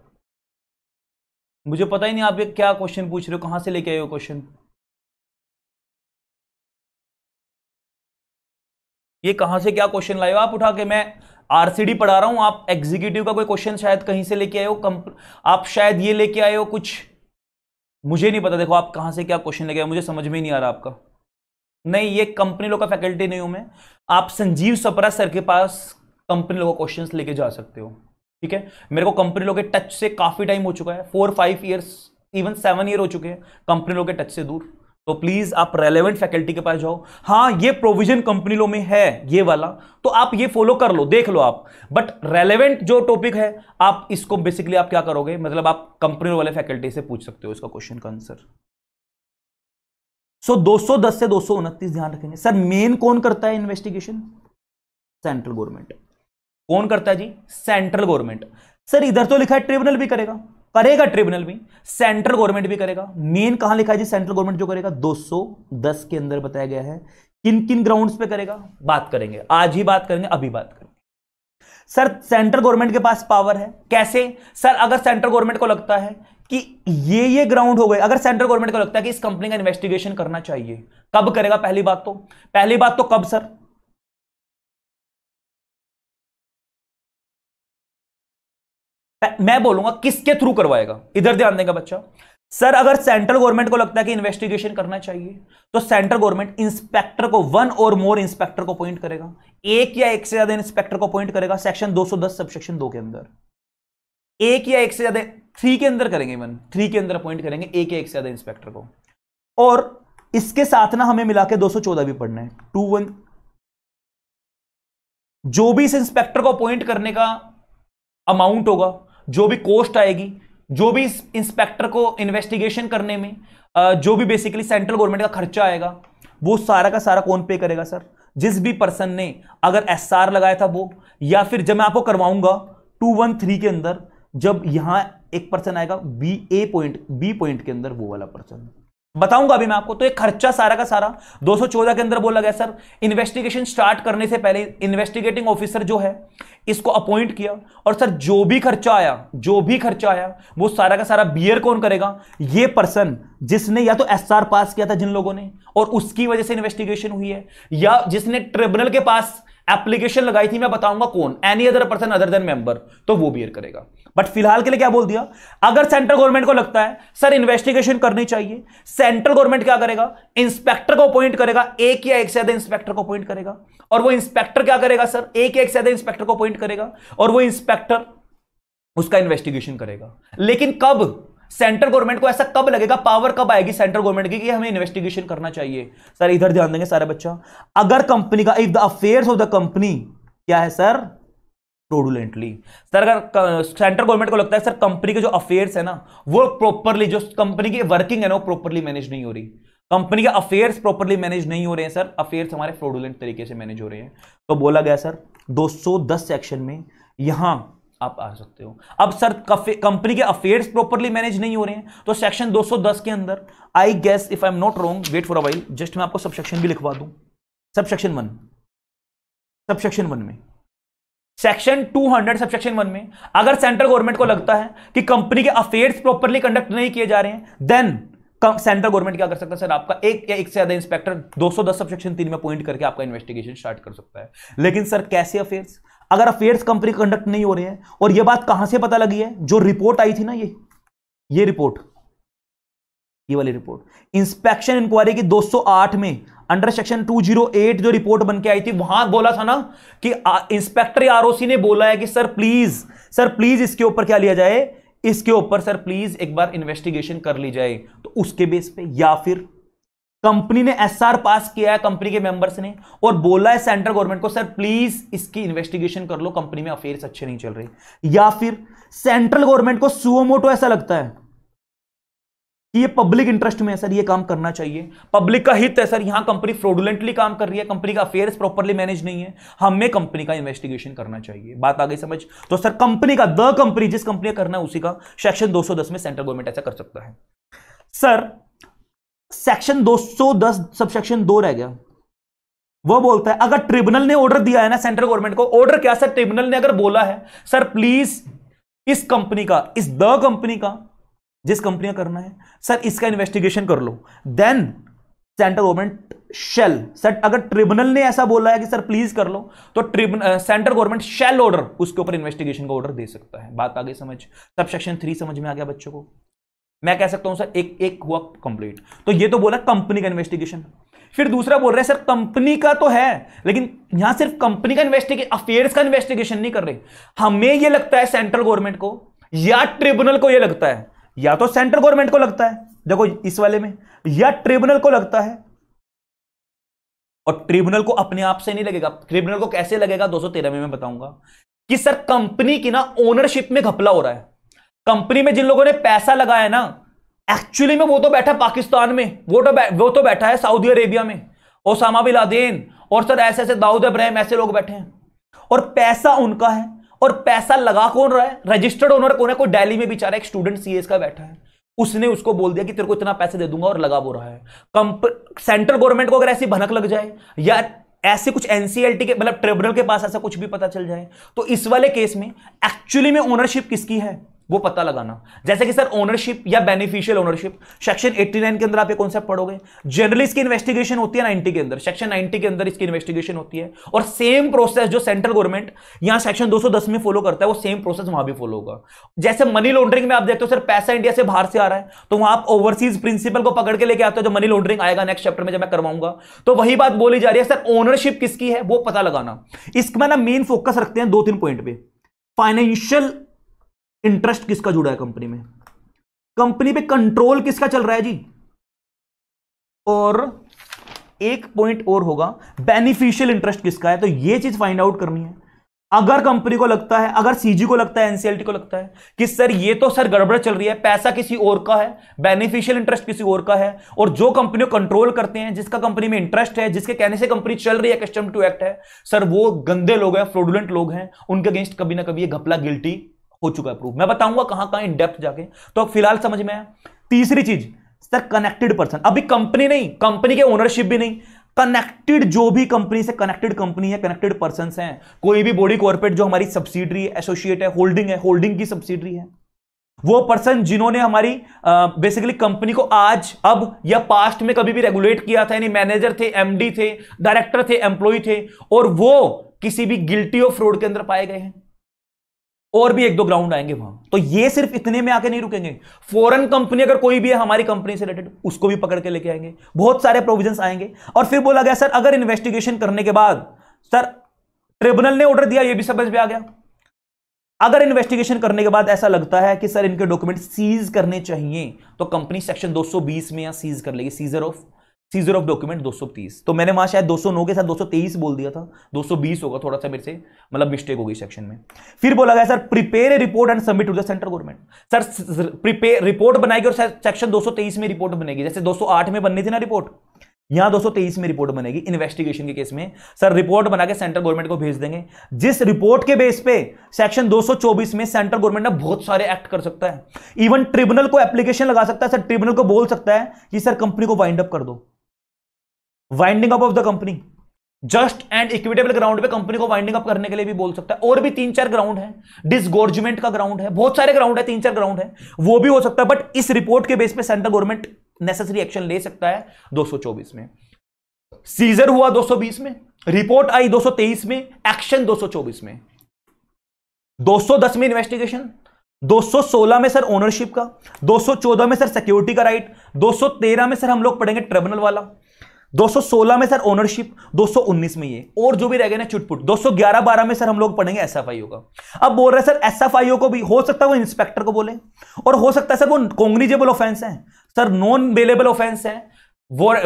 मुझे पता ही नहीं आप क्या क्वेश्चन पूछ रहे हो कहाँ से लेके आए हो क्वेश्चन ये कहाँ से क्या क्वेश्चन लाए हो आप उठा के मैं आरसीडी पढ़ा रहा हूं आप एग्जीक्यूटिव का कोई क्वेश्चन शायद कहीं से लेके आए हो आप शायद ये लेके आए हो कुछ मुझे नहीं पता देखो आप कहाँ से क्या क्वेश्चन लेके आए मुझे समझ में नहीं आ रहा आपका नहीं ये कंपनी लोग का फैकल्टी नहीं हूं मैं आप संजीव सपरा सर के पास कंपनी लोगों क्वेश्चन लेके जा सकते हो ठीक है मेरे को कंपनी लोगों के टच से काफ़ी टाइम हो चुका है four five years even seven year हो चुके हैं कंपनी लोगों के टच से दूर तो प्लीज़ आप रेलेवेंट फैकल्टी के पास जाओ हाँ ये प्रोविजन कंपनी लो में है ये वाला तो आप ये फॉलो कर लो देख लो आप बट रेलेवेंट जो टॉपिक है आप इसको बेसिकली आप क्या करोगे मतलब आप कंपनी वाले फैकल्टी से पूछ सकते हो इसका क्वेश्चन का आंसर सो so, 210 से दो ध्यान रखेंगे सर मेन कौन करता है इन्वेस्टिगेशन सेंट्रल गवर्नमेंट कौन करता है जी सेंट्रल गवर्नमेंट सर इधर तो लिखा है ट्रिब्यूनल भी करेगा करेगा ट्रिब्यूनल भी सेंट्रल गवर्नमेंट भी करेगा मेन कहा लिखा है जी सेंट्रल गवर्नमेंट जो करेगा 210 के अंदर बताया गया है किन किन ग्राउंड्स पे करेगा बात करेंगे आज ही बात करेंगे अभी बात करेंगे सर सेंट्रल गवर्नमेंट के पास पावर है कैसे सर अगर सेंट्रल गवर्नमेंट को लगता है कि ये ये ग्राउंड हो गए अगर सेंट्रल गवर्नमेंट को लगता है कि इस कंपनी का इन्वेस्टिगेशन करना चाहिए कब करेगा पहली बात तो पहली बात तो कब सर मैं बोलूंगा किसके थ्रू करवाएगा इधर ध्यान देगा बच्चा सर अगर सेंट्रल गवर्नमेंट को लगता है कि इन्वेस्टिगेशन करना चाहिए तो सेंट्रल गवर्नमेंट इंस्पेक्टर को वन और मोर इंस्पेक्टर को अपॉइंट करेगा एक या एक से ज्यादा इंस्पेक्टर को अपॉइंट करेगा सेक्शन 210 सब सेक्शन दो के अंदर एक या एक से ज्यादा थ्री के अंदर करेंगे इवन थ्री के अंदर अपॉइंट करेंगे एक या एक से ज्यादा इंस्पेक्टर को और इसके साथ ना हमें मिला के दो भी पढ़ना है टू वन जो भी इस इंस्पेक्टर को अपॉइंट करने का अमाउंट होगा जो भी कोस्ट आएगी जो भी इंस्पेक्टर को इन्वेस्टिगेशन करने में जो भी बेसिकली सेंट्रल गवर्नमेंट का खर्चा आएगा वो सारा का सारा कौन पे करेगा सर जिस भी पर्सन ने अगर एस लगाया था वो या फिर जब मैं आपको करवाऊंगा टू वन थ्री के अंदर जब यहां एक पर्सन आएगा B A point B point के अंदर वो वाला पर्सन बताऊंगा अभी मैं आपको तो ये खर्चा सारा का सारा 214 के अंदर बोला गया सर इन्वेस्टिगेशन स्टार्ट करने से पहले इन्वेस्टिगेटिंग ऑफिसर जो है इसको अपॉइंट किया और सर जो भी खर्चा आया जो भी खर्चा आया वो सारा का सारा बियर कौन करेगा ये पर्सन जिसने या तो एसआर पास किया था जिन लोगों ने और उसकी वजह से इन्वेस्टिगेशन हुई है या जिसने ट्रिब्यूनल के पास एप्लीकेशन लगाई थी मैं बताऊंगा कौन any other person other than member तो वो बियर करेगा बट फिलहाल के लिए क्या बोल दिया अगर सेंट्रल गवर्नमेंट को लगता है सर इन्वेस्टिगेशन करनी चाहिए सेंट्रल गवर्नमेंट क्या करेगा इंस्पेक्टर को अपॉइंट करेगा एक या एक से ज्यादा इंस्पेक्टर को अपॉइंट करेगा और वो इंस्पेक्टर क्या करेगा सर एक या एक से ज्यादा इंस्पेक्टर को अपॉइंट करेगा और वो इंस्पेक्टर उसका इन्वेस्टिगेशन करेगा लेकिन कब सेंट्रल गवर्नमेंट को ऐसा कब लगेगा पावर कब आएगी सेंट्रल गवर्नमेंट की कि हमें इन्वेस्टिगेशन करना चाहिए सर इधर ध्यान देंगे सारे बच्चा अगर कंपनी का if the affairs of the company क्या है सर प्रोडुलेंटली सर अगर सेंट्रल गवर्नमेंट को लगता है सर कंपनी के जो अफेयर्स है ना वो प्रॉपरली जो कंपनी की वर्किंग है ना वो प्रॉपरली मैनेज नहीं हो रही कंपनी के अफेयर्स प्रॉपरली मैनेज नहीं हो रहे हैं सर अफेयर्स हमारे फ्रोडुलेंट तरीके से मैनेज हो रहे हैं तो बोला गया सर 210 सेक्शन में यहां आप आ सकते हो अब सर कंपनी के अफेयर्स प्रॉपरली मैनेज नहीं हो रहे हैं तो सेक्शन 210 के अंदर I guess if I am not wrong wait for a while just मैं आपको सबसेक्शन भी लिखवा दूं सबसेक्शन वन सबसेक्शन वन में सेक्शन 200 हंड्रेड सबसेक्शन वन में अगर सेंट्रल गवर्नमेंट को लगता है कि कंपनी के अफेयर्स प्रॉपरली कंडक्ट नहीं किए जा रहे हैं देन सेंट्रल गवर्नमेंट क्या कर सकता है सर आपका एक या एक से ज्यादा इंस्पेक्टर 210 सबसेक्शन तीन में पॉइंट करके आपका इन्वेस्टिगेशन स्टार्ट कर सकता है लेकिन सर कैसे अफेयर्स अगर अफेयर्स कंपनी कंडक्ट नहीं हो रहे हैं और यह बात कहां से पता लगी है जो रिपोर्ट आई थी ना ये ये रिपोर्ट ये वाली रिपोर्ट इंस्पेक्शन इंक्वायरी की 208 में अंडर सेक्शन 208 जो रिपोर्ट बन के आई थी वहां बोला था ना कि इंस्पेक्टर आरओसी ने बोला है कि सर प्लीज सर प्लीज इसके ऊपर क्या लिया जाए इसके ऊपर सर प्लीज एक बार इन्वेस्टिगेशन कर ली जाए तो उसके बेस पे या फिर कंपनी ने एसआर पास किया है कंपनी के मेंबर्स ने और बोला है सेंट्रल गवर्नमेंट को सर प्लीज इसकी इन्वेस्टिगेशन कर लो कंपनी में अफेयर्स अच्छे नहीं चल रहे या फिर सेंट्रल गवर्नमेंट को सुओमोटो ऐसा लगता है कि ये पब्लिक इंटरेस्ट में है सर ये काम करना चाहिए पब्लिक का हित है सर यहां कंपनी फ्रॉडुलेंटली काम कर रही है कंपनी का अफेयर्स प्रॉपरली मैनेज नहीं है हमें कंपनी का इन्वेस्टिगेशन करना चाहिए बात आ गई समझ तो सर कंपनी का द कंपनी जिस कंपनी का करना है उसी का सेक्शन 210 में सेंट्रल गवर्नमेंट ऐसा कर सकता है सर सेक्शन 210 सब सेक्शन दो रह गया वो बोलता है अगर ट्रिब्यूनल ने ऑर्डर दिया है ना सेंट्रल गवर्नमेंट को ऑर्डर क्या सर ट्रिब्यूनल ने अगर बोला है सर प्लीज इस कंपनी का इस द कंपनी का जिस कंपनी का करना है सर इसका इन्वेस्टिगेशन कर लो then central government shall sir अगर ट्रिब्यूनल ने ऐसा बोला है कि सर प्लीज कर लो तो tribunal central government shall order उसके ऊपर इन्वेस्टिगेशन का ऑर्डर दे सकता है बात आगे समझ सब सेक्शन थ्री समझ में आ गया बच्चों को मैं कह सकता हूं सर एक एक हुआ कंप्लीट तो ये तो बोला कंपनी का इन्वेस्टिगेशन फिर दूसरा बोल रहे हैं सर कंपनी का तो है लेकिन यहां सिर्फ कंपनी का इन्वेस्टिगेशन अफेयर्स का इन्वेस्टिगेशन नहीं कर रहे हमें यह लगता है सेंट्रल गवर्नमेंट को या ट्रिब्यूनल को यह लगता है या तो सेंट्रल गवर्नमेंट को लगता है देखो इस वाले में या ट्रिब्यूनल को लगता है और ट्रिब्यूनल को अपने आप से नहीं लगेगा ट्रिब्यूनल को कैसे लगेगा दो में मैं बताऊंगा कि सर कंपनी की ना ओनरशिप में घपला हो रहा है कंपनी में जिन लोगों ने पैसा लगाया ना एक्चुअली में वो तो बैठा पाकिस्तान में वो तो वो तो बैठा है सऊदी अरेबिया में ओसामा बिन लादेन और सर ऐसे ऐसे दाऊद इब्राहिम ऐसे लोग बैठे हैं और पैसा उनका है और पैसा लगा कौन रहा है रजिस्टर्ड ओनर कौन है कोई डेली में बेचारा एक स्टूडेंट सीएस का बैठा है उसने उसको बोल दिया कि तेरे को इतना पैसे दे दूंगा और लगा बो रहा है सेंट्रल गवर्नमेंट को अगर ऐसी भनक लग जाए या ऐसे कुछ एनसीएलटी के मतलब ट्रिब्यूनल के पास ऐसा कुछ भी पता चल जाए तो इस वाले केस में एक्चुअली में ओनरशिप किसकी है वो पता लगाना जैसे कि सर ओनरशिप या बेनिफिशियल ओनरशिप सेक्शन 89 के अंदर आप ये कॉन्सेप्ट पढ़ोगे जनरली इसकी इन्वेस्टिगेशन होती है 90 के अंदर सेक्शन 90 के अंदर इसकी इन्वेस्टिगेशन होती है और सेम प्रोसेस जो सेंट्रल गवर्नमेंट यहां सेक्शन 210 में फॉलो करता है वो सेम प्रोसेस वहां भी फॉलो होगा जैसे मनी लॉन्ड्रिंग में आप देखते हो सर पैसा इंडिया से बाहर से आ रहा है तो वहां आप ओवरसीज प्रिंसिपल को पकड़ के लेके आते हो जो मनी लॉन्ड्रिंग आएगा नेक्स्ट चैप्टर में जब मैं करवाऊंगा तो वही बात बोली जा रही है सर ओनरशिप किसकी है वो पता लगाना इसमें ना मेन फोकस रखते हैं दो तीन पॉइंट पे फाइनेंशियल इंटरेस्ट किसका जुड़ा है कंपनी में कंपनी पे कंट्रोल किसका चल रहा है जी और एक पॉइंट और होगा बेनिफिशियल इंटरेस्ट किसका है तो ये चीज फाइंड आउट करनी है अगर कंपनी को लगता है अगर सीजी को लगता है एनसीएलटी को लगता है कि सर ये तो सर गड़बड़ चल रही है पैसा किसी और का है बेनिफिशियल इंटरेस्ट किसी और का है और जो कंपनी को कंट्रोल करते हैं जिसका कंपनी में इंटरेस्ट है जिसके कहने से कंपनी चल रही है कस्टम टू एक्ट है सर वो गंदे लोग हैं फ्रोडुलेंट लोग हैं उनके अगेंस्ट कभी ना कभी ये घपला गिल्टी हो चुका है प्रूफ मैं बताऊंगा कहां कहां इन डेप्थ जाके तो फिलहाल समझ में आया तीसरी चीज सर कनेक्टेड पर्सन अभी कंपनी नहीं कंपनी के ओनरशिप भी नहीं कनेक्टेड जो भी कंपनी से कनेक्टेड कंपनी है कनेक्टेड पर्सन हैं कोई भी बॉडी कॉर्पोरेट जो हमारी सब्सिडरी एसोसिएट है होल्डिंग है होल्डिंग की सब्सिडरी है वो पर्सन जिन्होंने हमारी बेसिकली कंपनी को आज अब या पास्ट में कभी भी रेगुलेट किया था यानी मैनेजर थे एमडी थे डायरेक्टर थे एम्प्लॉय थे और वो किसी भी गिल्टी ऑफ फ्रॉड के अंदर पाए गए हैं और भी एक दो ग्राउंड आएंगे वहां तो ये सिर्फ इतने में आके नहीं रुकेंगे फॉरेन कंपनी अगर कोई भी है हमारी कंपनी से रिलेटेड उसको भी पकड़ के लेके आएंगे बहुत सारे प्रोविजन आएंगे और फिर बोला गया सर अगर इन्वेस्टिगेशन करने के बाद सर ट्रिब्यूनल ने ऑर्डर दिया ये भी समझ में आ गया अगर इन्वेस्टिगेशन करने के बाद ऐसा लगता है कि सर इनके डॉक्यूमेंट सीज करने चाहिए तो कंपनी सेक्शन 220 में या सीज कर लेगी seizure of seizure of document 230 तो मैंने वहां शायद 209 के साथ 223 बोल दिया था 220 होगा थोड़ा सा मेरे से मतलब मिस्टेक हो गई सेक्शन में फिर बोला गया sir prepare a report and submit to the central government sir prepare report बनाएगी और सेक्शन 223 में रिपोर्ट बनेगी जैसे 208 में बननी थी ना रिपोर्ट यहां 223 में रिपोर्ट बनेगी इन्वेस्टिगेशन के केस में सर रिपोर्ट बना के सेंट्रल गवर्नमेंट को भेज देंगे जिस रिपोर्ट के बेस पे सेक्शन 224 में सेंट्रल गवर्नमेंट ना बहुत सारे एक्ट कर सकता है इवन ट्रिब्यूनल को एप्लीकेशन लगा सकता है सर ट्रिब्यूनल को बोल सकता है कि सर कंपनी को वाइंड अप कर दो winding up of the company just and equitable ground पे कंपनी को वाइंडिंग अप करने के लिए भी बोल सकता है और भी तीन चार ग्राउंड है डिसगोर्जमेंट का ग्राउंड है बहुत सारे ग्राउंड है तीन चार ग्राउंड है वो भी हो सकता है बट इस रिपोर्ट के बेस पे सेंट्रल गवर्नमेंट नेसेसरी एक्शन ले सकता है 224 में सीजर हुआ 220 में रिपोर्ट आई 223 में एक्शन 224 में 210 में इन्वेस्टिगेशन 216 में सर ओनरशिप का 214 में सर सिक्योरिटी का राइट 213 में सर हम लोग पढ़ेंगे ट्रिब्यूनल वाला 216 में सर ओनरशिप 219 में ये और जो भी रह गए ना चुटपुट 211 12 में सर हम लोग पढ़ेंगे एस का अब बोल रहे सर एस को भी हो सकता है वो इंस्पेक्टर को बोले और हो सकता है सर वो कॉग्निजेबल ऑफेंस है सर नॉन अवेलेबल ऑफेंस है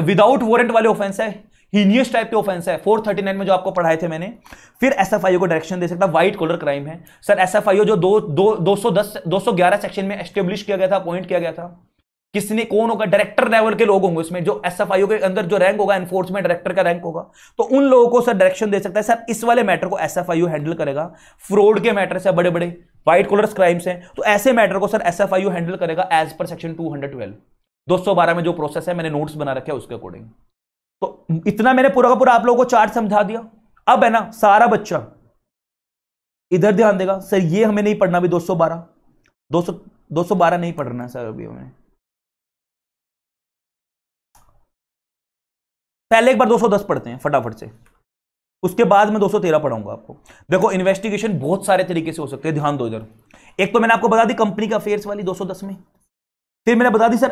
विदाउट वॉरेंट वाले ऑफेंस है हीनियस टाइप के ऑफेंस है 439 में जो आपको पढ़ाए थे मैंने फिर एस को डायरेक्शन दे सकता व्हाइट कलर क्राइम है सर एस जो दो दो दो सौ दस दो सौ ग्यारह सेक्शन में एस्टेब्लिश किया गया था अपॉइंट किया गया था किसने कौन होगा डायरेक्टर लेवल के लोग होंगे उसमें जो एस के अंदर जो रैंक होगा एनफोर्समेंट डायरेक्टर का रैंक होगा तो उन लोगों को सर डायरेक्शन दे सकता है सर इस वाले मैटर को एस हैंडल करेगा फ्रॉड के मैटर्स है बड़े बड़े व्हाइट कलर क्राइम्स हैं तो ऐसे मैटर को सर एस हैंडल करेगा as per section two hundred में जो प्रोसेस है मैंने नोट्स बना रखे उसके अकॉर्डिंग तो इतना मैंने पूरा का पूरा आप लोगों को चार्ट समझा दिया अब है ना सारा बच्चा इधर ध्यान देगा सर ये हमें नहीं पढ़ना अभी दो सौ बारह नहीं पढ़ना सर अभी हमें पहले एक बार 210 पढ़ते हैं फटाफट से उसके बाद मैं 213 पढ़ाऊंगा आपको देखो इन्वेस्टिगेशन बहुत सारे तरीके से हो सकते हैं ध्यान दो इधर एक तो मैंने आपको बता दी कंपनी का अफेयर्स वाली 210 में फिर मैंने बता दी सर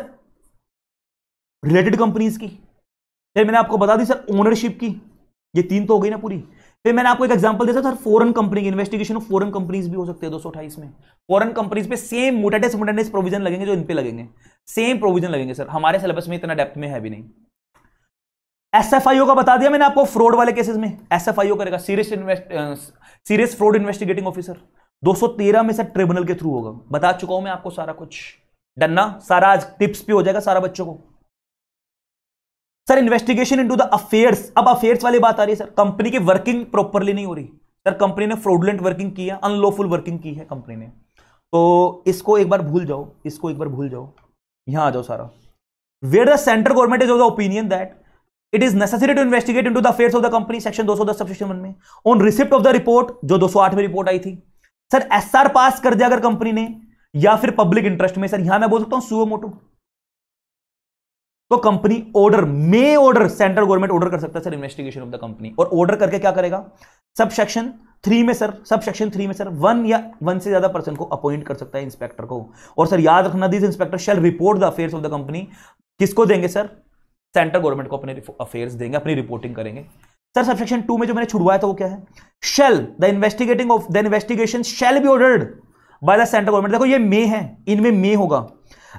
रिलेटेड कंपनीज की फिर मैंने आपको बता दी सर ओनरशिप की ये तीन तो हो गई ना पूरी फिर मैंने आपको एक एग्जांपल देता सर फॉरेन कंपनी की इन्वेस्टिगेशन ऑफ फॉरेन कंपनीज भी हो सकते हैं दो में फॉरेन कंपनीज पे सेम मोटाटेस मोटाटेस प्रोविजन लगेंगे जो इन पे लगेंगे सेम प्रोविजन लगेंगे सर हमारे सिलेबस में इतना डेप्थ में है भी नहीं एस एफ आई ओ का बता दिया मैंने आपको फ्रॉड वाले केसेस में एस एफ आई ओ करेगा serious invest serious fraud investigating officer 213 में सर ट्रिब्यूनल के थ्रू होगा बता चुका हूं मैं आपको सारा कुछ डन्ना सारा आज टिप्स भी हो जाएगा सारा बच्चों को sir investigation into the affairs अब अफेयर्स वाली बात आ रही है सर कंपनी की वर्किंग प्रॉपरली नहीं हो रही सर कंपनी ने फ्रॉडलेंट वर्किंग की है अनलॉफुल वर्किंग की है कंपनी ने तो इसको एक बार भूल जाओ इसको एक बार भूल जाओ यहां आ जाओ सारा where the central government is of the opinion that it is necessary to investigate into the affairs of the company section 210 subsection 1 में on receipt of the report जो 208 में रिपोर्ट आई थी सर एसआर पास कर दिया अगर कंपनी ने या फिर पब्लिक इंटरेस्ट में सर यहां मैं बोल सकता हूं सुओ मोटो तो company order may order central government order कर सकता है sir investigation of the company और ऑर्डर करके क्या करेगा सब सेक्शन थ्री में सर सब सेक्शन थ्री में सर वन या वन से ज्यादा पर्सन को अपॉइंट कर सकता है इंस्पेक्टर को और सर याद रखना this inspector shall report the affairs of the company किसको देंगे सर सेंट्रल गवर्नमेंट को अपने अफेयर्स देंगे अपनी रिपोर्टिंग करेंगे सर सबसेक्शन टू में जो मैंने छुड़वाया था वो क्या है shall the investigating of the investigation shall be ordered by the central government देखो ये मे है इनमें मे होगा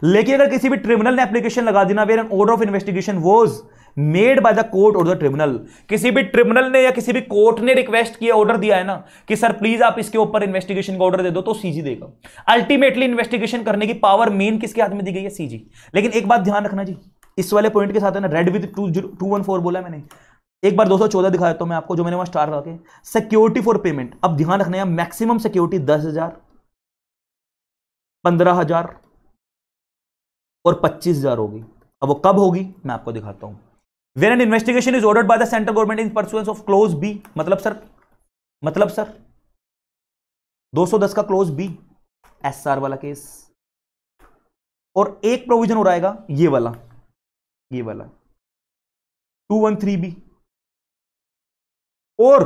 लेकिन अगर किसी भी ट्रिब्यूनल ने एप्लीकेशन लगा दी ना where an order of investigation was made by the court और द ट्रिब्यूनल किसी भी ट्रिब्यूनल ने या किसी भी कोर्ट ने रिक्वेस्ट किया ऑर्डर दिया है ना कि सर प्लीज आप इसके ऊपर इन्वेस्टिगेशन का ऑर्डर दे दो तो सीजी देगा अल्टीमेटली इन्वेस्टिगेशन करने की पावर मेन किसके हाथ में दी गई है सीजी लेकिन एक बात ध्यान रखना जी इस वाले पॉइंट के साथ है ना read with two zero two one four बोला मैंने एक बार दो सौ चौदह दिखाया तो मैं आपको जो मैंने वहां स्टार रखे सिक्योरिटी फॉर पेमेंट अब ध्यान रखना है मैक्सिमम सिक्योरिटी दस हजार पंद्रह हजार और पच्चीस हजार होगी अब वो कब होगी मैं आपको दिखाता हूं where and investigation is order by the central government in pursuance of clause B मतलब सर मतलब सर 210 का क्लोज बी एसआर वाला केस और एक प्रोविजन हो रहेगा ये वाला ये वाला टू वन थ्री बी और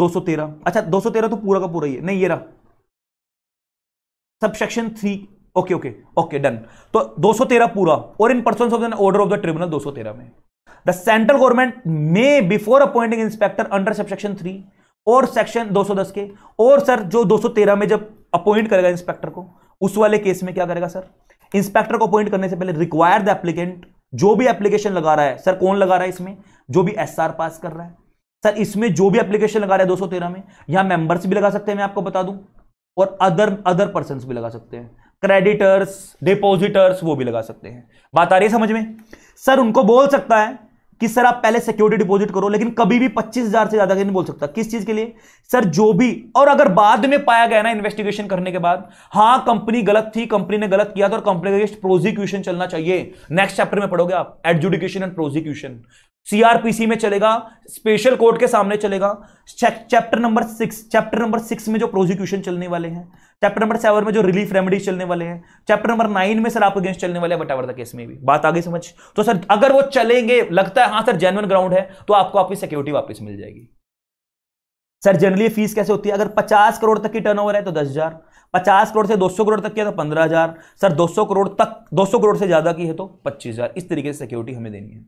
213 अच्छा 213 तो पूरा का पूरा ही है नहीं ये रहा sub section three okay okay okay done तो 213 पूरा और in person of order of the tribunal 213 में the central government may before appointing inspector under subsection three और सेक्शन 210 के और सर जो 213 में जब अपॉइंट करेगा इंस्पेक्टर को उस वाले केस में क्या करेगा सर इंस्पेक्टर को अपॉइंट करने से पहले रिक्वायर द एप्लीकेंट जो भी एप्लीकेशन लगा रहा है सर कौन लगा रहा है इसमें जो भी एस पास कर रहा है सर इसमें जो भी एप्लीकेशन लगा रहा है 213 में यहां मेंबर्स भी लगा सकते हैं मैं आपको बता दूं और अदर अदर पर्सन भी लगा सकते हैं क्रेडिटर्स डिपोजिटर्स वो भी लगा सकते हैं बात आ रही है समझ में सर उनको बोल सकता है कि सर आप पहले सिक्योरिटी डिपॉजिट करो लेकिन कभी भी पच्चीस हजार से ज्यादा नहीं बोल सकता किस चीज के लिए सर जो भी और अगर बाद में पाया गया ना इन्वेस्टिगेशन करने के बाद हाँ कंपनी गलत थी कंपनी ने गलत किया था और कंपनी के प्रोजिक्यूशन चलना चाहिए नेक्स्ट चैप्टर में पढ़ोगे आप एडजुडिकेशन एंड प्रोजिक्यूशन सीआरपीसी में चलेगा स्पेशल कोर्ट के सामने चलेगा chapter number six chapter number six में जो प्रोसिक्यूशन चलने वाले हैं चैप्टर नंबर सेवन में जो रिलीफ रेमेडीज चलने वाले हैं चैप्टर नंबर नाइन में सर आप अगेंस्ट चलने वाले एवर द केस में भी बात आगे समझ तो सर अगर वो चलेंगे लगता है हाँ सर जेनवन ग्राउंड है तो आपको आपकी सिक्योरिटी वापस मिल जाएगी सर जनरली फीस कैसे होती है अगर 50 करोड़ तक की टर्नओवर है तो दस हजार पचास करोड़ से 200 करोड़ तक की है तो पंद्रह हजार सर 200 करोड़ तक 200 करोड़ से ज्यादा की है तो पच्चीस हजार इस तरीके से सिक्योरिटी हमें देनी है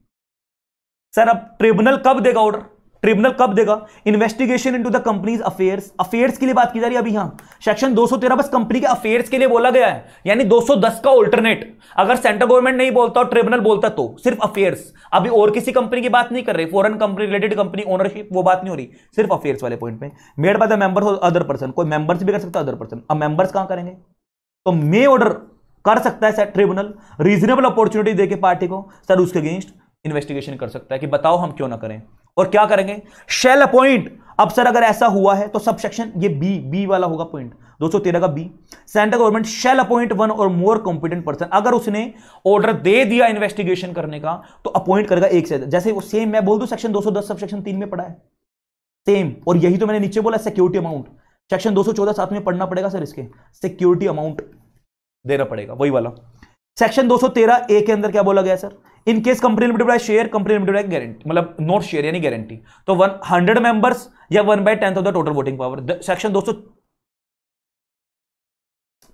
सर अब ट्रिब्यूनल कब देगा ऑर्डर ट्रिब्यूनल कब देगा investigation into the companies affairs affairs के लिए बात की जा रही है अभी यहां सेक्शन 213 बस कंपनी के अफेयर्स के लिए बोला गया है यानी 210 का ऑल्टरनेट अगर सेंट्रल गवर्नमेंट नहीं बोलता और ट्रिब्यूनल बोलता तो सिर्फ अफेयर्स अभी और किसी कंपनी की बात नहीं कर रहे foreign company related company ownership वो बात नहीं हो रही सिर्फ अफेयर्स वाले पॉइंट में मेड बाय द मेंबर्स और अदर पर्सन कोई मेंबर्स भी कर सकता है अदर पर्सन अब मेंबर्स कहां करेंगे तो मे ऑर्डर कर सकता है सर ट्रिब्यूनल रीजनेबल अपॉर्चुनिटी देके पार्टी को सर उसके अगेंस्ट इन्वेस्टिगेशन कर सकता है कि बताओ हम क्यों ना करें और क्या करेंगे शेल अपॉइंट अब सर अगर ऐसा हुआ है तो सब सेक्शन ये बी बी वाला होगा पॉइंट 213 का B central government shall appoint one और मोर कॉम्पिटेंट पर्सन अगर उसने ऑर्डर दे दिया इन्वेस्टिगेशन करने का तो अपॉइंट करेगा एक से जैसे वो सेम मैं बोल दू सेक्शन दो सौ दस सब सेक्शन तीन में पड़ा है सेम और यही तो मैंने नीचे बोला सिक्योरिटी अमाउंट सेक्शन दो सौ साथ में पढ़ना पड़ेगा सर इसके सिक्योरिटी अमाउंट देना पड़ेगा वही वाला सेक्शन 213 ए के अंदर क्या बोला गया sir in case company limited by share company limited by guarantee मतलब नोट शेयर यानी गारंटी तो वन हंड्रेड मेंबर्स या one by tenth of the total voting power section दो सौ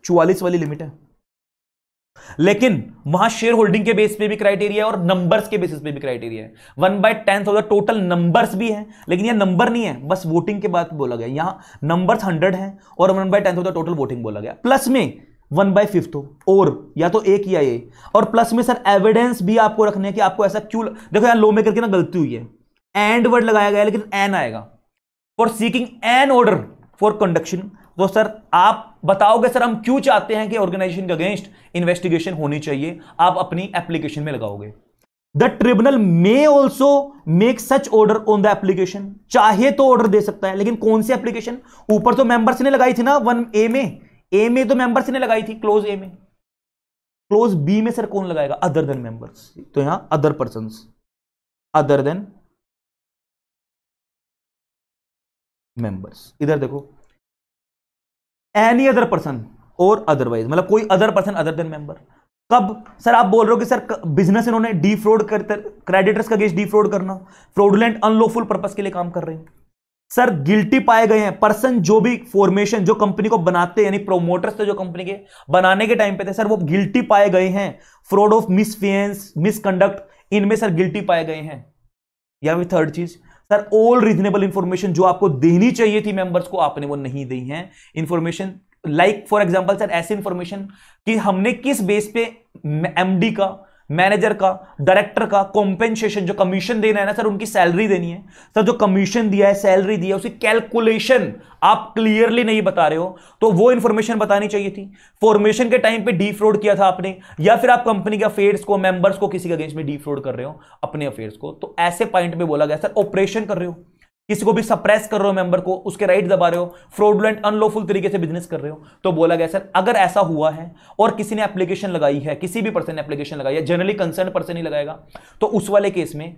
चुवालीस वाली लिमिट है लेकिन वहां शेयर होल्डिंग के बेस पे भी क्राइटेरिया और नंबर्स के बेसिस पे भी क्राइटेरिया है one by tenth of the total numbers भी है लेकिन यह नंबर नहीं है बस वोटिंग के बाद बोला गया यहां नंबर्स हंड्रेड है और one by tenth of the total voting बोला गया प्लस में वन बाई फिफ्थ हो तो, और या तो एक या ये और प्लस में सर एविडेंस भी आपको रखने है कि आपको ऐसा क्यों देखो यार लो में करके ना गलती हुई है एंड वर्ड लगाया गया लेकिन एन आएगा for seeking an order for conduction तो सर आप बताओगे सर हम क्यों चाहते हैं कि ऑर्गेनाइजेशन के अगेंस्ट इन्वेस्टिगेशन होनी चाहिए आप अपनी एप्लीकेशन में लगाओगे the tribunal may also make such order on the application चाहे तो ऑर्डर दे सकता है लेकिन कौन सी एप्लीकेशन ऊपर तो मेंबर्स ने लगाई थी ना वन ए में ए में तो मेंबर्स ने लगाई थी क्लोज ए में क्लोज बी में सर कौन लगाएगा अदर देन मेंबर्स तो यहां other person other than members इधर देखो एनी अदर पर्सन और अदरवाइज मतलब कोई other person other than member कब सर आप बोल रहे हो कि सर बिजनेस इन्होंने डी फ्रॉड कर क्रेडिटर्स का गेस्ट डी फ्रॉड करना फ्रॉडुलेंट अनलॉफुल पर्पस के लिए काम कर रहे हैं सर गिल्टी पाए गए हैं पर्सन जो भी फॉर्मेशन जो कंपनी को बनाते यानी प्रोमोटर्स थे जो कंपनी के बनाने के टाइम पे थे सर वो गिल्टी पाए गए हैं फ्रॉड ऑफ मिसफियंस मिसकंडक्ट इनमें सर गिल्टी पाए गए हैं या फिर थर्ड चीज सर ऑल रीजनेबल इंफॉर्मेशन जो आपको देनी चाहिए थी मेंबर्स को आपने वो नहीं दी है information like for example sir ऐसी इंफॉर्मेशन कि हमने किस बेस पे एमडी का मैनेजर का डायरेक्टर का कॉम्पेंसेशन जो कमीशन देना है ना सर उनकी सैलरी देनी है सर जो कमीशन दिया है सैलरी दिया है उसकी कैलकुलेशन आप क्लियरली नहीं बता रहे हो तो वो इन्फॉर्मेशन बतानी चाहिए थी फॉर्मेशन के टाइम पे डी फ्रॉड किया था आपने या फिर आप कंपनी के अफेयर्स को मेंबर्स को किसी के अगेंस्ट में डी फ्रॉड कर रहे हो अपने अफेयर्स को तो ऐसे पॉइंट में बोला गया सर ऑपरेशन कर रहे हो किसी को भी सप्रेस कर रहे हो मेंबर को उसके राइट दबा रहे हो फ्रॉडुलेंट अनलॉफुल तरीके से बिजनेस कर रहे हो तो बोला गया सर अगर ऐसा हुआ है और किसी ने एप्लीकेशन लगाई है किसी भी पर्सन ने एप्लीकेशन लगाई है जनरली कंसर्न पर्सन ही लगाएगा तो उस वाले केस में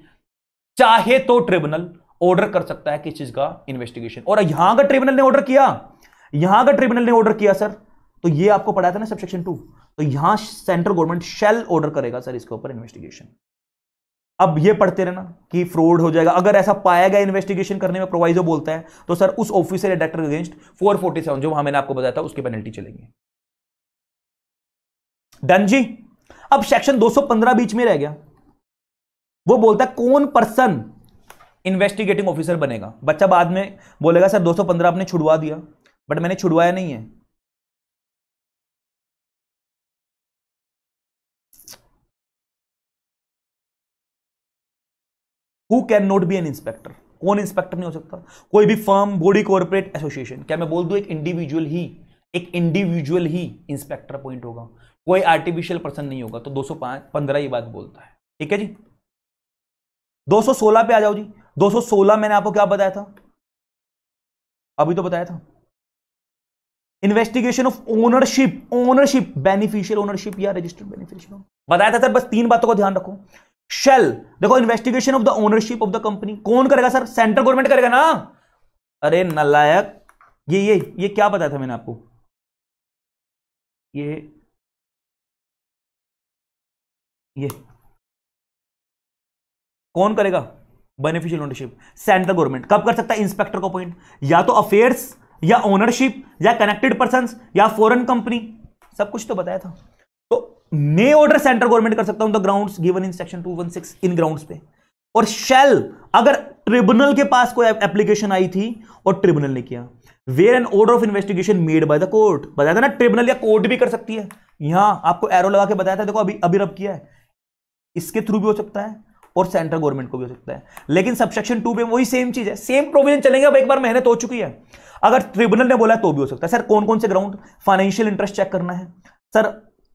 चाहे तो ट्रिब्यूनल ऑर्डर कर सकता है किस चीज का इन्वेस्टिगेशन और यहां का ट्रिब्यूनल ने ऑर्डर किया यहां का ट्रिब्यूनल ने ऑर्डर किया सर तो ये आपको पढ़ाया था ना सबसेक्शन टू तो यहां सेंट्रल गवर्नमेंट शेल ऑर्डर करेगा सर इसके ऊपर इन्वेस्टिगेशन अब ये पढ़ते रहना कि फ्रॉड हो जाएगा अगर ऐसा पाया गया इन्वेस्टिगेशन करने में प्रोवाइजो बोलता है तो सर उस ऑफिसर या डायरेक्टर अगेंस्ट 447 जो वहां मैंने आपको बताया था उसकी पेनल्टी चलेगी डन जी अब सेक्शन 215 बीच में रह गया वो बोलता है कौन पर्सन इन्वेस्टिगेटिंग ऑफिसर बनेगा बच्चा बाद में बोलेगा सर पंद्रह आपने छुड़वा दिया बट मैंने छुड़वाया नहीं है who can not be an inspector कौन इंस्पेक्टर नहीं हो सकता कोई भी फर्म बॉडी कॉर्पोरेट एसोसिएशन क्या मैं बोल दू एक इंडिविजुअल ही एक इंडिविजुअल ही इंस्पेक्टर अपॉइंट होगा कोई आर्टिफिशियल पर्सन नहीं होगा तो 205 पंद्रह ही बात बोलता है ठीक है जी 216 पे आ जाओ जी 216 मैंने आपको क्या बताया था अभी तो बताया था investigation of ownership ownership beneficial ownership या रजिस्टर्ड बेनिफिशियल बताया था सर बस तीन बातों का ध्यान रखो शेल देखो investigation of the ownership of the company कौन करेगा सर सेंट्रल गवर्नमेंट करेगा ना अरे नलायक ये ये ये क्या बताया था मैंने आपको ये ये कौन करेगा बेनिफिशियल ओनरशिप सेंट्रल गवर्नमेंट कब कर सकता है इंस्पेक्टर को अपॉइंट या तो अफेयर्स या ओनरशिप या कनेक्टेड पर्सन या फॉरेन कंपनी सब कुछ तो बताया था तो मे ऑर्डर सेंट्रल गवर्नमेंट कर सकता हूं the ground given in section two in ground पे और शेल अगर ट्रिब्यूनल के पास कोई एप्लीकेशन आई थी और ट्रिब्यूनल ने किया where an order of investigation made by the court बताया था ना ट्रिब्यूनल या कोर्ट भी कर सकती है यहां आपको एरो लगा के बताया था देखो अभी अभी रब किया है इसके थ्रू भी हो सकता है और सेंट्रल गवर्नमेंट को भी हो सकता है लेकिन सबसेक्शन टू में वही सेम चीज है सेम प्रोविजन चलेंगे अब एक बार मेहनत हो चुकी है अगर ट्रिब्यूनल ने बोला तो भी हो सकता है सर कौन कौन से ग्राउंड फाइनेंशियल इंटरेस्ट चेक करना है sir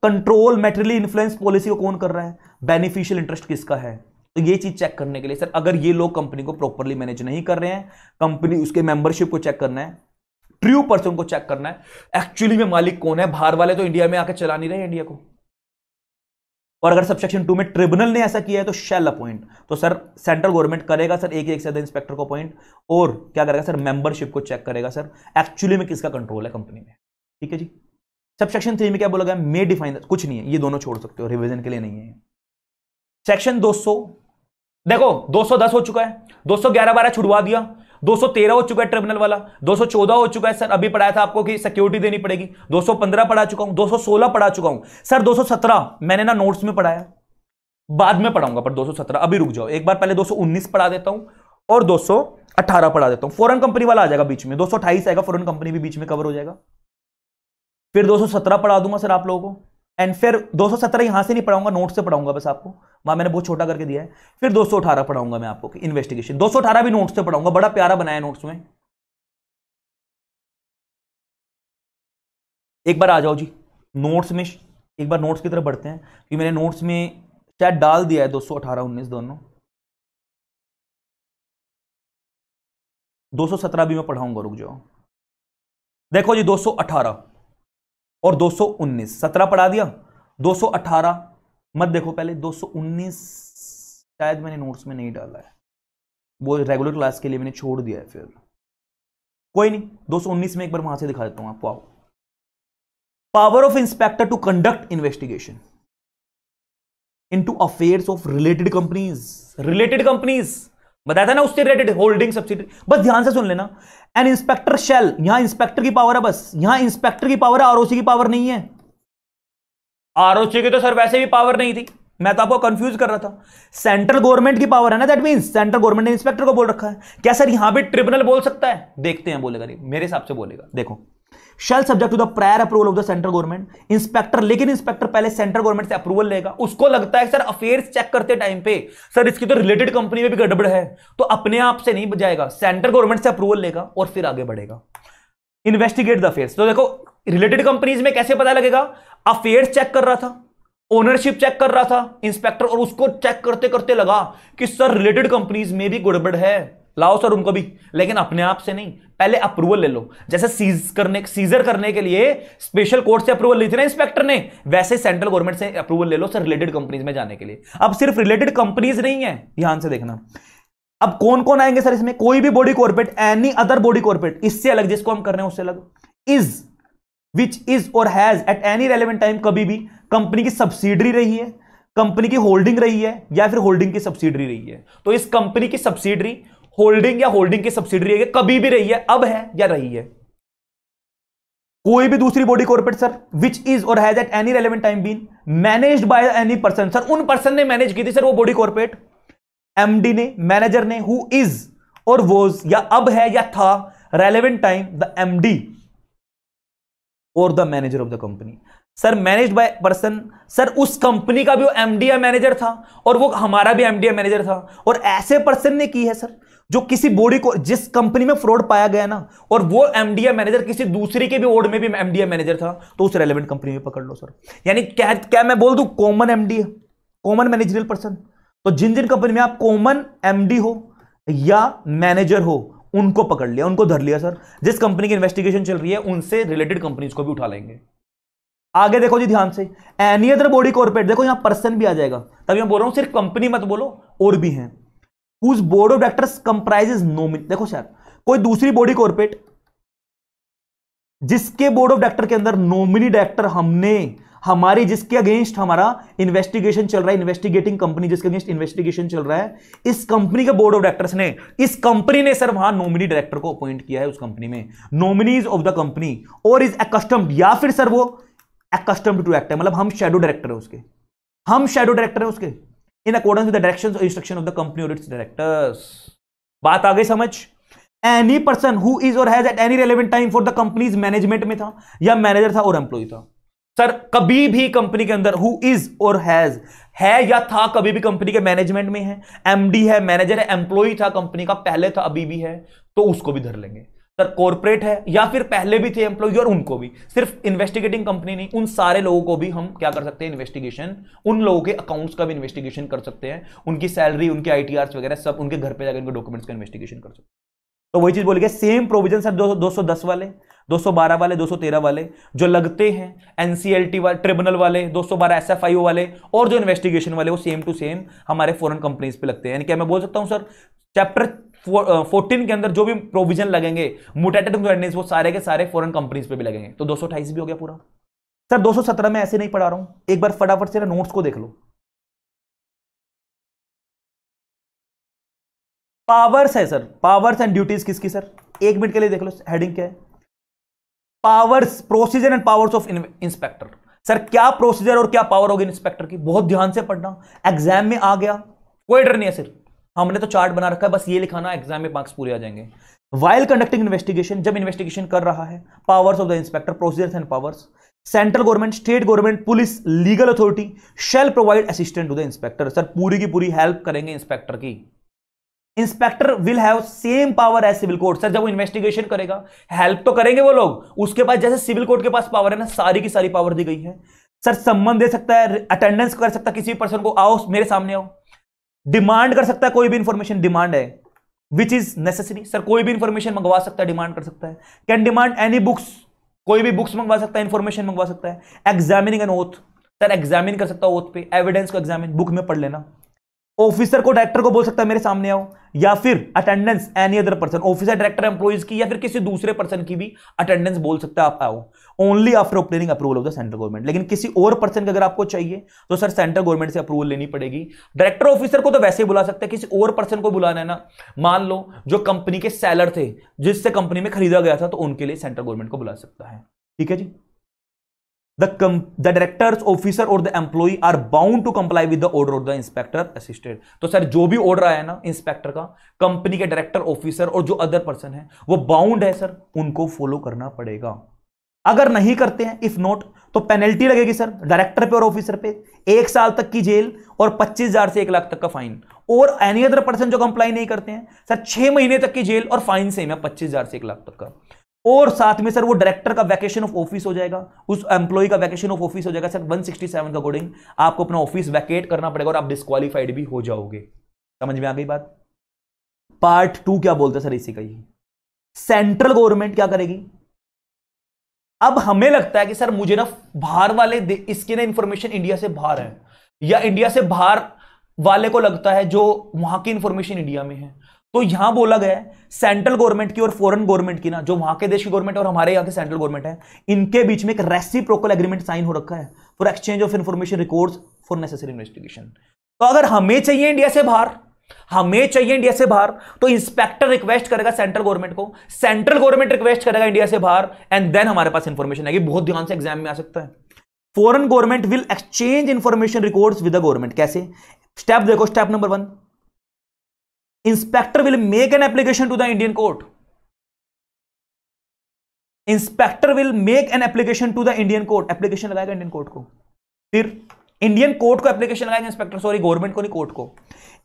control materially influence policy को कौन कर रहा है बेनिफिशियल इंटरेस्ट किसका है तो ये चीज चेक करने के लिए सर अगर ये लोग कंपनी को प्रॉपरली मैनेज नहीं कर रहे हैं कंपनी उसके मेंबरशिप को चेक करना है ट्रू पर्सन को चेक करना है एक्चुअली में मालिक कौन है बाहर वाले तो इंडिया में आकर चला नहीं रहे इंडिया को और अगर सबसेक्शन टू में ट्रिब्यूनल ने ऐसा किया है तो शेल अपॉइंट तो सर सेंट्रल गवर्नमेंट करेगा सर एक एक से इंस्पेक्टर को अपॉइंट और क्या करेगा सर मेंबरशिप को चेक करेगा सर एक्चुअली में किसका कंट्रोल है कंपनी में ठीक है जी सबसेक्शन सेक्शन थ्री में क्या बोला गया मे डिफाइन कुछ नहीं है ये दोनों छोड़ सकते हो रिविजन के लिए नहीं है सेक्शन 200 देखो 210 हो चुका है 211 सौ छुड़वा दिया 213 हो चुका है ट्रिब्यूनल वाला 214 हो चुका है सर अभी पढ़ाया था आपको कि सिक्योरिटी देनी पड़ेगी 215 पढ़ा चुका हूं 216 पढ़ा चुका हूं सर 217 मैंने ना नोट्स में पढ़ाया बाद में पढ़ाऊंगा पर 217 अभी रुक जाओ एक बार पहले 219 पढ़ा देता हूं और 218 पढ़ा देता हूं फॉरन कंपनी वाला आ जाएगा बीच में दो आएगा फॉरन कंपनी भी बीच में कवर हो जाएगा फिर 217 पढ़ा दूंगा सर आप लोगों को एंड फिर 217 यहां से नहीं पढ़ाऊंगा नोट से पढ़ाऊंगा बस आपको वहां मैंने बहुत छोटा करके दिया है फिर 218 पढ़ाऊंगा मैं आपको इन्वेस्टिगेशन 218 भी नोट से पढ़ाऊंगा बड़ा प्यारा बनाया नोट्स में एक बार आ जाओ जी नोट्स में एक बार नोट्स की तरफ बढ़ते हैं कि मैंने नोट्स में शायद डाल दिया है दो सौ अठारह उन्नीस दोनों दो सौ सत्रह भी मैं पढ़ाऊंगा रुक जाओ देखो जी दो सौ अठारह और 219 17 पढ़ा दिया 218 मत देखो पहले 219 शायद मैंने नोट्स में नहीं डाला है वो रेगुलर क्लास के लिए मैंने छोड़ दिया है फिर कोई नहीं 219 में एक बार वहां से दिखा देता हूं आपको आओ power of inspector to conduct investigation into affairs of related companies related companies बताया था ना उससे रिलेटेड होल्डिंग सब्सिडी बस ध्यान से सुन लेना एन इंस्पेक्टर शेल यहां इंस्पेक्टर की पावर है बस यहां इंस्पेक्टर की पावर है आरओसी की पावर नहीं है आरओसी की तो सर वैसे भी पावर नहीं थी मैं तो आपको कंफ्यूज कर रहा था सेंट्रल गवर्नमेंट की पावर है ना दैट मीन सेंट्रल गवर्नमेंट ने इंस्पेक्टर को बोल रखा है क्या सर यहां भी ट्रिब्यूनल बोल सकता है देखते हैं बोलेगा नहीं मेरे हिसाब से बोलेगा देखो shall subject to the prior approval of the central government inspector लेकिन इंस्पेक्टर पहले सेंट्रल गवर्नमेंट से अप्रूवल लेगा उसको लगता है सर अफेयर्स चेक करते टाइम पे सर इसकी तो रिलेटेड कंपनी में भी गड़बड़ है तो अपने आप से नहीं बजाएगा सेंट्रल गवर्नमेंट से अप्रूवल लेगा और फिर आगे बढ़ेगा इन्वेस्टिगेट द अफेयर्स तो देखो रिलेटेड कंपनीज में कैसे पता लगेगा अफेयर्स चेक कर रहा था ओनरशिप चेक कर रहा था इंस्पेक्टर और उसको चेक करते करते लगा कि सर रिलेटेड कंपनीज में भी गड़बड़ है लाओ सर उनको भी लेकिन अपने आप से नहीं पहले अप्रूवल ले लो जैसे सीज करने सीजर करने के लिए स्पेशल कोर्ट से अप्रूवल ली थी ना इंस्पेक्टर ने वैसे सेंट्रल गवर्नमेंट से अप्रूवल ले लो सर रिलेटेड कंपनीज में जाने के लिए अब सिर्फ रिलेटेड कंपनीज नहीं है ध्यान से देखना अब कौन कौन आएंगे सर इसमें कोई भी body corporate any other body corporate इससे अलग जिसको हम कर रहे हैं उससे अलग is which is or has at any relevant time कभी भी कंपनी की सब्सिडरी रही है कंपनी की होल्डिंग रही है या फिर होल्डिंग की सब्सिडरी रही है तो इस कंपनी की सब्सिडरी होल्डिंग या होल्डिंग की सब्सिडरी है कभी भी रही है अब है या रही है कोई भी दूसरी body corporate sir which is or has at any relevant time been managed by any person sir उन पर्सन ने मैनेज की थी सर वो बॉडी कॉर्पोरेट एमडी ने मैनेजर ने हु इज और वोज या अब है या था relevant time the MD or the manager of the company sir manage by person sir उस कंपनी का भी वो एमडी या मैनेजर था और वो हमारा भी एमडी या मैनेजर था और ऐसे पर्सन ने की है सर जो किसी बॉडी को जिस कंपनी में फ्रॉड पाया गया ना और वो एमडीए मैनेजर किसी दूसरे के भी ओड में भी एमडीए मैनेजर था तो उस रेलिवेंट कंपनी में पकड़ लो सर यानी क्या क्या मैं बोल दू common MDA common managerial person तो जिन जिन कंपनी में आप कॉमन एमडी हो या मैनेजर हो उनको पकड़ लिया उनको धर लिया सर जिस कंपनी की इन्वेस्टिगेशन चल रही है उनसे रिलेटेड कंपनीज को भी उठा लेंगे आगे देखो जी ध्यान से एनी अदर बॉडी कॉर्पोरेट देखो यहां पर्सन भी आ जाएगा तभी मैं बोल रहा हूं सिर्फ कंपनी मत बोलो और भी हैं who's board of directors is nominee देखो सर कोई दूसरी बॉडी कॉर्पोरेट जिसके बोर्ड ऑफ डायरेक्टर के अंदर नोमिनी डायरेक्टर हमने हमारी जिसके अगेंस्ट हमारा इन्वेस्टिगेशन चल रहा है इन्वेस्टिगेटिंग कंपनी जिसके अगेंस्ट इन्वेस्टिगेशन चल रहा है इस कंपनी के बोर्ड ऑफ डायरेक्टर्स ने इस कंपनी ने सर वहां नॉमिनी डायरेक्टर को अपॉइंट किया है उस कंपनी में नॉमिनीज ऑफ द कंपनी और इज अकस्टम्ड या फिर सर वो अकस्टम्ड टू एक्ट है मतलब हम शेडो डायरेक्टर है उसके हम शेडो डायरेक्टर है उसके in accordance with direction instruction of the company और इट्स डायरेक्टर्स बात आ गई समझ any person who is or has at any relevant time for the company's management में था या मैनेजर था और एम्प्लॉय था सर कभी भी कंपनी के अंदर हु इज और हैज है या था कभी भी कंपनी के मैनेजमेंट में है एमडी है मैनेजर है एम्प्लॉय था कंपनी का पहले था अभी भी है तो उसको भी धर लेंगे सर कॉरपोरेट है या फिर पहले भी थे एम्प्लॉय और उनको भी सिर्फ इन्वेस्टिगेटिंग कंपनी नहीं उन सारे लोगों को भी हम क्या कर सकते हैं इन्वेस्टिगेशन उन लोगों के अकाउंट्स का भी इन्वेस्टिगेशन कर सकते हैं उनकी सैलरी उनके आई वगैरह सब उनके घर पे जाकर उनके डॉक्यूमेंट्स का इन्वेस्टिगेशन कर सकते हैं तो वही चीज बोलिए सेम प्रोविजन सर दो, वाले 212 वाले 213 वाले जो लगते हैं एनसीएलटी वाले ट्रिब्यूनल वाले 212 एसएफआईओ वाले और जो इन्वेस्टिगेशन वाले वो सेम टू सेम हमारे फॉरेन कंपनीज पे लगते हैं यानी क्या मैं बोल सकता हूं सर चैप्टर फोर्टीन के अंदर जो भी प्रोविजन लगेंगे मुटेटेड इंटरनेस वो सारे के सारे फॉरन कंपनीज पे भी लगेंगे तो दो भी हो गया पूरा सर सत्रह में ऐसे नहीं पढ़ा रहा हूं एक बार फटाफट से नोट्स को देख लो पावर्स है सर पावर्स एंड ड्यूटीज किसकी सर एक मिनट के लिए देख लो हेडिंग क्या है powers procedure and powers of inspector sir क्या प्रोसीजर और क्या पावर होगी इंस्पेक्टर की बहुत ध्यान से पढ़ना एग्जाम में आ गया कोई डर नहीं है सर हाँ, हमने तो चार्ट बना रखा है बस ये लिखाना एग्जाम में मार्क्स पूरे आ जाएंगे वाइल कंडक्टिंग इन्वेस्टिगेशन जब इन्वेस्टिगेशन कर रहा है powers of the inspector procedures and powers central government state government police legal authority shall provide assistant to the inspector sir पूरी की पूरी हेल्प करेंगे इंस्पेक्टर की inspector will have same power as civil court sir जब वो investigation करेगा help तो करेंगे वो लोग उसके पास जैसे सिविल कोर्ट के पास पावर है ना सारी की सारी पावर दी गई है सर सम्मान दे सकता है अटेंडेंस कर सकता है किसी पर्सन को आओ मेरे सामने आओ डिमांड कर सकता है कोई भी इंफॉर्मेशन डिमांड है विच इज नेसेसरी सर कोई भी इंफॉर्मेशन मंगवा सकता है डिमांड कर सकता है कैन डिमांड एनी बुक्स कोई भी बुक्स मंगवा सकता है इंफॉर्मेशन मंगवा सकता है examining an oath sir examine कर सकता है ओथ पे एविडेंस को एग्जामिन बुक में पढ़ लेना ऑफिसर को डायरेक्टर को बोल सकता है मेरे सामने आओ या फिर attendance any other person officer director employees की या फिर किसी दूसरे पर्सन की भी अटेंडेंस बोल सकता है आप आओ only after obtaining approval of the central government लेकिन किसी और पर्सन का अगर आपको चाहिए तो सर सेंट्रल गवर्नमेंट से अप्रूवल लेनी पड़ेगी डायरेक्टर ऑफिसर को तो वैसे ही बुला सकते हैं किसी और पर्सन को बुलाना है ना मान लो जो कंपनी के सैलर थे जिससे कंपनी में खरीदा गया था तो उनके लिए सेंट्रल गवर्नमेंट को बुला सकता है ठीक है जी the the directors officer or the employee are bound to comply with the order of the inspector तो सर जो भी ऑर्डर आया ना इंस्पेक्टर का कंपनी के डायरेक्टर ऑफिसर और जो अदर पर्सन है वो बाउंड है सर उनको फॉलो करना पड़ेगा अगर नहीं करते हैं इफ नॉट तो पेनल्टी लगेगी सर डायरेक्टर पे और ऑफिसर पे एक साल तक की जेल और पच्चीस हजार से एक लाख तक का फाइन और एनी अदर पर्सन जो कंप्लाई नहीं करते हैं सर छह महीने तक की जेल और फाइन सेम है पच्चीस हजार से एक लाख तक का और साथ में सर वो डायरेक्टर का वैकेशन ऑफ ऑफिस हो जाएगा उस एम्प्लॉय का वैकेशन ऑफ ऑफिस हो जाएगा सर 167 का अकॉर्डिंग आपको अपना ऑफिस वैकेट करना पड़ेगा और आप डिस्कालीफाइड भी हो जाओगे समझ में आ गई बात पार्ट टू क्या बोलते हैं सर इसी का ही सेंट्रल गवर्नमेंट क्या करेगी अब हमें लगता है कि सर मुझे ना बाहर वाले इसके ना इंफॉर्मेशन इंडिया से बाहर है या इंडिया से बाहर वाले को लगता है जो वहां की इंफॉर्मेशन इंडिया में है तो यहां बोला गया है सेंट्रल गवर्नमेंट की और फॉरेन गवर्नमेंट की ना जो वहां के देश की गवर्नमेंट और हमारे यहां के सेंट्रल गवर्नमेंट है इनके बीच में एक रेसिप्रोकल एग्रीमेंट साइन हो रखा है for exchange of information record for necessary investigation तो अगर हमें चाहिए इंडिया से बाहर हमें चाहिए इंडिया से बाहर तो इंस्पेक्टर रिक्वेस्ट करेगा सेंट्रल गवर्नमेंट को सेंट्रल गवर्नमेंट रिक्वेस्ट करेगा इंडिया से बाहर एंड देन हमारे पास इंफॉर्मेशन आएगी बहुत ध्यान से एग्जाम में आ सकता है foreign government will exchange information records with the government कैसे स्टेप देखो step number one inspector will make an application to the Indian court inspector will make an application to the Indian court application लगाएगा Indian court को फिर Indian court को application लगाएगा inspector sorry government को नहीं court को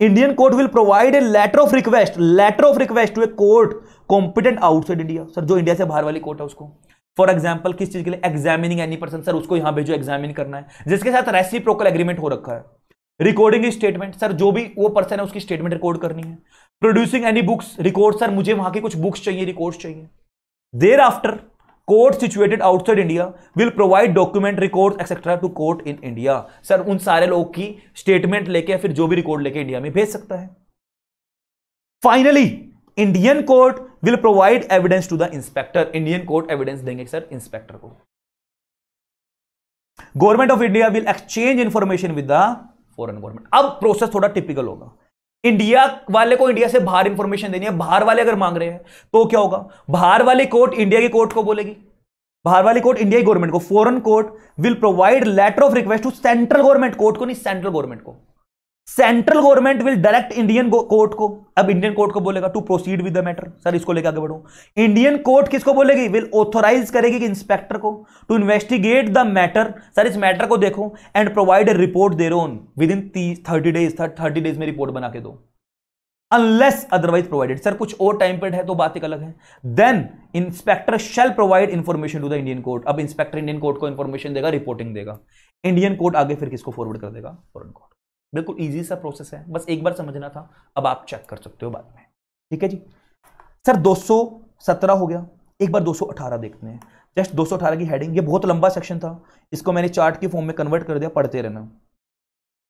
Indian court will provide a letter of request letter of request to a court competent outside India sir जो India से बाहर वाली कोर्ट है उसको फॉर एग्जाम्पल किस चीज के लिए एग्जामिनिंग एनी पर्सन सर उसको यहां भेजो एग्जामिन करना है जिसके साथ रेसिप्रोकल एग्रीमेंट हो रखा है रिकॉर्डिंग स्टेटमेंट सर जो भी वो पर्सन है उसकी स्टेटमेंट रिकॉर्ड करनी है producing any books record sir मुझे वहां के कुछ बुक्स चाहिए रिकॉर्ड चाहिए thereafter court situated outside India will provide document record etcetera to court in India sir उन सारे लोग की स्टेटमेंट लेके फिर जो भी रिकॉर्ड लेके इंडिया में भेज सकता है finally Indian court will provide evidence to the inspector Indian court evidence देंगे सर इंस्पेक्टर को government of India will exchange information with the foreign government अब प्रोसेस थोड़ा टिपिकल होगा इंडिया वाले को इंडिया से बाहर इंफॉर्मेशन देनी है बाहर वाले अगर मांग रहे हैं तो क्या होगा बाहर वाली कोर्ट इंडिया की कोर्ट को बोलेगी बाहर वाली कोर्ट इंडिया की गवर्नमेंट को foreign court will provide letter of request to central government court को नहीं सेंट्रल गवर्नमेंट को central government will direct Indian court को अब इंडियन कोर्ट को बोलेगा to proceed with the matter sir इसको लेकर आगे बढ़ो इंडियन कोर्ट किसको बोलेगी विल ऑथोराइज करेगी इंस्पेक्टर को to investigate the matter sir इस मैटर को देखो and provide a report thereon within thirty days thirty days में रिपोर्ट बना के दो अनलेस अदरवाइज प्रोवाइडेड सर कुछ और टाइम पीरियड है तो बात एक अलग है then inspector shall provide information to the Indian court अब इंस्पेक्टर इंडियन कोर्ट को इन्फॉर्मेशन देगा रिपोर्टिंग देगा इंडियन कोर्ट आगे फिर किसको फॉरवर्ड कर देगा फॉरन कोर्ट बिल्कुल ईजी सा प्रोसेस है बस एक बार समझना था अब आप चेक कर सकते हो बाद में ठीक है जी सर 217 हो गया एक बार 218 देखते हैं जस्ट 218 की हेडिंग ये बहुत लंबा सेक्शन था इसको मैंने चार्ट के फॉर्म में कन्वर्ट कर दिया पढ़ते रहना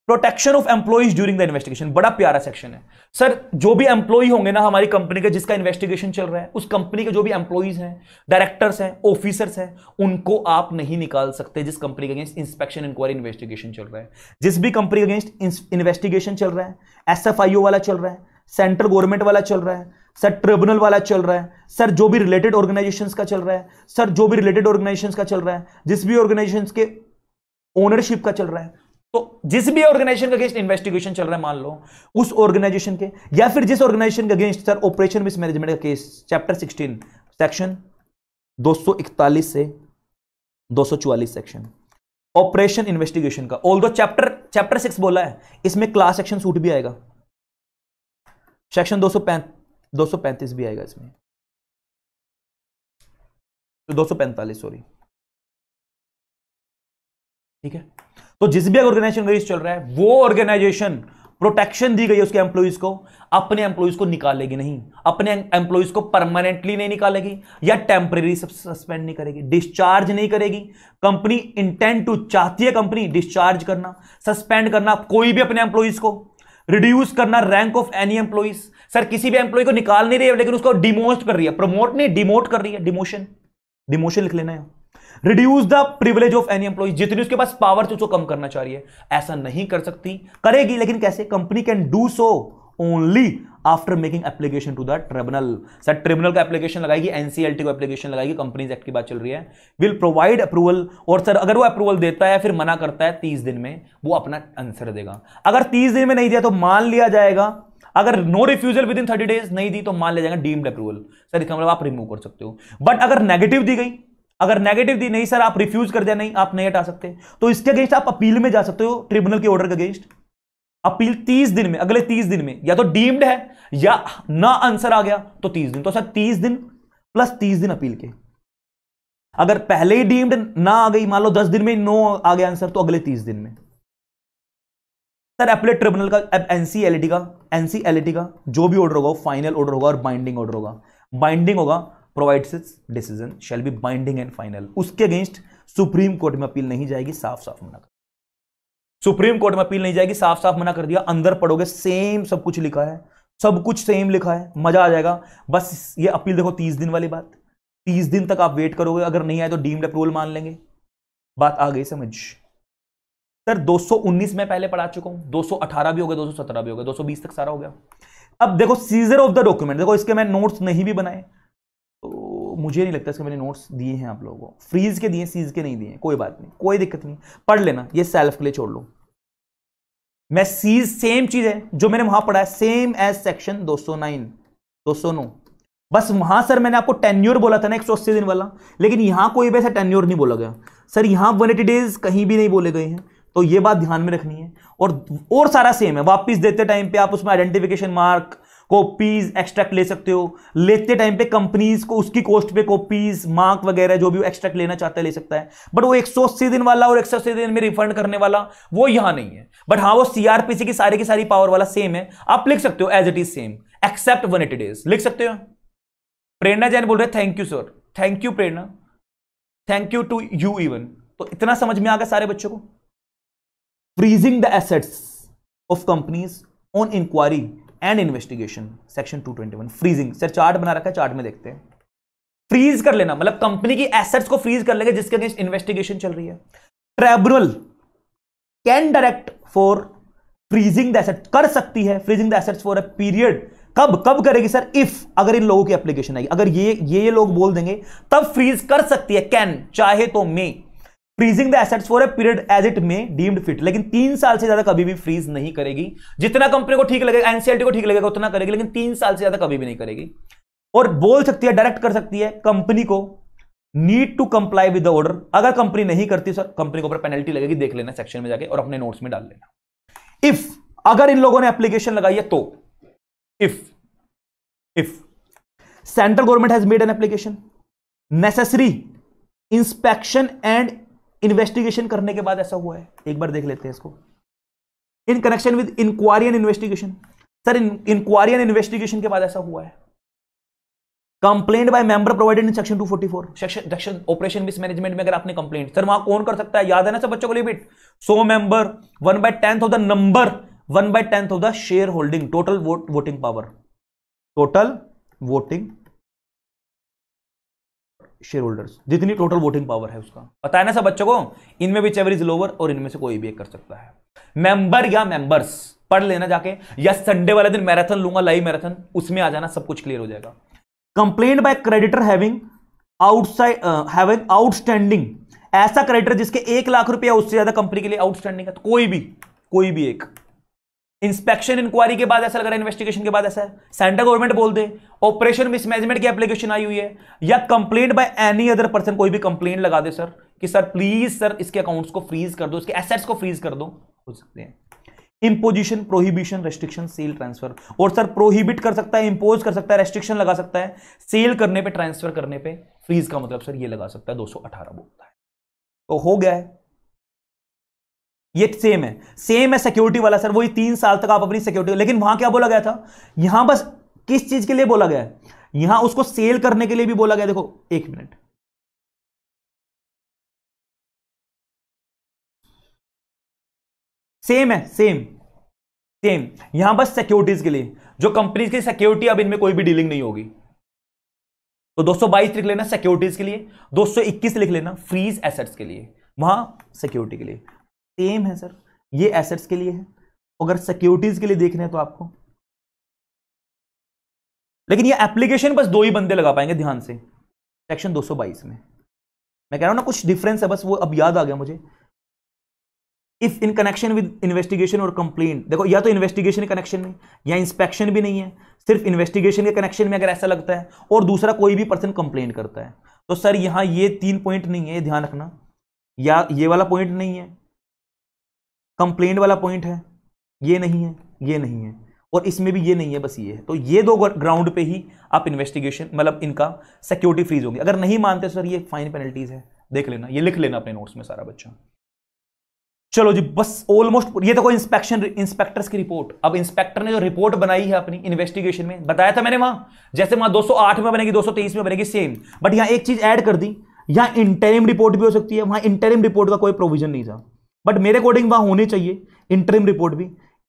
protection of employees during the investigation बड़ा प्यारा सेक्शन है सर जो भी एम्प्लॉय होंगे ना हमारी कंपनी के जिसका इन्वेस्टिगेशन चल रहा है उस कंपनी के जो भी एम्प्लॉयज हैं डायरेक्टर्स हैं ऑफिसर्स हैं उनको आप नहीं निकाल सकते जिस कंपनी के अगेंस्ट इंस्पेक्शन इंक्वायरी इन्वेस्टिगेशन चल रहा है जिस भी कंपनी के अगेंस्ट इन्वेस्टिगेशन चल रहा है एस एफ आई ओ वाला चल रहा है सेंट्रल गवर्नमेंट वाला चल रहा है सर ट्रिब्यूनल वाला चल रहा है सर जो भी रिलेटेड ऑर्गेनाइजेशन का चल रहा है सर जो भी रिलेटेड ऑर्गेनाइजेशन का चल रहा है जिस भी ऑर्गेनाइजेशन के ओनरशिप का चल रहा है तो जिस भी ऑर्गेनाइजेशन के अगेंस्ट इन्वेस्टिगेशन चल रहा है मान लो उस ऑर्गेनाइजेशन के या फिर जिस ऑर्गेनाइजेशन के अगेंस्ट सर ऑपरेशन मिसमैनेजमेंट का केस चैप्टर 16 सेक्शन 241 से 244 सेक्शन ऑपरेशन इन्वेस्टिगेशन का ऑल चैप्टर चैप्टर सिक्स बोला है इसमें क्लास एक्शन सूट भी आएगा सेक्शन दो सौ भी आएगा इसमें दो सौ सॉरी ठीक है तो जिस भी ऑर्गेनाइजेशन रेस चल रहा है वो ऑर्गेनाइजेशन प्रोटेक्शन दी गई है उसके एम्प्लॉयज को अपने एम्प्लॉयज को निकालेगी नहीं अपने एम्प्लॉयज को परमानेंटली नहीं निकालेगी या टेम्परेरी सस्पेंड नहीं करेगी डिस्चार्ज नहीं करेगी कंपनी इंटेंट टू चाहती है कंपनी डिस्चार्ज करना सस्पेंड करना कोई भी अपने एम्प्लॉयज को रिड्यूस करना rank of any employees sir किसी भी एम्प्लॉय को निकाल नहीं रही है लेकिन उसको डिमोस्ट कर रही है प्रमोट नहीं डिमोट कर रही है डिमोशन डिमोशन लिख लेना है reduce the privilege of any employee जितनी उसके पास पावर थी उसको कम करना चाह रही है ऐसा नहीं कर सकती करेगी लेकिन कैसे company can do so only after making application to the tribunal sir tribunal का एप्लीकेशन लगाएगी एनसीएलटी को एप्लीकेशन लगाएगी कंपनीज एक्ट की बात चल रही है विल प्रोवाइड अप्रूवल और सर अगर वो अप्रूवल देता है फिर मना करता है तीस दिन में वो अपना आंसर देगा अगर तीस दिन में नहीं दिया तो मान लिया जाएगा अगर no refusal within thirty days नहीं दी तो मान लिया जाएगा डीम्ड अप्रूवल सर इसका मतलब आप रिमूव कर सकते हो बट अगर नेगेटिव दी गई अगर नेगेटिव दी नहीं सर आप रिफ्यूज कर दिया नहीं आप नहीं हटा सकते तो इसके अगेंस्ट आप अपील में जा सकते हो ट्रिब्यूनल के ऑर्डर के अगेंस्ट अपील तीस दिन में अगले तीस दिन में या तो डीम्ड है या ना आंसर आ गया तो तीस दिन तो सर तीस दिन प्लस तीस दिन अपील के अगर पहले ही डीम्ड ना आ गई मान लो दस दिन में नो आ गया आंसर तो अगले तीस दिन में सर एपलेट ट्रिब्यूनल का एनसीएलटी का एनसीएलटी का जो भी ऑर्डर होगा फाइनल ऑर्डर होगा और बाइंडिंग ऑर्डर होगा बाइंडिंग होगा provides its decision shall be binding and final उसके अगेंस्ट सुप्रीम कोर्ट में अपील नहीं जाएगी साफ साफ मना कर सुप्रीम कोर्ट में अपील नहीं जाएगी साफ साफ मना कर दिया अंदर पढ़ोगे सेम सब कुछ लिखा है सब कुछ सेम लिखा है मजा आ जाएगा बस ये अपील देखो तीस दिन वाली बात तीस दिन तक आप वेट करोगे अगर नहीं आए तो डीम्ड अप्रूवल मान लेंगे बात आ गई समझ सर 219 में पहले पढ़ा चुका हूं 218 भी हो गया 217 भी हो गया 220 तक सारा हो गया अब देखो सीजर ऑफ द डॉक्यूमेंट देखो इसके मैं नोट्स नहीं भी बनाए मुझे नहीं लगता इसके मैंने नोट्स दिए हैं आप लोगों को फ्रीज के दिए सीज के नहीं दिए कोई बात नहीं कोई दिक्कत नहीं पढ़ लेना ये सेल्फ के लिए छोड़ लो मैं सीज सेम चीज़ है जो मैंने वहां पढ़ा है सेम एज सेक्शन 209 209 बस वहां सर मैंने आपको टेन्योर बोला था ना एक दिन वाला लेकिन यहां कोई भी ऐसा टेन्योर नहीं बोला गया सर यहां वन एटी डेज कहीं भी नहीं बोले गए हैं तो ये बात ध्यान में रखनी है और और सारा सेम है वापस देते टाइम पे आप उसमें आइडेंटिफिकेशन मार्क कॉपीज एक्सट्रैक्ट ले सकते हो लेते टाइम पे कंपनीज को उसकी कॉस्ट पे कॉपीज मार्क वगैरह जो भी एक्सट्रैक्ट लेना चाहता है ले सकता है बट वो एक सौ अस्सी दिन वाला और एक सौ अस्सी दिन में रिफंड करने वाला वो यहां नहीं है बट हाँ वो सीआरपीसी की सारी की सारी पावर वाला सेम है आप लिख सकते हो as it is same except one it is लिख सकते हो प्रेरणा जैन बोल रहे thank you sir thank you Prerna thank you to you even तो इतना समझ में आ गया सारे बच्चों को freezing the assets of companies on inquiry and investigation section 221 freezing sir chart बना रखा है चार्ट में देखते हैं फ्रीज कर लेना मतलब कंपनी की एसेट्स को फ्रीज कर लेंगे जिसके अगेंस्ट इन्वेस्टिगेशन चल रही है tribunal can direct for freezing the asset कर सकती है freezing the assets for a period कब कब करेगी सर इफ अगर इन लोगों की एप्लीकेशन आएगी अगर ये ये लोग बोल देंगे तब फ्रीज कर सकती है कैन चाहे तो may freezing the assets for a period as it may deemed fit लेकिन तीन साल से ज्यादा कभी भी फ्रीज नहीं करेगी जितना कंपनी को ठीक लगेगा एनसीएलटी को ठीक लगेगा उतना करेगी लेकिन तीन साल से ज्यादा कभी भी नहीं करेगी और बोल सकती है डायरेक्ट कर सकती है कंपनी को need to comply with order अगर कंपनी नहीं करती सर कंपनी के ऊपर पेनल्टी लगेगी देख लेना सेक्शन में जाके और अपने नोट्स में डाल लेना इफ अगर इन लोगों ने एप्लीकेशन लगाई है तो if if central government has made an application necessary inspection and investigation करने के बाद ऐसा हुआ है एक बार देख लेते हैं इसको in connection with inquiry and investigation sir inquiry and investigation के बाद ऐसा हुआ है complain by member provided in section 244 section section operation mis management में अगर आपने कंप्लेन सर वहां कौन कर सकता है याद है ना सर बच्चों को limit so member one by tenth of the number one by tenth of the shareholding total voting power total voting shareholders जितनी टोटल वोटिंग पावर है उसका पता है ना सब बच्चों को इनमें भी चेवरीज लोअर और इनमें से कोई भी एक कर सकता है मेंबर या मेंबर्स पढ़ लेना जाके या संडे वाले दिन मैराथन लूंगा लाइव मैराथन उसमें आ जाना सब कुछ क्लियर हो जाएगा complain by creditor having outside having outstanding ऐसा क्रेडिटर जिसके एक लाख रुपया उससे ज्यादा कंपनी के लिए आउटस्टैंडिंग है तो कोई भी कोई भी एक इंस्पेक्शन इंक्वायरी के बाद ऐसा लग रहा है इन्वेस्टिगेशन के बाद ऐसा है सेंट्रल गवर्नमेंट बोल दे ऑपरेशन मिसमैनेजमेंट की एप्लीकेशन आई हुई है या complaint by any other person कोई भी कंप्लेंट लगा दे सर कि सर प्लीज सर इसके अकाउंट्स को फ्रीज कर दो इसके एसेट्स को फ्रीज कर दो हो सकते हैं imposition prohibition restriction sale transfer और सर प्रोहिबिट कर सकता है इम्पोज कर सकता है रेस्ट्रिक्शन लगा सकता है सेल करने पर ट्रांसफर करने पर फ्रीज का मतलब सर ये लगा सकता है 218 बोलता है तो हो गया है ये सेम है सेम है सिक्योरिटी वाला सर वही तीन साल तक आप अपनी सिक्योरिटी लेकिन वहां क्या बोला गया था यहां बस किस चीज के लिए बोला गया यहां उसको सेल करने के लिए भी बोला गया देखो एक मिनट सेम है सेम सेम यहां बस सिक्योरिटीज के लिए जो कंपनीज की सिक्योरिटी अब इनमें कोई भी डीलिंग नहीं होगी तो 222 लिख लेना सिक्योरिटीज के लिए 221 लिख लेना फ्रीज एसेट्स के लिए वहां सिक्योरिटी के लिए सेम है सर ये एसेट्स के लिए है अगर सिक्योरिटीज के लिए देख रहे हैं तो आपको लेकिन ये एप्लीकेशन बस दो ही बंदे लगा पाएंगे ध्यान से सेक्शन 222 में मैं कह रहा हूं ना कुछ डिफरेंस है बस वो अब याद आ गया मुझे if in connection with investigation और कंप्लेन देखो या तो इन्वेस्टिगेशन कनेक्शन में या इंस्पेक्शन भी नहीं है सिर्फ इन्वेस्टिगेशन के कनेक्शन में अगर ऐसा लगता है और दूसरा कोई भी पर्सन कंप्लेन करता है तो सर यहाँ ये तीन पॉइंट नहीं है ध्यान रखना या ये वाला पॉइंट नहीं है कंप्लेंट वाला पॉइंट है ये नहीं है ये नहीं है और इसमें भी ये नहीं है बस ये है तो ये दो ग्राउंड पे ही आप इन्वेस्टिगेशन मतलब इनका सिक्योरिटी फ्रीज होगी अगर नहीं मानते सर ये फाइन पेनल्टीज है देख लेना ये लिख लेना अपने नोट्स में सारा बच्चा चलो जी बस ऑलमोस्ट ये देखो इंस्पेक्शन इंस्पेक्टर्स की रिपोर्ट अब इंस्पेक्टर ने जो रिपोर्ट बनाई है अपनी इन्वेस्टिगेशन में बताया था मैंने वहां जैसे वहां 208 में बनेगी 223 में बनेगी सेम बट यहां एक चीज ऐड कर दी यहां इंटरिम रिपोर्ट भी हो सकती है वहां इंटरिम रिपोर्ट का कोई प्रोविजन नहीं था बट मेरे अकॉर्डिंग वहां होनी चाहिए इंटरिम रिपोर्ट भी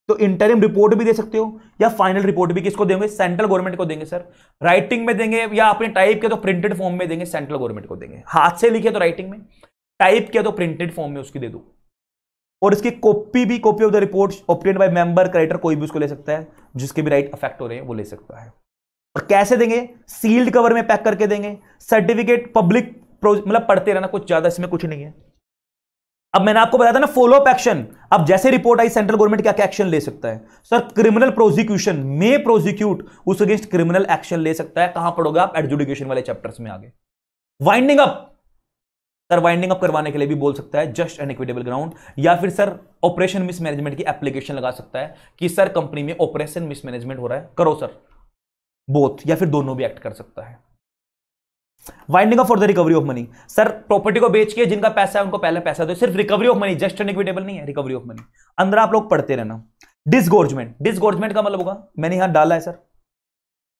तो इंटरिम रिपोर्ट भी दे सकते हो या फाइनल रिपोर्ट भी किसको देंगे सेंट्रल गवर्नमेंट को देंगे सर राइटिंग में देंगे या आपने टाइप किया तो प्रिंटेड फॉर्म में देंगे सेंट्रल गवर्नमेंट को देंगे हाथ से लिखे तो राइटिंग में टाइप किया तो प्रिंटेड फॉर्म में उसकी दे दो और इसकी कॉपी भी copy of the report obtained by member creditor कोई भी उसको ले सकता है जिसके भी राइट अफेक्ट हो रहे हैं वो ले सकता है और कैसे देंगे सील्ड कवर में पैक करके देंगे सर्टिफिकेट पब्लिक मतलब पढ़ते रहना कुछ ज़्यादा इसमें कुछ नहीं है अब मैंने आपको बताया था ना फॉलो अप एक्शन अब जैसे रिपोर्ट आई सेंट्रल गवर्नमेंट क्या क्या एक्शन ले सकता है sir criminal prosecution may prosecute उस अगेंस्ट क्रिमिनल एक्शन ले सकता है कहां पढ़ोगे आप एडजुडिकेशन वाले चैप्टर्स में आगे winding up sir winding up करवाने के लिए भी बोल सकता है जस्ट एंड इक्विटेबल ग्राउंड या फिर सर ऑपरेशन मिसमैनेजमेंट की एप्लीकेशन लगा सकता है कि सर कंपनी में ऑपरेशन मिसमैनेजमेंट हो रहा है करो सर बोथ या फिर दोनों भी एक्ट कर सकता है winding up for the recovery of money sir property को बेच के जिनका पैसा है उनको पहले पैसा दो सिर्फ recovery of money just and equitable नहीं है रिकवरी ऑफ मनी अंदर आप लोग पढ़ते रहना डिसगोर्जमेंट डिसगोर्जमेंट का मतलब होगा मैंने यहां डाला है sir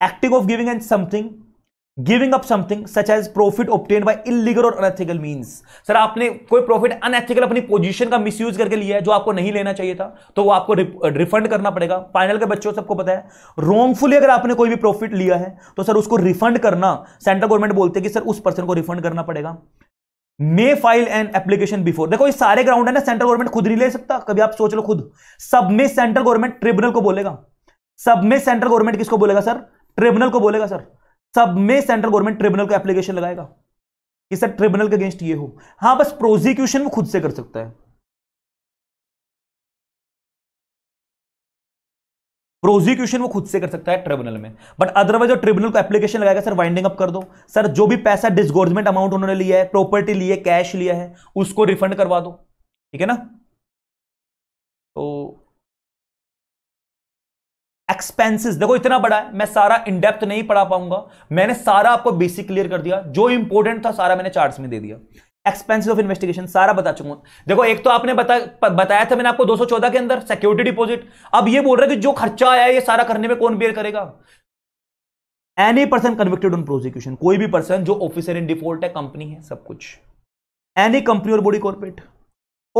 acting of giving and something giving up something such as profit obtain by illegal or unethical means sir आपने कोई प्रॉफिट अनएथिकल अपनी पोजीशन का मिसयूज करके लिया है जो आपको नहीं लेना चाहिए था तो वो आपको रिफंड uh, करना पड़ेगा फाइनल के बच्चों सबको पता है रॉन्गफुली अगर आपने कोई भी प्रॉफिट लिया है तो सर उसको रिफंड करना सेंट्रल गवर्नमेंट बोलते हैं कि सर उस पर्सन को रिफंड करना पड़ेगा may file and application before देखो ये सारे ग्राउंड है ना सेंट्रल गवर्नमेंट खुद नहीं ले सकता कभी आप सोच लो खुद सब में सेंट्रल गवर्नमेंट ट्रिब्यूनल को बोलेगा सब में सेंट्रल गवर्नमेंट किसको बोलेगा सर ट्रिब्यूनल को बोलेगा सर सब में सेंट्रल गवर्नमेंट ट्रिब्यूनल का एप्लीकेशन लगाएगा कि सर ट्रिब्यूनल के अगेंस्ट ये हो हाँ बस प्रोसिक्यूशन वो खुद से कर सकता है प्रोसिक्यूशन वो खुद से कर सकता है ट्रिब्यूनल में बट अदरवाइज जो ट्रिब्यूनल को एप्लीकेशन लगाएगा सर वाइंडिंग अप कर दो सर जो भी पैसा डिसगोर्जमेंट अमाउंट उन्होंने लिया है प्रॉपर्टी लिए कैश लिया है उसको रिफंड करवा दो ठीक है ना तो एक्सपेंसेस देखो इतना बड़ा है मैं सारा इनडेप्थ नहीं पढ़ा पाऊंगा मैंने सारा आपको बेसिक क्लियर कर दिया जो इंपॉर्टेंट था सारा मैंने चार्ट में दे दिया एक्सपेंसिस ऑफ इन्वेस्टिगेशन सारा बता चुका देखो एक तो आपने बता, बताया था मैंने आपको 214 के अंदर सिक्योरिटी डिपॉजिट अब ये बोल रहा है कि जो खर्चा आया ये सारा करने में कौन बेयर करेगा any person convicted on prosecution कोई भी पर्सन जो ऑफिसर इन डिफॉल्ट है कंपनी है सब कुछ any company or body corporate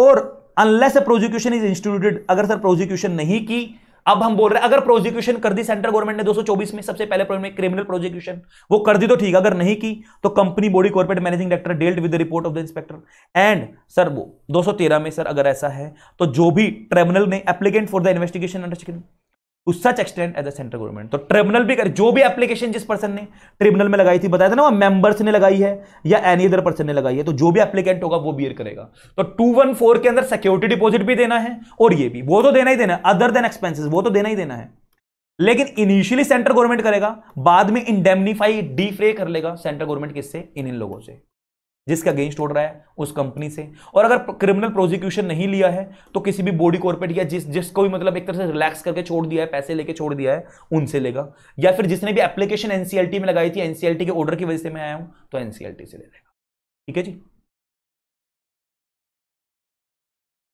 और अनलेस प्रोजिक्यूशन इज इंस्टीट्यूटेड अगर सर प्रोजिक्यूशन नहीं की अब हम बोल रहे हैं अगर प्रोजिक्यूशन कर दी सेंट्रल गवर्नमेंट ने 224 में सबसे पहले क्रिमिनल प्रोजिक्यूशन वो कर दी तो ठीक अगर नहीं की तो company body corporate managing director dealt with report of the inspector and sir वो 213 में सर अगर ऐसा है तो जो भी ट्रिब्यूनल ने applicant for the investigation under to such extent as central government तो ट्रिब्यूनल भी कर जो भी एप्लीकेशन जिस पर्सन ने ट्रिब्यूनल में लगाई थी बताया था ना वो मेंबर्स ने लगाई है या एनी अदर पर्सन ने लगाई है तो जो भी एप्लीकेंट होगा वो बियर करेगा तो टू वन फोर के अंदर सिक्योरिटी डिपॉजिट भी देना है और ये भी वो तो देना ही देना है अदर देन एक्सपेंसिस वो तो देना ही देना है लेकिन इनिशियली सेंट्रल गवर्नमेंट करेगा बाद में इंडेमनीफाई डी कर लेगा सेंट्रल गवर्नमेंट किससे इन इन लोगों से जिसके अगेंस्ट उड़ रहा है उस कंपनी से और अगर क्रिमिनल प्रोसिक्यूशन नहीं लिया है तो किसी भी बॉडी कॉर्पोरेट या जिस जिसको भी मतलब एक तरह से रिलैक्स करके छोड़ दिया है पैसे लेके छोड़ दिया है उनसे लेगा या फिर जिसने भी एप्लीकेशन एनसीएलटी में लगाई थी एनसीएलटी के ऑर्डर की वजह से मैं आया हूं तो एनसीएलटी से ले लेगा ठीक है जी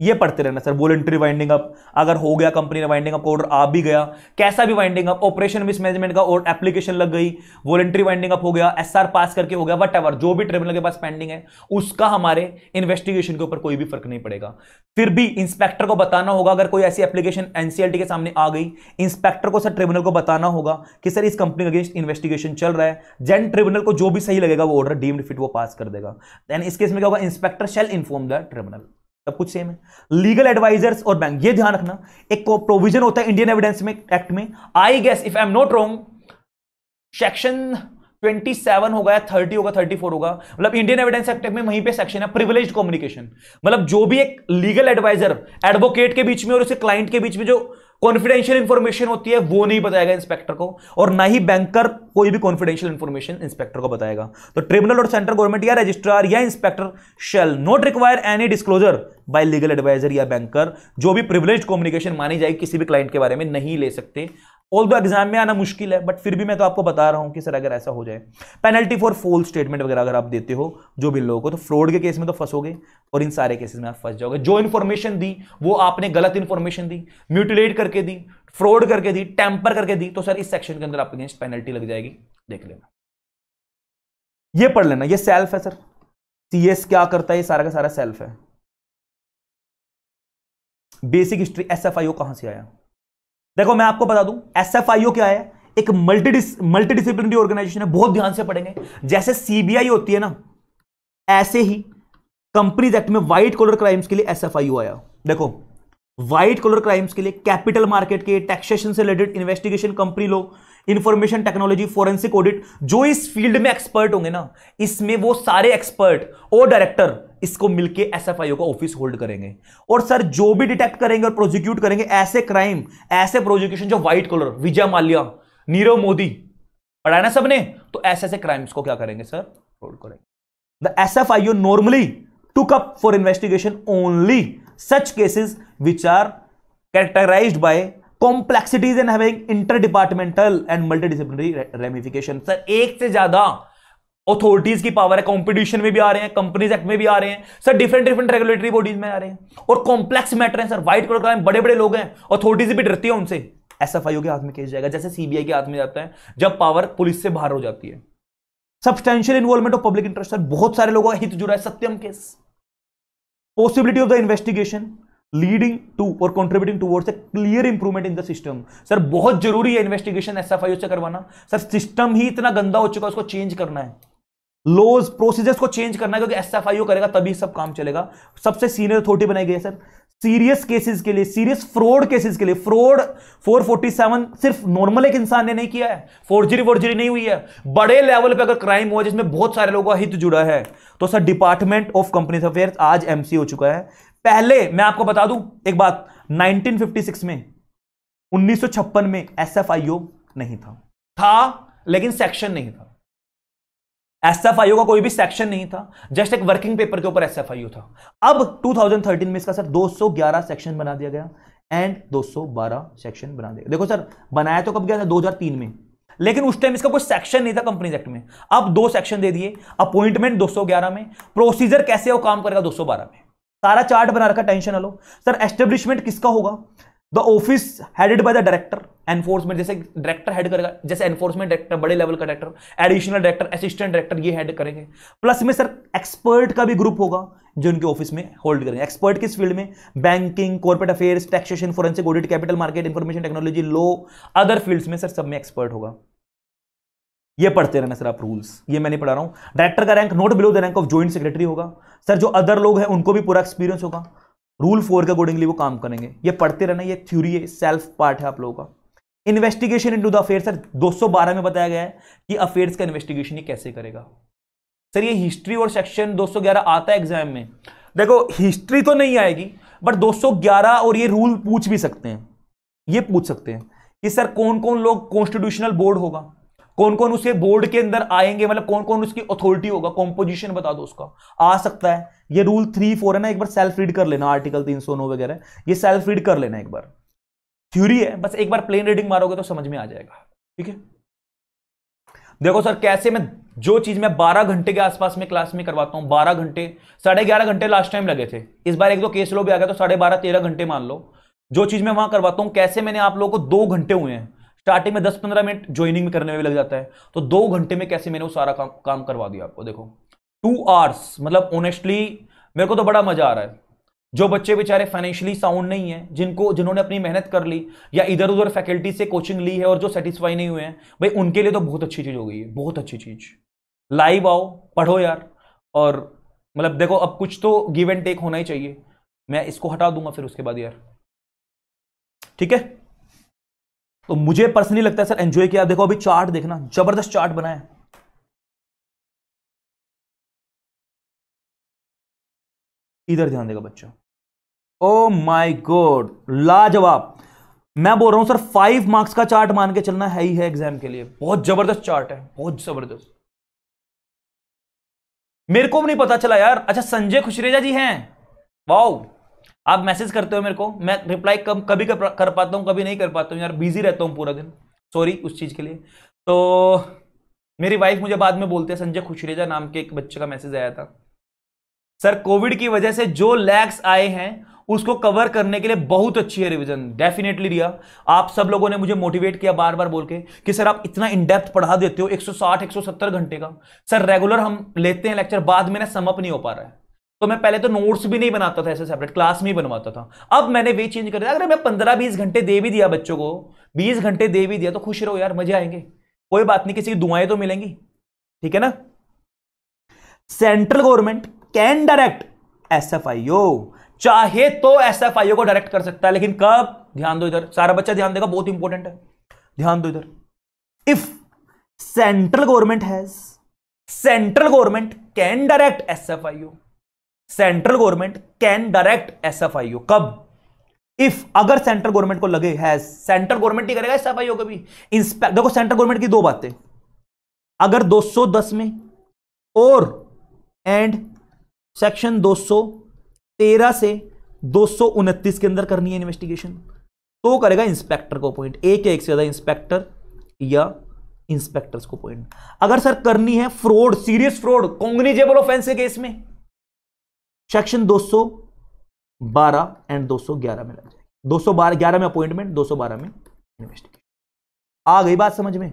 ये पढ़ते रहना सर वॉलेंट्री वाइंडिंग अप अगर हो गया कंपनी ने वाइंडिंग अप का ऑर्डर आ भी गया कैसा भी वाइंडिंग अप ऑपरेशन मिसमैनेजमेंट का और एप्लीकेशन लग गई वॉलेंट्री वाइंडिंग अप हो गया एसआर पास करके हो गया वट एवर जो भी ट्रिब्यूनल के पास पेंडिंग है उसका हमारे इन्वेस्टिगेशन के ऊपर कोई भी फर्क नहीं पड़ेगा फिर भी इंस्पेक्टर को बताना होगा अगर कोई ऐसी एप्लीकेशन एनसीएलटी के सामने आ गई इंस्पेक्टर को सर ट्रिब्यूनल को बताना होगा कि सर इस कंपनी के अगेंस्ट इन्वेस्टिगेशन चल रहा है जेन ट्रिब्यूनल को जो भी सही लगेगा वो ऑर्डर डीम्ड फिट वो पास कर देगा देन इस केस में क्या होगा inspector shall inform the tribunal सब कुछ सेम है लीगल एडवाइजर्स और बैंक ये ध्यान रखना एक प्रोविजन होता है इंडियन एविडेंस में एक्ट में I guess if I am not wrong section 27 होगा या 30 होगा 34 होगा मतलब इंडियन एविडेंस एक्ट में वहीं पे सेक्शन है प्रिविलेज कम्युनिकेशन मतलब जो भी एक लीगल एडवाइजर एडवोकेट के बीच में और उसे क्लाइंट के बीच में जो कॉन्फिडेंशियल इंफॉर्मेशन होती है वो नहीं बताएगा इंस्पेक्टर को और ना ही बैंकर कोई भी कॉन्फिडेंशियल इंफॉर्मेशन इंस्पेक्टर को बताएगा तो ट्रिब्यूनल और सेंट्रल गवर्नमेंट या रजिस्ट्रार या inspector shall not require any disclosure by legal adviser या बैंकर जो भी प्रिवलेज कम्युनिकेशन मानी जाए किसी भी क्लाइंट के बारे में नहीं ले सकते ऑल दो एग्जाम में आना मुश्किल है बट फिर भी मैं तो आपको बता रहा हूं कि सर अगर ऐसा हो जाए पेनल्टी फॉर फोल स्टेटमेंट वगैरह अगर आप देते हो जो भी लोगों को तो फ्रॉड के केस में तो फंसोगे और इन सारे केसेस में आप फंस जाओगे जो इन्फॉर्मेशन दी वो आपने गलत इन्फॉर्मेशन दी म्यूटिलेट करके दी फ्रॉड करके दी टेम्पर करके दी तो सर इस सेक्शन के अंदर आपके अगेंस्ट पेनल्टी लग जाएगी देख लेना ये पढ़ लेना ये सेल्फ है सर सी क्या करता है ये सारा का सारा सेल्फ है basic history S F I O कहां से आया देखो मैं आपको बता दूं एस क्या है एक मल्टी मल्टी डिसिप्लिन ऑर्गेनाइजेशन है बहुत ध्यान से पढ़ेंगे जैसे सीबीआई होती है ना ऐसे ही कंपनीज एक्ट में व्हाइट कॉलर क्राइम्स के लिए एस आया देखो व्हाइट कॉलर क्राइम्स के लिए कैपिटल मार्केट के टैक्सेशन से related investigation company law information technology forensic audit जो इस फील्ड में एक्सपर्ट होंगे ना इसमें वो सारे एक्सपर्ट और डायरेक्टर इसको मिलके एसएफआईओ का ऑफिस होल्ड करेंगे और सर जो भी डिटेक्ट करेंगे और प्रोसिक्यूट करेंगे ऐसे क्राइम ऐसे प्रोजिक्यूशन जो व्हाइट कलर विजय माल्या नीरव मोदी पढ़ाए ना सबने तो ऐसे ऐसे क्राइम्स को क्या करेंगे सर होल्ड करेंगे the S F I O normally took up for investigation only such cases which are characterise by complexities and having inter departmental and multi disciplinary ramification sir एक से ज्यादा अथॉरिटीज की पावर है कॉम्पिटिशन में भी आ रहे हैं कंपनीज एक्ट में भी आ रहे हैं sir different different regulatory bodies में आ रहे हैं और कॉम्प्लेक्स मैटर है सर व्हाइट कलर का बड़े बड़े लोग हैं अथॉरिटीज भी डरती है उनसे एस एफ के हाथ में केस जाएगा जैसे सीबीआई के हाथ में जाता है जब पावर पुलिस से बाहर हो जाती है substantial involvement of public interest sir बहुत सारे लोगों का हित जुड़ा है Satyam case possibility of the investigation leading to or contributing towards a clear improvement in the system sir बहुत जरूरी है इन्वेस्टिगेशन एस से करवाना सर सिस्टम ही इतना गंदा हो चुका है उसको चेंज करना है लोज प्रोसीजर्स को चेंज करना है क्योंकि एसएफआईओ करेगा तभी सब काम चलेगा सबसे सीनियर अथॉरिटी बनाई गई है सर सीरियस केसेस के लिए सीरियस फ्रॉड केसेस के लिए फ्रॉड 447 सिर्फ नॉर्मल एक इंसान ने नहीं किया है फोर्जरी वोर्जरी नहीं हुई है बड़े लेवल पे अगर क्राइम हुआ जिसमें बहुत सारे लोगों का हित जुड़ा है तो sir department of companies affair आज एमसी हो चुका है पहले मैं आपको बता दूं एक बात 1956 में 1956 में एसएफआईओ नहीं था था लेकिन सेक्शन नहीं था एस एफ आई ओ का कोई भी सेक्शन नहीं था जस्ट एक वर्किंग पेपर के ऊपर एस एफ आई ओ था अब 2013 में इसका सर 211 सेक्शन बना दिया गया एंड 212 सेक्शन बना दिया देखो सर बनाया तो कब गया था 2003 में लेकिन उस टाइम इसका कोई सेक्शन नहीं था कंपनीज एक्ट में अब दो सेक्शन दे दिए अपॉइंटमेंट 211 में प्रोसीजर कैसे वो काम करेगा 212 में सारा चार्ट बना रखा टेंशन लो सर एस्टेब्लिशमेंट किसका होगा the office headed by the director enforcement जैसे डायरेक्टर हेड करेगा जैसे एनफोर्समेंट डायरेक्टर बड़े लेवल का director additional director assistant director ये हेड करेंगे प्लस में सर एक्सपर्ट का भी ग्रुप होगा जो उनके ऑफिस में होल्ड करेंगे एक्सपर्ट किस फील्ड में banking corporate affairs taxation forensic audit capital market information technology law other fields में सर सब में एक्सपर्ट होगा ये पढ़ते रहना सर आप रूल्स ये मैं नहीं पढ़ा रहा हूं डायरेक्टर का rank not below the rank of joint secretary होगा सर जो अदर लोग हैं उनको भी पूरा एक्सपीरियंस होगा रूल फोर के अकॉर्डिंगली वो काम करेंगे ये पढ़ते रहना ये थ्योरी है सेल्फ पार्ट है आप लोगों का investigation into the affair sir बारह में बताया गया है कि अफेयर्स का इन्वेस्टिगेशन ये कैसे करेगा सर ये हिस्ट्री और सेक्शन 211 आता है एग्जाम में देखो हिस्ट्री तो नहीं आएगी बट 211 और ये रूल पूछ भी सकते हैं ये पूछ सकते हैं कि सर कौन कौन लोग कॉन्स्टिट्यूशनल बोर्ड होगा कौन कौन उसे बोर्ड के अंदर आएंगे मतलब कौन कौन उसकी अथॉरिटी होगा कॉम्पोजिशन बता दो उसका आ सकता है ये रूल थ्री फोर है ना एक बार सेल्फ रीड कर लेना आर्टिकल तीन सौ नौ वगैरह ये सेल्फ रीड कर लेना एक बार थ्योरी है बस एक बार प्लेन रीडिंग मारोगे तो समझ में आ जाएगा ठीक है देखो सर कैसे मैं जो चीज मैं बारह घंटे के आसपास में क्लास में करवाता हूँ बारह घंटे साढ़े ग्यारह घंटे लास्ट टाइम लगे थे इस बार एक दो केस लो भी आ गया तो साढ़े बारह तेरह घंटे मान लो जो चीज मैं वहां करवाता हूँ कैसे मैंने आप लोगों को दो घंटे हुए हैं स्टार्टिंग में दस पंद्रह मिनट ज्वाइनिंग में करने में लग जाता है तो दो घंटे में कैसे मैंने वो सारा काम काम करवा दिया आपको देखो टू आवर्स मतलब ऑनेस्टली मेरे को तो बड़ा मजा आ रहा है जो बच्चे बेचारे फाइनेंशियली साउंड नहीं है जिनको जिन्होंने अपनी मेहनत कर ली या इधर उधर फैकल्टी से कोचिंग ली है और जो सेटिस्फाई नहीं हुए हैं भाई उनके लिए तो बहुत अच्छी चीज़ हो गई है बहुत अच्छी चीज़ लाइव आओ पढ़ो यार और मतलब देखो अब कुछ तो गिव एंड टेक होना ही चाहिए मैं इसको हटा दूंगा फिर उसके बाद यार ठीक है तो मुझे पर्सनली लगता है सर एंजॉय किया देखो अभी चार्ट देखना जबरदस्त चार्ट बनाया इधर ध्यान देगा बच्चा ओ माय गॉड लाजवाब मैं बोल रहा हूं सर फाइव मार्क्स का चार्ट मान के चलना है ही है एग्जाम के लिए बहुत जबरदस्त चार्ट है बहुत जबरदस्त मेरे को भी नहीं पता चला यार अच्छा संजय खुशरेजा जी हैं वाओ आप मैसेज करते हो मेरे को मैं रिप्लाई कम कभी कर, कर पाता हूँ कभी नहीं कर पाता हूँ यार बिजी रहता हूँ पूरा दिन सॉरी उस चीज़ के लिए तो मेरी वाइफ मुझे बाद में बोलते हैं संजय खुशरेजा नाम के एक बच्चे का मैसेज आया था सर कोविड की वजह से जो लैग्स आए हैं उसको कवर करने के लिए बहुत अच्छी है रिवीजन डेफिनेटली रिया आप सब लोगों ने मुझे मोटिवेट किया बार बार बोल के कि सर आप इतना इनडेप्थ पढ़ा देते हो 160 170 घंटे का सर रेगुलर हम लेते हैं लेक्चर बाद में ना समअप नहीं हो पा रहा है तो मैं पहले तो नोट्स भी नहीं बनाता था ऐसे सेपरेट क्लास में ही बनवाता था अब मैंने वे चेंज कर दिया अगर मैं पंद्रह बीस घंटे दे भी दिया बच्चों को बीस घंटे दे भी दिया तो खुश रहो यार मजे आएंगे कोई बात नहीं किसी की दुआएं तो मिलेंगी ठीक है ना central government can direct S F I O चाहे तो एस एफ आई ओ को डायरेक्ट कर सकता है लेकिन कब ध्यान दो इधर सारा बच्चा ध्यान देगा बहुत इंपॉर्टेंट है ध्यान दो इधर if central government has central government can direct S F I O central government can direct S F I O कब इफ अगर सेंट्रल गवर्नमेंट को लगे हैज सेंट्रल गवर्नमेंट ही करेगा एस एफ आई ओ कभी इंस्पेक्ट देखो सेंट्रल गवर्नमेंट की दो बातें अगर 210 में और एंड सेक्शन तेरह से दो के अंदर करनी है इन्वेस्टिगेशन तो करेगा इंस्पेक्टर को अपॉइंट एक या एक से ज़्यादा इंस्पेक्टर या इंस्पेक्टर्स को अपॉइंट अगर सर करनी है fraud serious fraud cognizable offence के केस में सेक्शन 212 एंड 211 में लग जाएगी दो सौ ग्यारह में अपॉइंटमेंट दो सौ बारह में इन्वेस्टिगेशन आ गई बात समझ में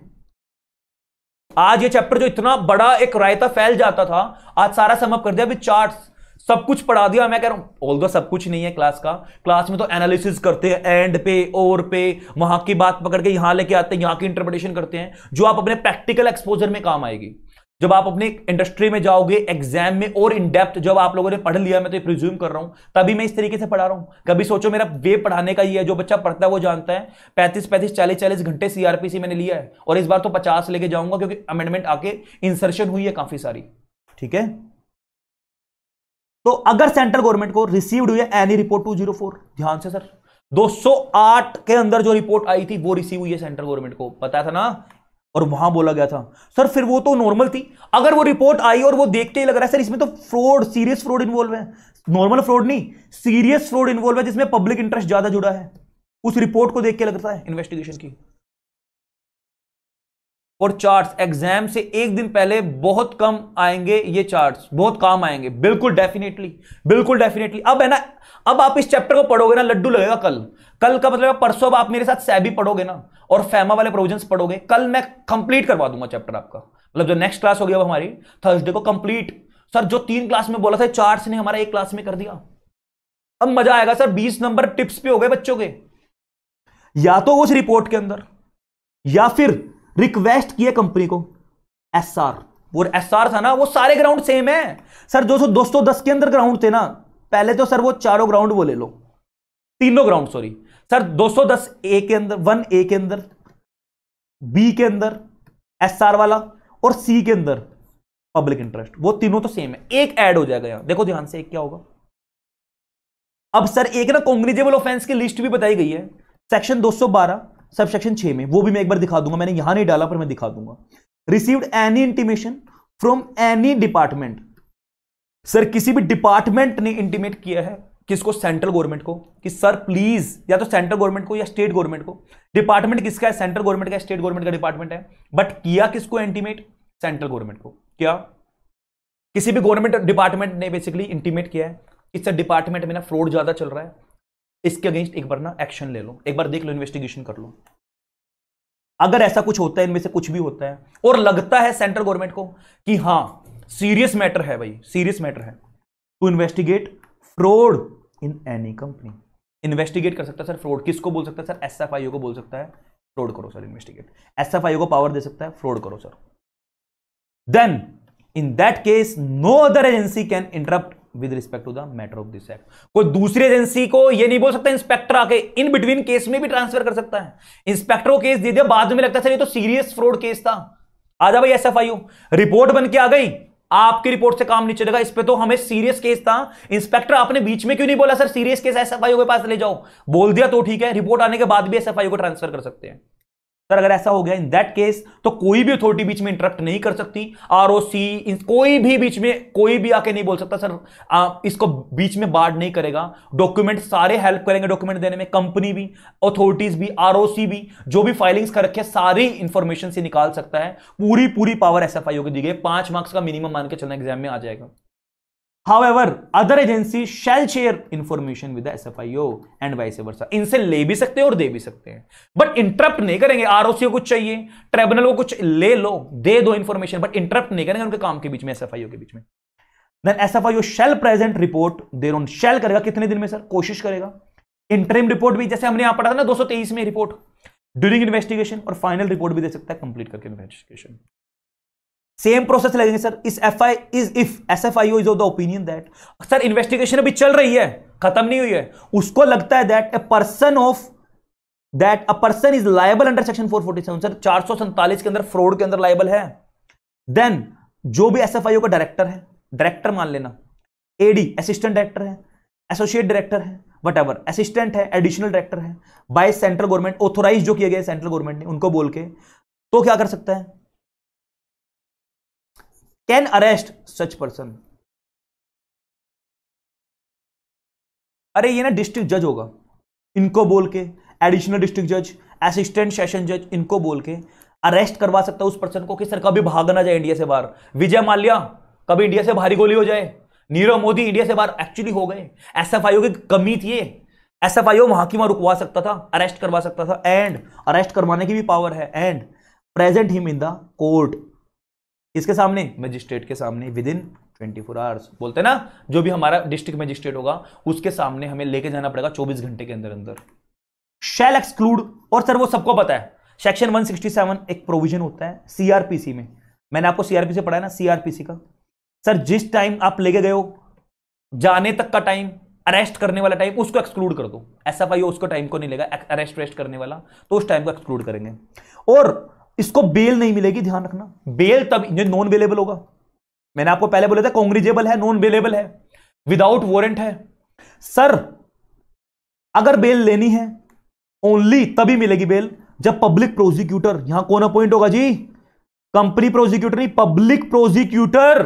आज ये चैप्टर जो इतना बड़ा एक रायता फैल जाता था आज सारा समअप कर दिया अभी चार्ट्स सब कुछ पढ़ा दिया मैं कह रहा हूं ऑल सब कुछ नहीं है क्लास का क्लास में तो एनालिसिस करते हैं एंड पे और पे वहां की बात पकड़ के यहां लेके आते हैं यहां की इंटरप्रिटेशन करते हैं जो आप अपने प्रैक्टिकल एक्सपोजर में काम आएगी जब आप अपने इंडस्ट्री में जाओगे एग्जाम में और इन डेप्थ जब आप लोगों ने पढ़ लिया मैं तो प्रिज्यूम कर रहा हूं तभी मैं इस तरीके से पढ़ा रहा हूं कभी सोचो मेरा वे पढ़ाने का ये है जो बच्चा पढ़ता है वो जानता है पैंतीस पैंतीस चालीस चालीस घंटे सीआरपीसी मैंने लिया है और इस बार तो पचास लेके जाऊंगा क्योंकि अमेंडमेंट आके इंसर्शन हुई है काफी सारी ठीक है तो अगर सेंट्रल गवर्नमेंट को रिसीव्ड हुई है एनी रिपोर्ट 204 ध्यान से सर 208 के अंदर जो रिपोर्ट आई थी वो रिसीव हुई है सेंट्रल गवर्नमेंट को पता था ना और वहां बोला गया था सर फिर वो तो नॉर्मल थी अगर वो रिपोर्ट आई और वो देखते ही लग रहा है सर इसमें तो फ्रॉड सीरियस फ्रॉड इन्वॉल्व है नॉर्मल फ्रॉड नहीं सीरियस फ्रॉड इन्वॉल्व है जिसमें पब्लिक इंटरेस्ट ज्यादा जुड़ा है उस रिपोर्ट को देख के लगता है इन्वेस्टिगेशन की और चार्ट्स एग्जाम से एक दिन पहले बहुत कम आएंगे ये चार्ट्स बहुत काम आएंगे बिल्कुल डेफिनेटली बिल्कुल डेफिनेटली अब है ना अब आप इस चैप्टर को पढ़ोगे ना लड्डू लगेगा कल कल का मतलब परसों आप मेरे साथ सैबी पढ़ोगे ना और फैमा वाले प्रोविजन पढ़ोगे कल मैं कंप्लीट करवा दूंगा चैप्टर आपका मतलब जो नेक्स्ट क्लास होगी अब हमारी थर्सडे को कंप्लीट सर जो तीन क्लास में बोला था चार्ट्स ने हमारा एक क्लास में कर दिया अब मजा आएगा सर बीस नंबर टिप्स पे हो गए बच्चों के या तो उस रिपोर्ट के अंदर या फिर रिक्वेस्ट किया कंपनी को एस आर वो एस आर था ना वो सारे ग्राउंड सेम है सर जो सो दो सौ दस के अंदर ग्राउंड थे ना पहले तो सर वो चारों ग्राउंड वो ले लो तीनों ग्राउंड सॉरी सर 210 ए के अंदर वन ए के अंदर बी के अंदर एस आर वाला और सी के अंदर पब्लिक इंटरेस्ट वो तीनों तो सेम है एक ऐड हो जाएगा यहां देखो ध्यान से एक क्या होगा अब सर एक ना कॉन्ग्रीजेबल ऑफेंस की लिस्ट भी बताई गई है सेक्शन 212 सब सेक्शन छः में वो भी मैं एक बार दिखा दूंगा मैंने यहां नहीं डाला पर मैं दिखा दूंगा received any intimation from any department sir किसी भी डिपार्टमेंट ने इंटीमेट किया है किसको सेंट्रल गवर्नमेंट को कि सर प्लीज या तो सेंट्रल गवर्नमेंट को या स्टेट गवर्नमेंट को डिपार्टमेंट किसका है सेंट्रल गवर्नमेंट का स्टेट गवर्नमेंट का डिपार्टमेंट है बट किया किसको इंटीमेट सेंट्रल गवर्नमेंट को क्या किसी भी गवर्नमेंट डिपार्टमेंट ने बेसिकली इंटीमेट किया है कि डिपार्टमेंट में ना फ्रॉड ज्यादा चल रहा है इसके अगेंस्ट एक बार ना एक्शन ले लो एक बार देख लो इन्वेस्टिगेशन कर लो अगर ऐसा कुछ होता है इनमें से कुछ भी होता है और लगता है सेंट्रल गवर्नमेंट को कि हाँ सीरियस मैटर है भाई सीरियस मैटर है to investigate fraud in any company investigate कर सकता है सर फ्रॉड किसको बोल सकता है sir S F I O को बोल सकता है फ्रॉड करो sir investigate S F I O को पावर दे सकता है फ्रॉड करो sir then in that case no other agency can interrupt with respect to the matter of this act कोई दूसरी एजेंसी को ये नहीं बोल सकता इंस्पेक्टर आके इन बिटवीन केस में भी ट्रांसफर कर सकता है इंस्पेक्टर को केस दे दिया बाद में लगता है ये तो सीरियस फ्रॉड केस था आ जा भाई एस एफ आई रिपोर्ट बन के आ गई आपकी रिपोर्ट से काम नहीं चलेगा इस पर तो हमें सीरियस केस था इंस्पेक्टर आपने बीच में क्यों नहीं बोला sir serious case S F के पास ले जाओ बोल दिया तो ठीक है रिपोर्ट आने के बाद भी एस को ट्रांसफर कर सकते हैं सर अगर ऐसा हो गया इन दैट केस तो कोई भी अथॉरिटी बीच में इंटरप्ट नहीं कर सकती आर ओ सी कोई भी बीच में कोई भी आके नहीं बोल सकता सर आ, इसको बीच में बाड नहीं करेगा डॉक्यूमेंट सारे हेल्प करेंगे डॉक्यूमेंट देने में कंपनी भी अथॉरिटीज भी आर भी जो भी फाइलिंग्स कर रखे सारी इंफॉर्मेशन से निकाल सकता है पूरी पूरी पावर एस एफ आई को दी गई पांच मार्क्स का मिनिमम मान के चलना एग्जाम में आ जाएगा However, other agency shall share information with the SFIO and vice versa. इनसे ले भी सकते हैं और दे भी सकते हैं बट इंटरप्ट नहीं करेंगे आरओसी को कुछ चाहिए ट्राइब्यूनल को कुछ ले लो दे दो इंफॉर्मेशन बट इंटरप्ट नहीं करेंगे उनके काम के बीच में एसएफआईओ के बीच में then S F I O shall present report thereon shall करेगा कितने दिन में सर कोशिश करेगा इंटरिम रिपोर्ट भी जैसे हमने यहां पढ़ा था ना 223 में रिपोर्ट ड्यूरिंग इन्वेस्टिगेशन और फाइनल रिपोर्ट भी दे सकता है कंप्लीट करके इन्वेस्टिगेशन सेम प्रोसेस लगेंगे sir S F I is if S F I is of the opinion that sir investigation अभी चल रही है खत्म नहीं हुई है उसको लगता है that a person of that a person is liable under section seven sir चार के अंदर फ्रॉड के अंदर लाइबल है देन जो भी एस एफ आई का डायरेक्टर है डायरेक्टर मान लेना एडी असिस्टेंट डायरेक्टर है एसोसिएट डायरेक्टर है वट एवर असिस्टेंट है एडिशनल डायरेक्टर है बाय सेंट्रल गवर्नमेंट ऑथोराइज जो किए गए सेंट्रल गवर्नमेंट ने उनको बोल के तो क्या कर सकता है कैन अरेस्ट सच पर्सन अरे ये ना डिस्ट्रिक्ट जज होगा इनको बोल के एडिशनल डिस्ट्रिक्ट जज असिस्टेंट सेशन जज इनको बोल के अरेस्ट करवा सकता है उस पर्सन को कि सर कभी भाग ना जाए इंडिया से बाहर विजय माल्या कभी इंडिया से भारी गोली हो जाए नीरव मोदी इंडिया से बाहर एक्चुअली हो गए एस एफ आई की कमी थी एस एफ आई वहां की वहां रुकवा सकता था अरेस्ट करवा सकता था एंड अरेस्ट करवाने की भी पावर है and present him in the court किसके सामने मजिस्ट्रेट के सामने within twenty four hours बोलते ना जो भी हमारा डिस्ट्रिक्ट मजिस्ट्रेट होगा उसके सामने हमें लेके जाना पड़ेगा चौबीस घंटे के अंदर अंदर शेल एक्सक्लूड और सर वो सबको पता है सेक्शन वन सिक्सटी सेवन एक प्रोविजन होता है सीआरपीसी में मैंने आपको सीआरपीसी पढ़ा है ना सीआरपीसी का सर जिस टाइम आप लेके गए हो जाने तक का टाइम अरेस्ट करने वाला टाइम उसको एक्सक्लूड कर दो एस एफ उसको टाइम को नहीं लेगा अरेस्ट वेस्ट करने वाला तो उस टाइम को एक्सक्लूड करेंगे और इसको बेल नहीं मिलेगी ध्यान रखना बेल तब नॉन बेलेबल होगा मैंने आपको पहले बोला था कॉन्ग्रीजेबल है नॉन बेलेबल है विदाउट वॉरेंट है सर अगर बेल लेनी है ओनली तभी मिलेगी बेल जब पब्लिक प्रोसिक्यूटर यहां कौन अपॉइंट होगा जी कंपनी प्रोसिक्यूटर नहीं पब्लिक प्रोसिक्यूटर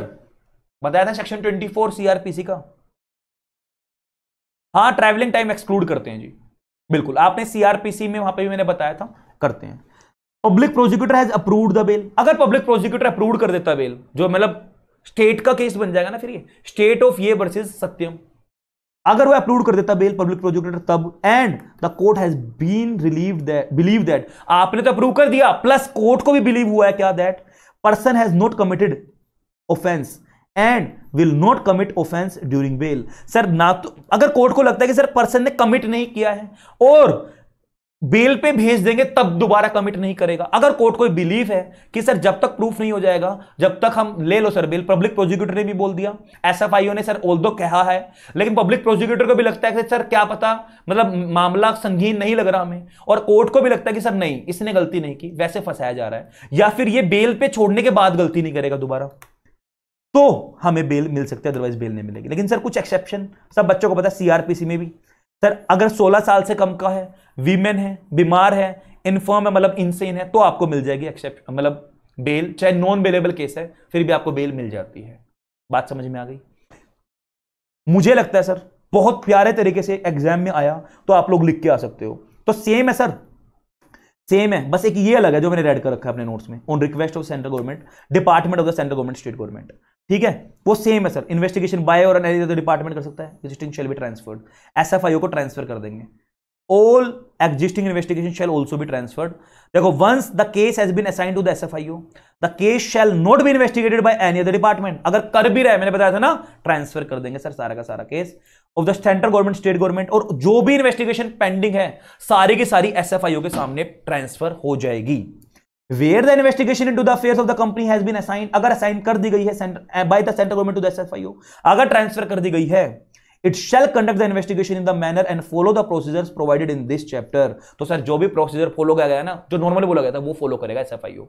बताया था सेक्शन 24 सीआरपीसी का हाँ ट्रैवलिंग टाइम एक्सक्लूड करते हैं जी बिल्कुल आपने सीआरपीसी में वहां पे भी मैंने बताया था करते हैं public prosecutor has approved the bail अगर पब्लिक प्रोसिक्यूटर अप्रूव कर देता बेल जो मतलब स्टेट का केस बन जाएगा ना फिर ये स्टेट ऑफ ये वर्सेस सत्यम अगर वो अप्रूव कर देता बेल पब्लिक प्रोसिक्यूटर तब and the court has been relieve believe that आपने तो अप्रूव कर दिया प्लस कोर्ट को भी बिलीव हुआ है क्या that person has not committed offence and will not commit offence during bail sir ना तो अगर कोर्ट को लगता है कि सर पर्सन ने कमिट नहीं किया है और बेल पे भेज देंगे तब दोबारा कमिट नहीं करेगा अगर कोर्ट कोई बिलीव है कि सर जब तक प्रूफ नहीं हो जाएगा जब तक हम ले लो सर बेल पब्लिक प्रोजिक्यूटर ने भी बोल दिया एसएफआईओ ने सर ओल दो कहा है लेकिन पब्लिक प्रोजिक्यूटर को भी लगता है कि सर क्या पता मतलब मामला संगीन नहीं लग रहा हमें और कोर्ट को भी लगता है कि सर नहीं इसने गलती नहीं की वैसे फंसाया जा रहा है या फिर ये बेल पे छोड़ने के बाद गलती नहीं करेगा दोबारा तो हमें बेल मिल सकती है अदरवाइज बेल नहीं मिलेगी लेकिन सर कुछ एक्सेप्शन सब बच्चों को पता सीआरपीसी में भी सर अगर 16 साल से कम का है वीमेन है बीमार है इनफॉर्म है मतलब इनसेन है तो आपको मिल जाएगी एक्सेप्ट मतलब बेल चाहे नॉन बेलेबल केस है फिर भी आपको बेल मिल जाती है बात समझ में आ गई मुझे लगता है सर बहुत प्यारे तरीके से एग्जाम में आया तो आप लोग लिख के आ सकते हो तो सेम है सर सेम है बस एक ये अलग है जो मैंने रेड कर रखा है अपने नोट्स में on request of central government department of the central government state government ठीक है वो सेम है सर इन्वेस्टिगेशन बाय और डिपार्टमेंट कर सकता है एग्जिस्टिंग शेल भी transferred S F I O को ट्रांसफर कर देंगे all existing investigation shall also भी ट्रांसफर्ड देखो once the case has been assign to the S F I O the case shall not be investigated by any other department अगर कर भी रहा है मैंने बताया था ना ट्रांसफर कर देंगे सर सारा का सारा case of the central government state government और जो भी इन्वेस्टिगेशन पेंडिंग है सारी की सारी एस एफ आई ओ के सामने ट्रांसफर हो जाएगी where the investigation into the affairs of the company has been assign अगर असाइन कर दी गई है by the central government to the SFIO अगर ट्रांसफर कर दी गई है it shall conduct the investigation in the manner and follow the procedures provided in this chapter तो सर जो भी प्रोसीजर फॉलो किया गया ना जो नॉर्मली बोला गया था वो फॉलो करेगा SFIO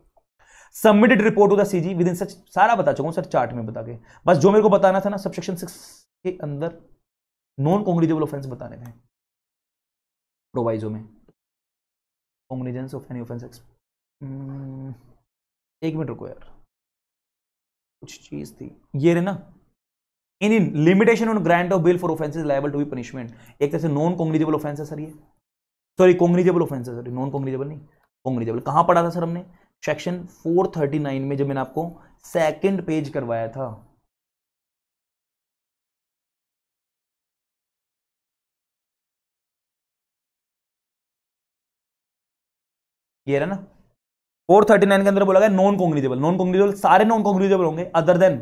submitted report to the CG within such सारा बता चुका हूं सर चार्ट में बता के बस जो मेरे को बताना था ना सब सेक्शन सिक्स के अंदर नॉन कॉन्ग्रीजेबल ऑफेंस बताने थे प्रोवाइजो में cognizance of any offence expert hmm, एक मिनट रुको यार कुछ चीज़ थी ये रहे ना in in limitation on grant of bail for offences liable to be punishment एक तरह से नॉन कॉन्ग्रीजेबल ऑफेंस है सर ये सॉरी कॉन्ग्रीजेबल ऑफेंस है सर नॉन कॉन्ग्रीजेबल नहीं कॉन्ग्रीजेबल कहाँ पढ़ा था सर हमने सेक्शन 439 में जब मैंने आपको सेकंड पेज करवाया था ये रहा ना फोर थर्टी नाइन के अंदर बोला गया नॉन कॉन्ग्रीजेबल नॉन कॉन्ग्रीजेबल सारे नॉन कॉन्ग्रीजेबल होंगे other than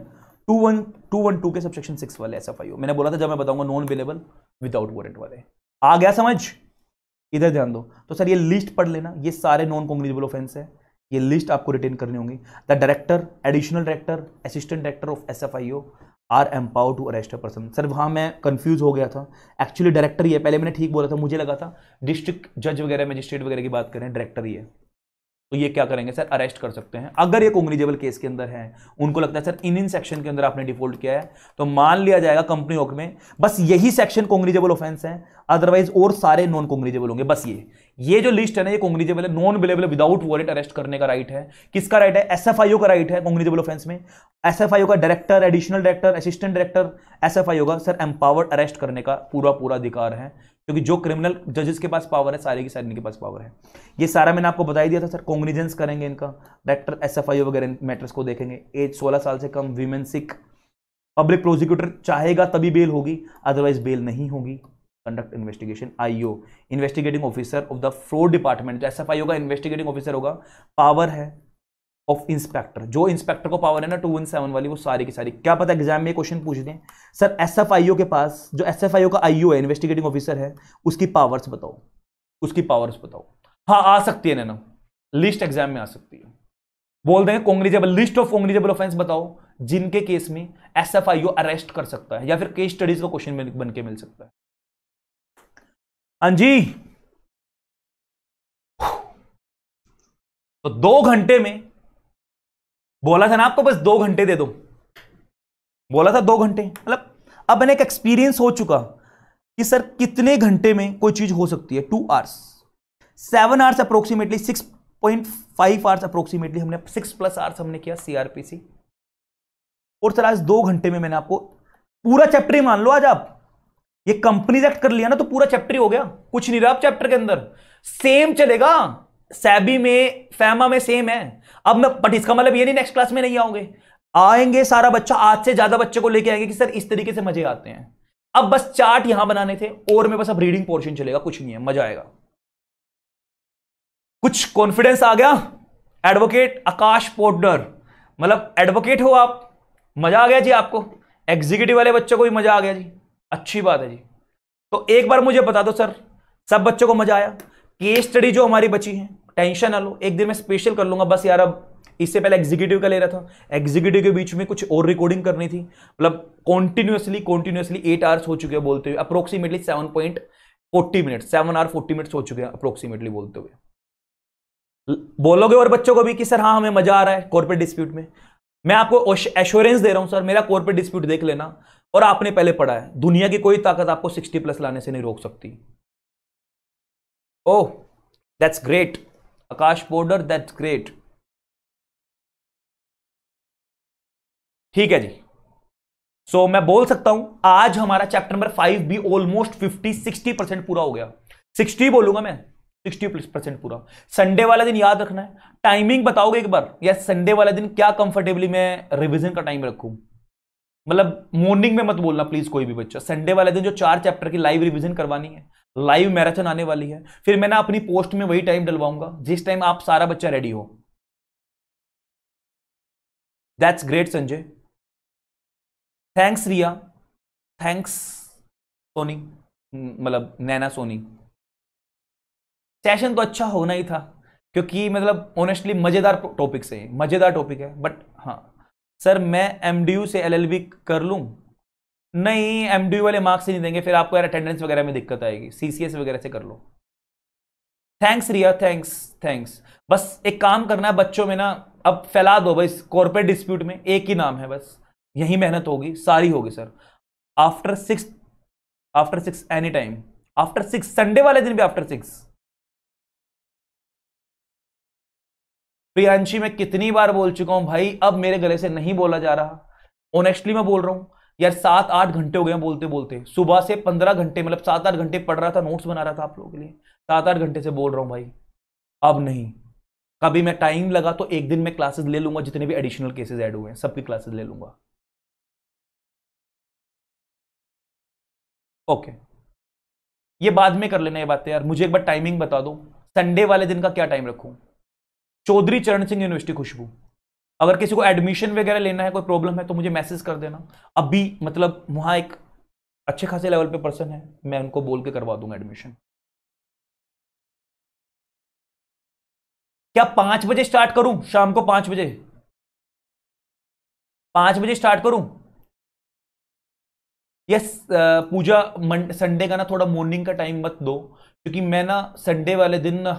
two one two one two के सबसेक्शन सिक्स वाले एस एफ आई मैंने बोला था जब मैं बताऊंगा नॉन अवेलेबल विदाउट वारंट वाले आ गया समझ इधर ध्यान दो तो सर ये लिस्ट पढ़ लेना ये सारे नॉन कॉन्ग्रीजेबल ऑफेंस है ये लिस्ट आपको रिटेन करनी होगी the director additional director assistant director of S F I O are empower to arrest a person sir वहाँ मैं कंफ्यूज हो गया था एक्चुअली डायरेक्टर ही है पहले मैंने ठीक बोला था मुझे लगा था डिस्ट्रिक्ट जज वगैरह मजिस्ट्रेट वगैरह की बात करें डायरेक्टर ही है तो ये क्या करेंगे सर अरेस्ट कर सकते हैं अगर ये कोग्निजेबल केस के अंदर है उनको लगता है सर इन इन सेक्शन के अंदर आपने डिफॉल्ट किया है तो मान लिया जाएगा कंपनी ऑक्ट में बस यही सेक्शन कोग्निजेबल ऑफेंस है अदरवाइज और सारे नॉन कोग्निजेबल होंगे बस ये ये जो लिस्ट है ना ये कॉन्ग्रीजेबल है non bailable without warrant arrest करने का राइट है किसका राइट है एसएफआईओ का राइट है कॉन्ग्रीजेबल ऑफेंस में एसएफआईओ का director additional director assistant director SFIO का सर एम्पावर्ड अरेस्ट करने का पूरा पूरा अधिकार है क्योंकि जो क्रिमिनल जजेस के पास पावर है सारे की सारी इनके पास पावर है ये सारा मैंने आपको बताई दिया था सर कॉन्ग्रीजेंस करेंगे इनका डायरेक्टर एस एफ आई वगैरह मैटर्स को देखेंगे एज सोलह साल से कम वीमेन सिख पब्लिक प्रोसिक्यूटर चाहेगा तभी बेल होगी अदरवाइज बेल नहीं होगी conduct investigation IO investigating officer of the fraud department जो एफ आई होगा इन्वेस्टिगेटिंग ऑफिसर होगा पावर है ऑफ इंस्पेक्टर जो इंस्पेक्टर को पावर है ना टू वन सेवन वाली वो सारी की सारी क्या पता एग्जाम में क्वेश्चन पूछ दें sir S F I O के पास जो एस एफ आई ओ का आई ओ है इन्वेस्टिगेटिंग ऑफिसर है उसकी पावर्स बताओ उसकी पावर्स बताओ हाँ आ सकती है ना लिस्ट एग्जाम में आ सकती है बोल देंगे cognizable list of cognizable offence बताओ जिनके केस में S F I O arrest कर सकता है या फिर केस स्टडीज का क्वेश्चन बन के मिल सकता है हाँ जी तो दो घंटे में बोला था ना आपको बस दो घंटे दे दो बोला था दो घंटे मतलब अब मैंने एक एक्सपीरियंस हो चुका कि सर कितने घंटे में कोई चीज हो सकती है two hours seven hours approximately six point five hours approximately हमने सिक्स प्लस आवर्स हमने किया सीआरपीसी और सर आज दो घंटे में मैंने आपको पूरा चैप्टर ही मान लो आज आप ये कंपनीज एक्ट कर लिया ना तो पूरा चैप्टर हो गया कुछ नहीं रहा चैप्टर के अंदर सेम चलेगा सैबी में फैमा में सेम है अब मैं बट इसका मतलब ये नहीं नेक्स्ट क्लास में नहीं आओगे आएंगे सारा बच्चा आज से ज्यादा बच्चे को लेके आएंगे कि सर इस तरीके से मजे आते हैं अब बस चार्ट यहां बनाने थे और में बस अब रीडिंग पोर्शन चलेगा कुछ नहीं है मजा आएगा कुछ कॉन्फिडेंस आ गया एडवोकेट आकाश पोर्डर मतलब एडवोकेट हो आप मजा आ गया जी आपको एग्जीक्यूटिव वाले बच्चों को भी मजा आ गया जी अच्छी बात है जी तो एक बार मुझे बता दो सर सब बच्चों को मजा आया केस स्टडी जो हमारी बची है टेंशन ना लो एक दिन मैं स्पेशल कर लूंगा बस यार अब इससे पहले एग्जीक्यूटिव का ले रहा था एग्जीक्यूटिव के बीच में कुछ और रिकॉर्डिंग करनी थी मतलब कॉन्टिन्यूसली कॉन्टिन्यूसली एट आवर्स हो चुके हैं बोलते हुए approximately seven point forty minute seven hour forty minutes हो चुके हैं अप्रोक्सीमेटली बोलते हुए बोलोगे और बच्चों को भी कि सर हाँ हमें मजा आ रहा है कॉर्पोरेट डिस्प्यूट में मैं आपको एश्योरेंस दे रहा हूँ सर मेरा कॉर्पोरेट डिस्प्यूट देख लेना और आपने पहले पढ़ा है दुनिया की कोई ताकत आपको सिक्सटी प्लस लाने से नहीं रोक सकती oh that's great Akash border that's great ठीक है जी सो so, मैं बोल सकता हूं आज हमारा चैप्टर नंबर फाइव भी ऑलमोस्ट फिफ्टी सिक्सटी परसेंट पूरा हो गया सिक्सटी बोलूंगा मैं सिक्सटी परसेंट पूरा संडे वाला दिन याद रखना है टाइमिंग बताओगे एक बार या संडे वाला दिन क्या कंफर्टेबली मैं रिविजन का टाइम रखूं मतलब मॉर्निंग में मत बोलना प्लीज कोई भी बच्चा संडे वाले दिन जो चार चैप्टर की लाइव रिविजन करवानी है लाइव मैराथन आने वाली है फिर मैं ना अपनी पोस्ट में वही टाइम डलवाऊंगा जिस टाइम आप सारा बच्चा रेडी हो that's great Sanjay thanks Riya thanks Soni मतलब नैना सोनी सेशन तो अच्छा होना ही था क्योंकि मतलब ऑनेस्टली मजेदार टॉपिक से मजेदार टॉपिक है बट हाँ सर मैं एम से एल कर लूँ नहीं एम वाले मार्क्स ही नहीं देंगे फिर आपको यार अटेंडेंस वगैरह में दिक्कत आएगी एस वगैरह से कर लो थैंक्स रिया थैंक्स थैंक्स बस एक काम करना है बच्चों में ना अब फैला दो भाई कॉर्पोरेट डिस्प्यूट में एक ही नाम है बस यही मेहनत होगी सारी होगी sir after six after six any time after six Sunday वाले दिन भी आफ्टर सिक्स प्रियांशी मैं कितनी बार बोल चुका हूं भाई अब मेरे गले से नहीं बोला जा रहा ऑनेस्टली मैं बोल रहा हूं यार सात आठ घंटे हो गए बोलते बोलते सुबह से पंद्रह घंटे मतलब सात आठ घंटे पढ़ रहा था नोट्स बना रहा था आप लोगों के लिए सात आठ घंटे से बोल रहा हूँ भाई अब नहीं कभी मैं टाइम लगा तो एक दिन मैं क्लासेस ले लूंगा जितने भी एडिशनल केसेस ऐड हुए हैं सबकी क्लासेस ले लूंगा ओके ये बाद में कर लेना ये बातें यार मुझे एक बार टाइमिंग बता दो संडे वाले दिन का क्या टाइम रखूं चौधरी चरण सिंह यूनिवर्सिटी खुशबू अगर किसी को एडमिशन वगैरह लेना है कोई प्रॉब्लम है तो मुझे मैसेज कर देना अभी मतलब वहां एक अच्छे खासे लेवल पे पर्सन है मैं उनको बोल के करवा दूंगा एडमिशन क्या पांच बजे स्टार्ट करूं शाम को पांच बजे पांच बजे स्टार्ट करूं यस पूजा संडे का ना थोड़ा मॉर्निंग का टाइम मत दो क्योंकि मैं ना संडे वाले दिन ना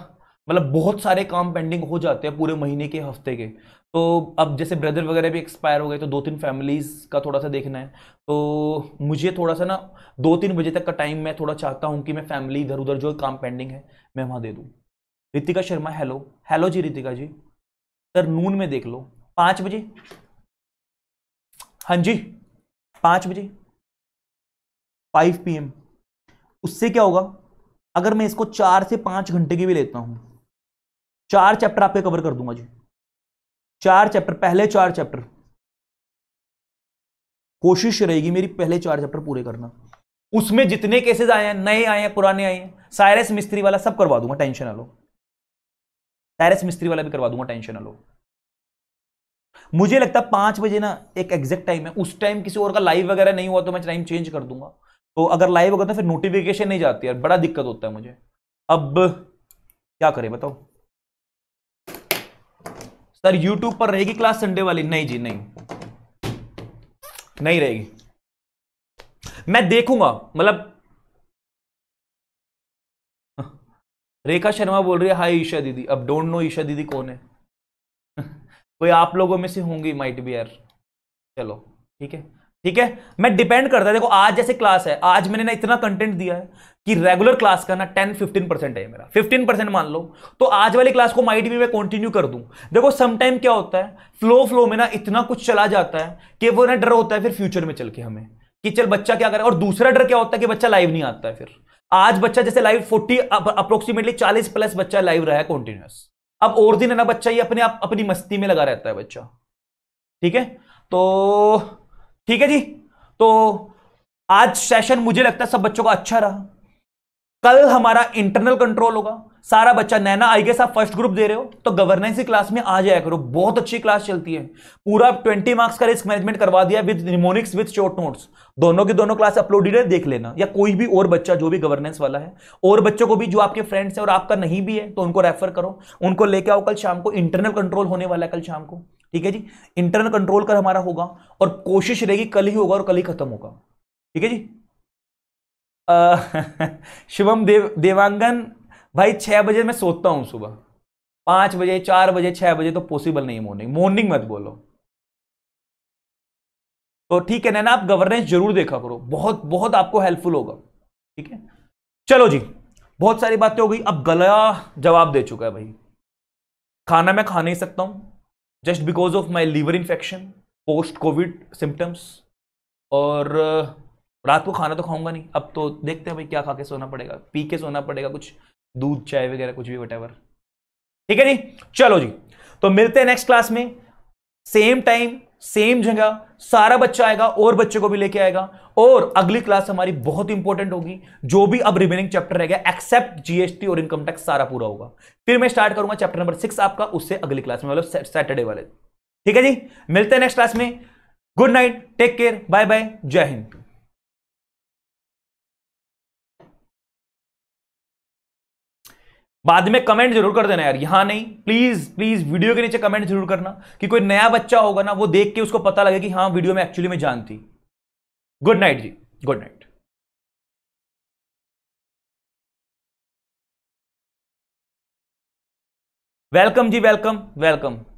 मतलब बहुत सारे काम पेंडिंग हो जाते हैं पूरे महीने के हफ्ते के तो अब जैसे ब्रदर वगैरह भी एक्सपायर हो गए तो दो तीन फैमिलीज़ का थोड़ा सा देखना है तो मुझे थोड़ा सा ना दो तीन बजे तक का टाइम मैं थोड़ा चाहता हूँ कि मैं फैमिली इधर उधर जो काम पेंडिंग है मैं वहाँ दे दूँ रितिका शर्मा हेलो हेलो जी रितिका जी सर नून में देख लो पाँच बजे हाँ जी पाँच बजे फाइव पी उससे क्या होगा अगर मैं इसको चार से पाँच घंटे की भी लेता हूँ चार चैप्टर आपके कवर कर दूंगा जी चार चैप्टर पहले चार चैप्टर कोशिश रहेगी मेरी पहले चार चैप्टर पूरे करना उसमें जितने केसेस आए हैं नए आए हैं पुराने आए हैं सायरस मिस्त्री वाला सब करवा दूंगा टेंशन लो सायरस मिस्त्री वाला भी करवा दूंगा टेंशन ना लो मुझे लगता है पांच बजे ना एक एग्जैक्ट टाइम है उस टाइम किसी और का लाइव वगैरह नहीं हुआ तो मैं टाइम चेंज कर दूंगा तो अगर लाइव होगा तो फिर नोटिफिकेशन नहीं जाती यार बड़ा दिक्कत होता है मुझे अब क्या करें बताओ सर यूट्यूब पर रहेगी क्लास संडे वाली नहीं जी नहीं नहीं रहेगी मैं देखूंगा मतलब रेखा शर्मा बोल रही है हाय ईशा दीदी अब डोंट नो ईशा दीदी कौन है कोई आप लोगों में से होंगी माइट बी आर चलो ठीक है ठीक है मैं डिपेंड करता है देखो आज जैसे क्लास है आज मैंने ना इतना कंटेंट दिया है कि रेगुलर क्लास का ना 10 15 परसेंट है मेरा 15 परसेंट मान लो तो आज वाली क्लास को माइट भी मैं कंटिन्यू कर दूं देखो समटाइम क्या होता है फ्लो फ्लो में ना इतना कुछ चला जाता है कि वो ना डर होता है फिर फ्यूचर में चल के हमें कि चल बच्चा क्या करे और दूसरा डर क्या होता है कि बच्चा लाइव नहीं आता है फिर आज बच्चा जैसे लाइव फोर्टी अप्रोक्सीमेटली चालीस प्लस बच्चा लाइव रहा है कॉन्टिन्यूस अब और दिन है ना बच्चा ही अपने आप अपनी मस्ती में लगा रहता है बच्चा ठीक है तो ठीक है जी तो आज सेशन मुझे लगता है सब बच्चों का अच्छा रहा कल हमारा इंटरनल कंट्रोल होगा सारा बच्चा नैना आई गेस आप फर्स्ट ग्रुप दे रहे हो तो गवर्नेंस की क्लास में आ जाया करो बहुत अच्छी क्लास चलती है पूरा 20 मार्क्स का रिस्क मैनेजमेंट करवा दिया with mnemonics with short notes दोनों की दोनों क्लास अपलोडेड है देख लेना या कोई भी और बच्चा जो भी गवर्नेंस वाला है और बच्चों को भी जो आपके फ्रेंड्स है और आपका नहीं भी है तो उनको रेफर करो उनको लेके आओ कल शाम को इंटरनल कंट्रोल होने वाला है कल शाम को ठीक है जी इंटरनल कंट्रोल कर हमारा होगा और कोशिश रहेगी कल ही होगा और कल ही खत्म होगा ठीक है जी शुभम देव देवांगन भाई छः बजे मैं सोता हूँ सुबह पाँच बजे चार बजे छः बजे तो पॉसिबल नहीं है मॉर्निंग मॉर्निंग मत बोलो तो ठीक है नैना आप गवर्नेंस जरूर देखा करो बहुत बहुत आपको हेल्पफुल होगा ठीक है चलो जी बहुत सारी बातें हो गई अब गला जवाब दे चुका है भाई खाना मैं खा नहीं सकता हूँ just because of my liver infection post covid symptoms और रात को खाना तो खाऊंगा नहीं अब तो देखते हैं भाई क्या खा के सोना पड़ेगा पी के सोना पड़ेगा कुछ दूध चाय वगैरह कुछ भी वटेवर ठीक है जी चलो जी तो मिलते हैं नेक्स्ट क्लास में सेम टाइम सेम जगह सारा बच्चा आएगा और बच्चे को भी लेके आएगा और अगली क्लास हमारी बहुत इंपॉर्टेंट होगी जो भी अब रिमेनिंग चैप्टर रह गया एक्सेप्ट जीएसटी और इनकम टैक्स सारा पूरा होगा फिर मैं स्टार्ट करूंगा चैप्टर नंबर सिक्स आपका उससे अगली क्लास में मतलब सैटरडे वाले ठीक है जी मिलते हैं नेक्स्ट क्लास में good night take care bye bye जय हिंद बाद में कमेंट जरूर कर देना यार यहां नहीं प्लीज प्लीज वीडियो के नीचे कमेंट जरूर करना कि कोई नया बच्चा होगा ना वो देख के उसको पता लगे कि हाँ वीडियो में एक्चुअली में जानती गुड नाइट जी गुड नाइट वेलकम जी वेलकम वेलकम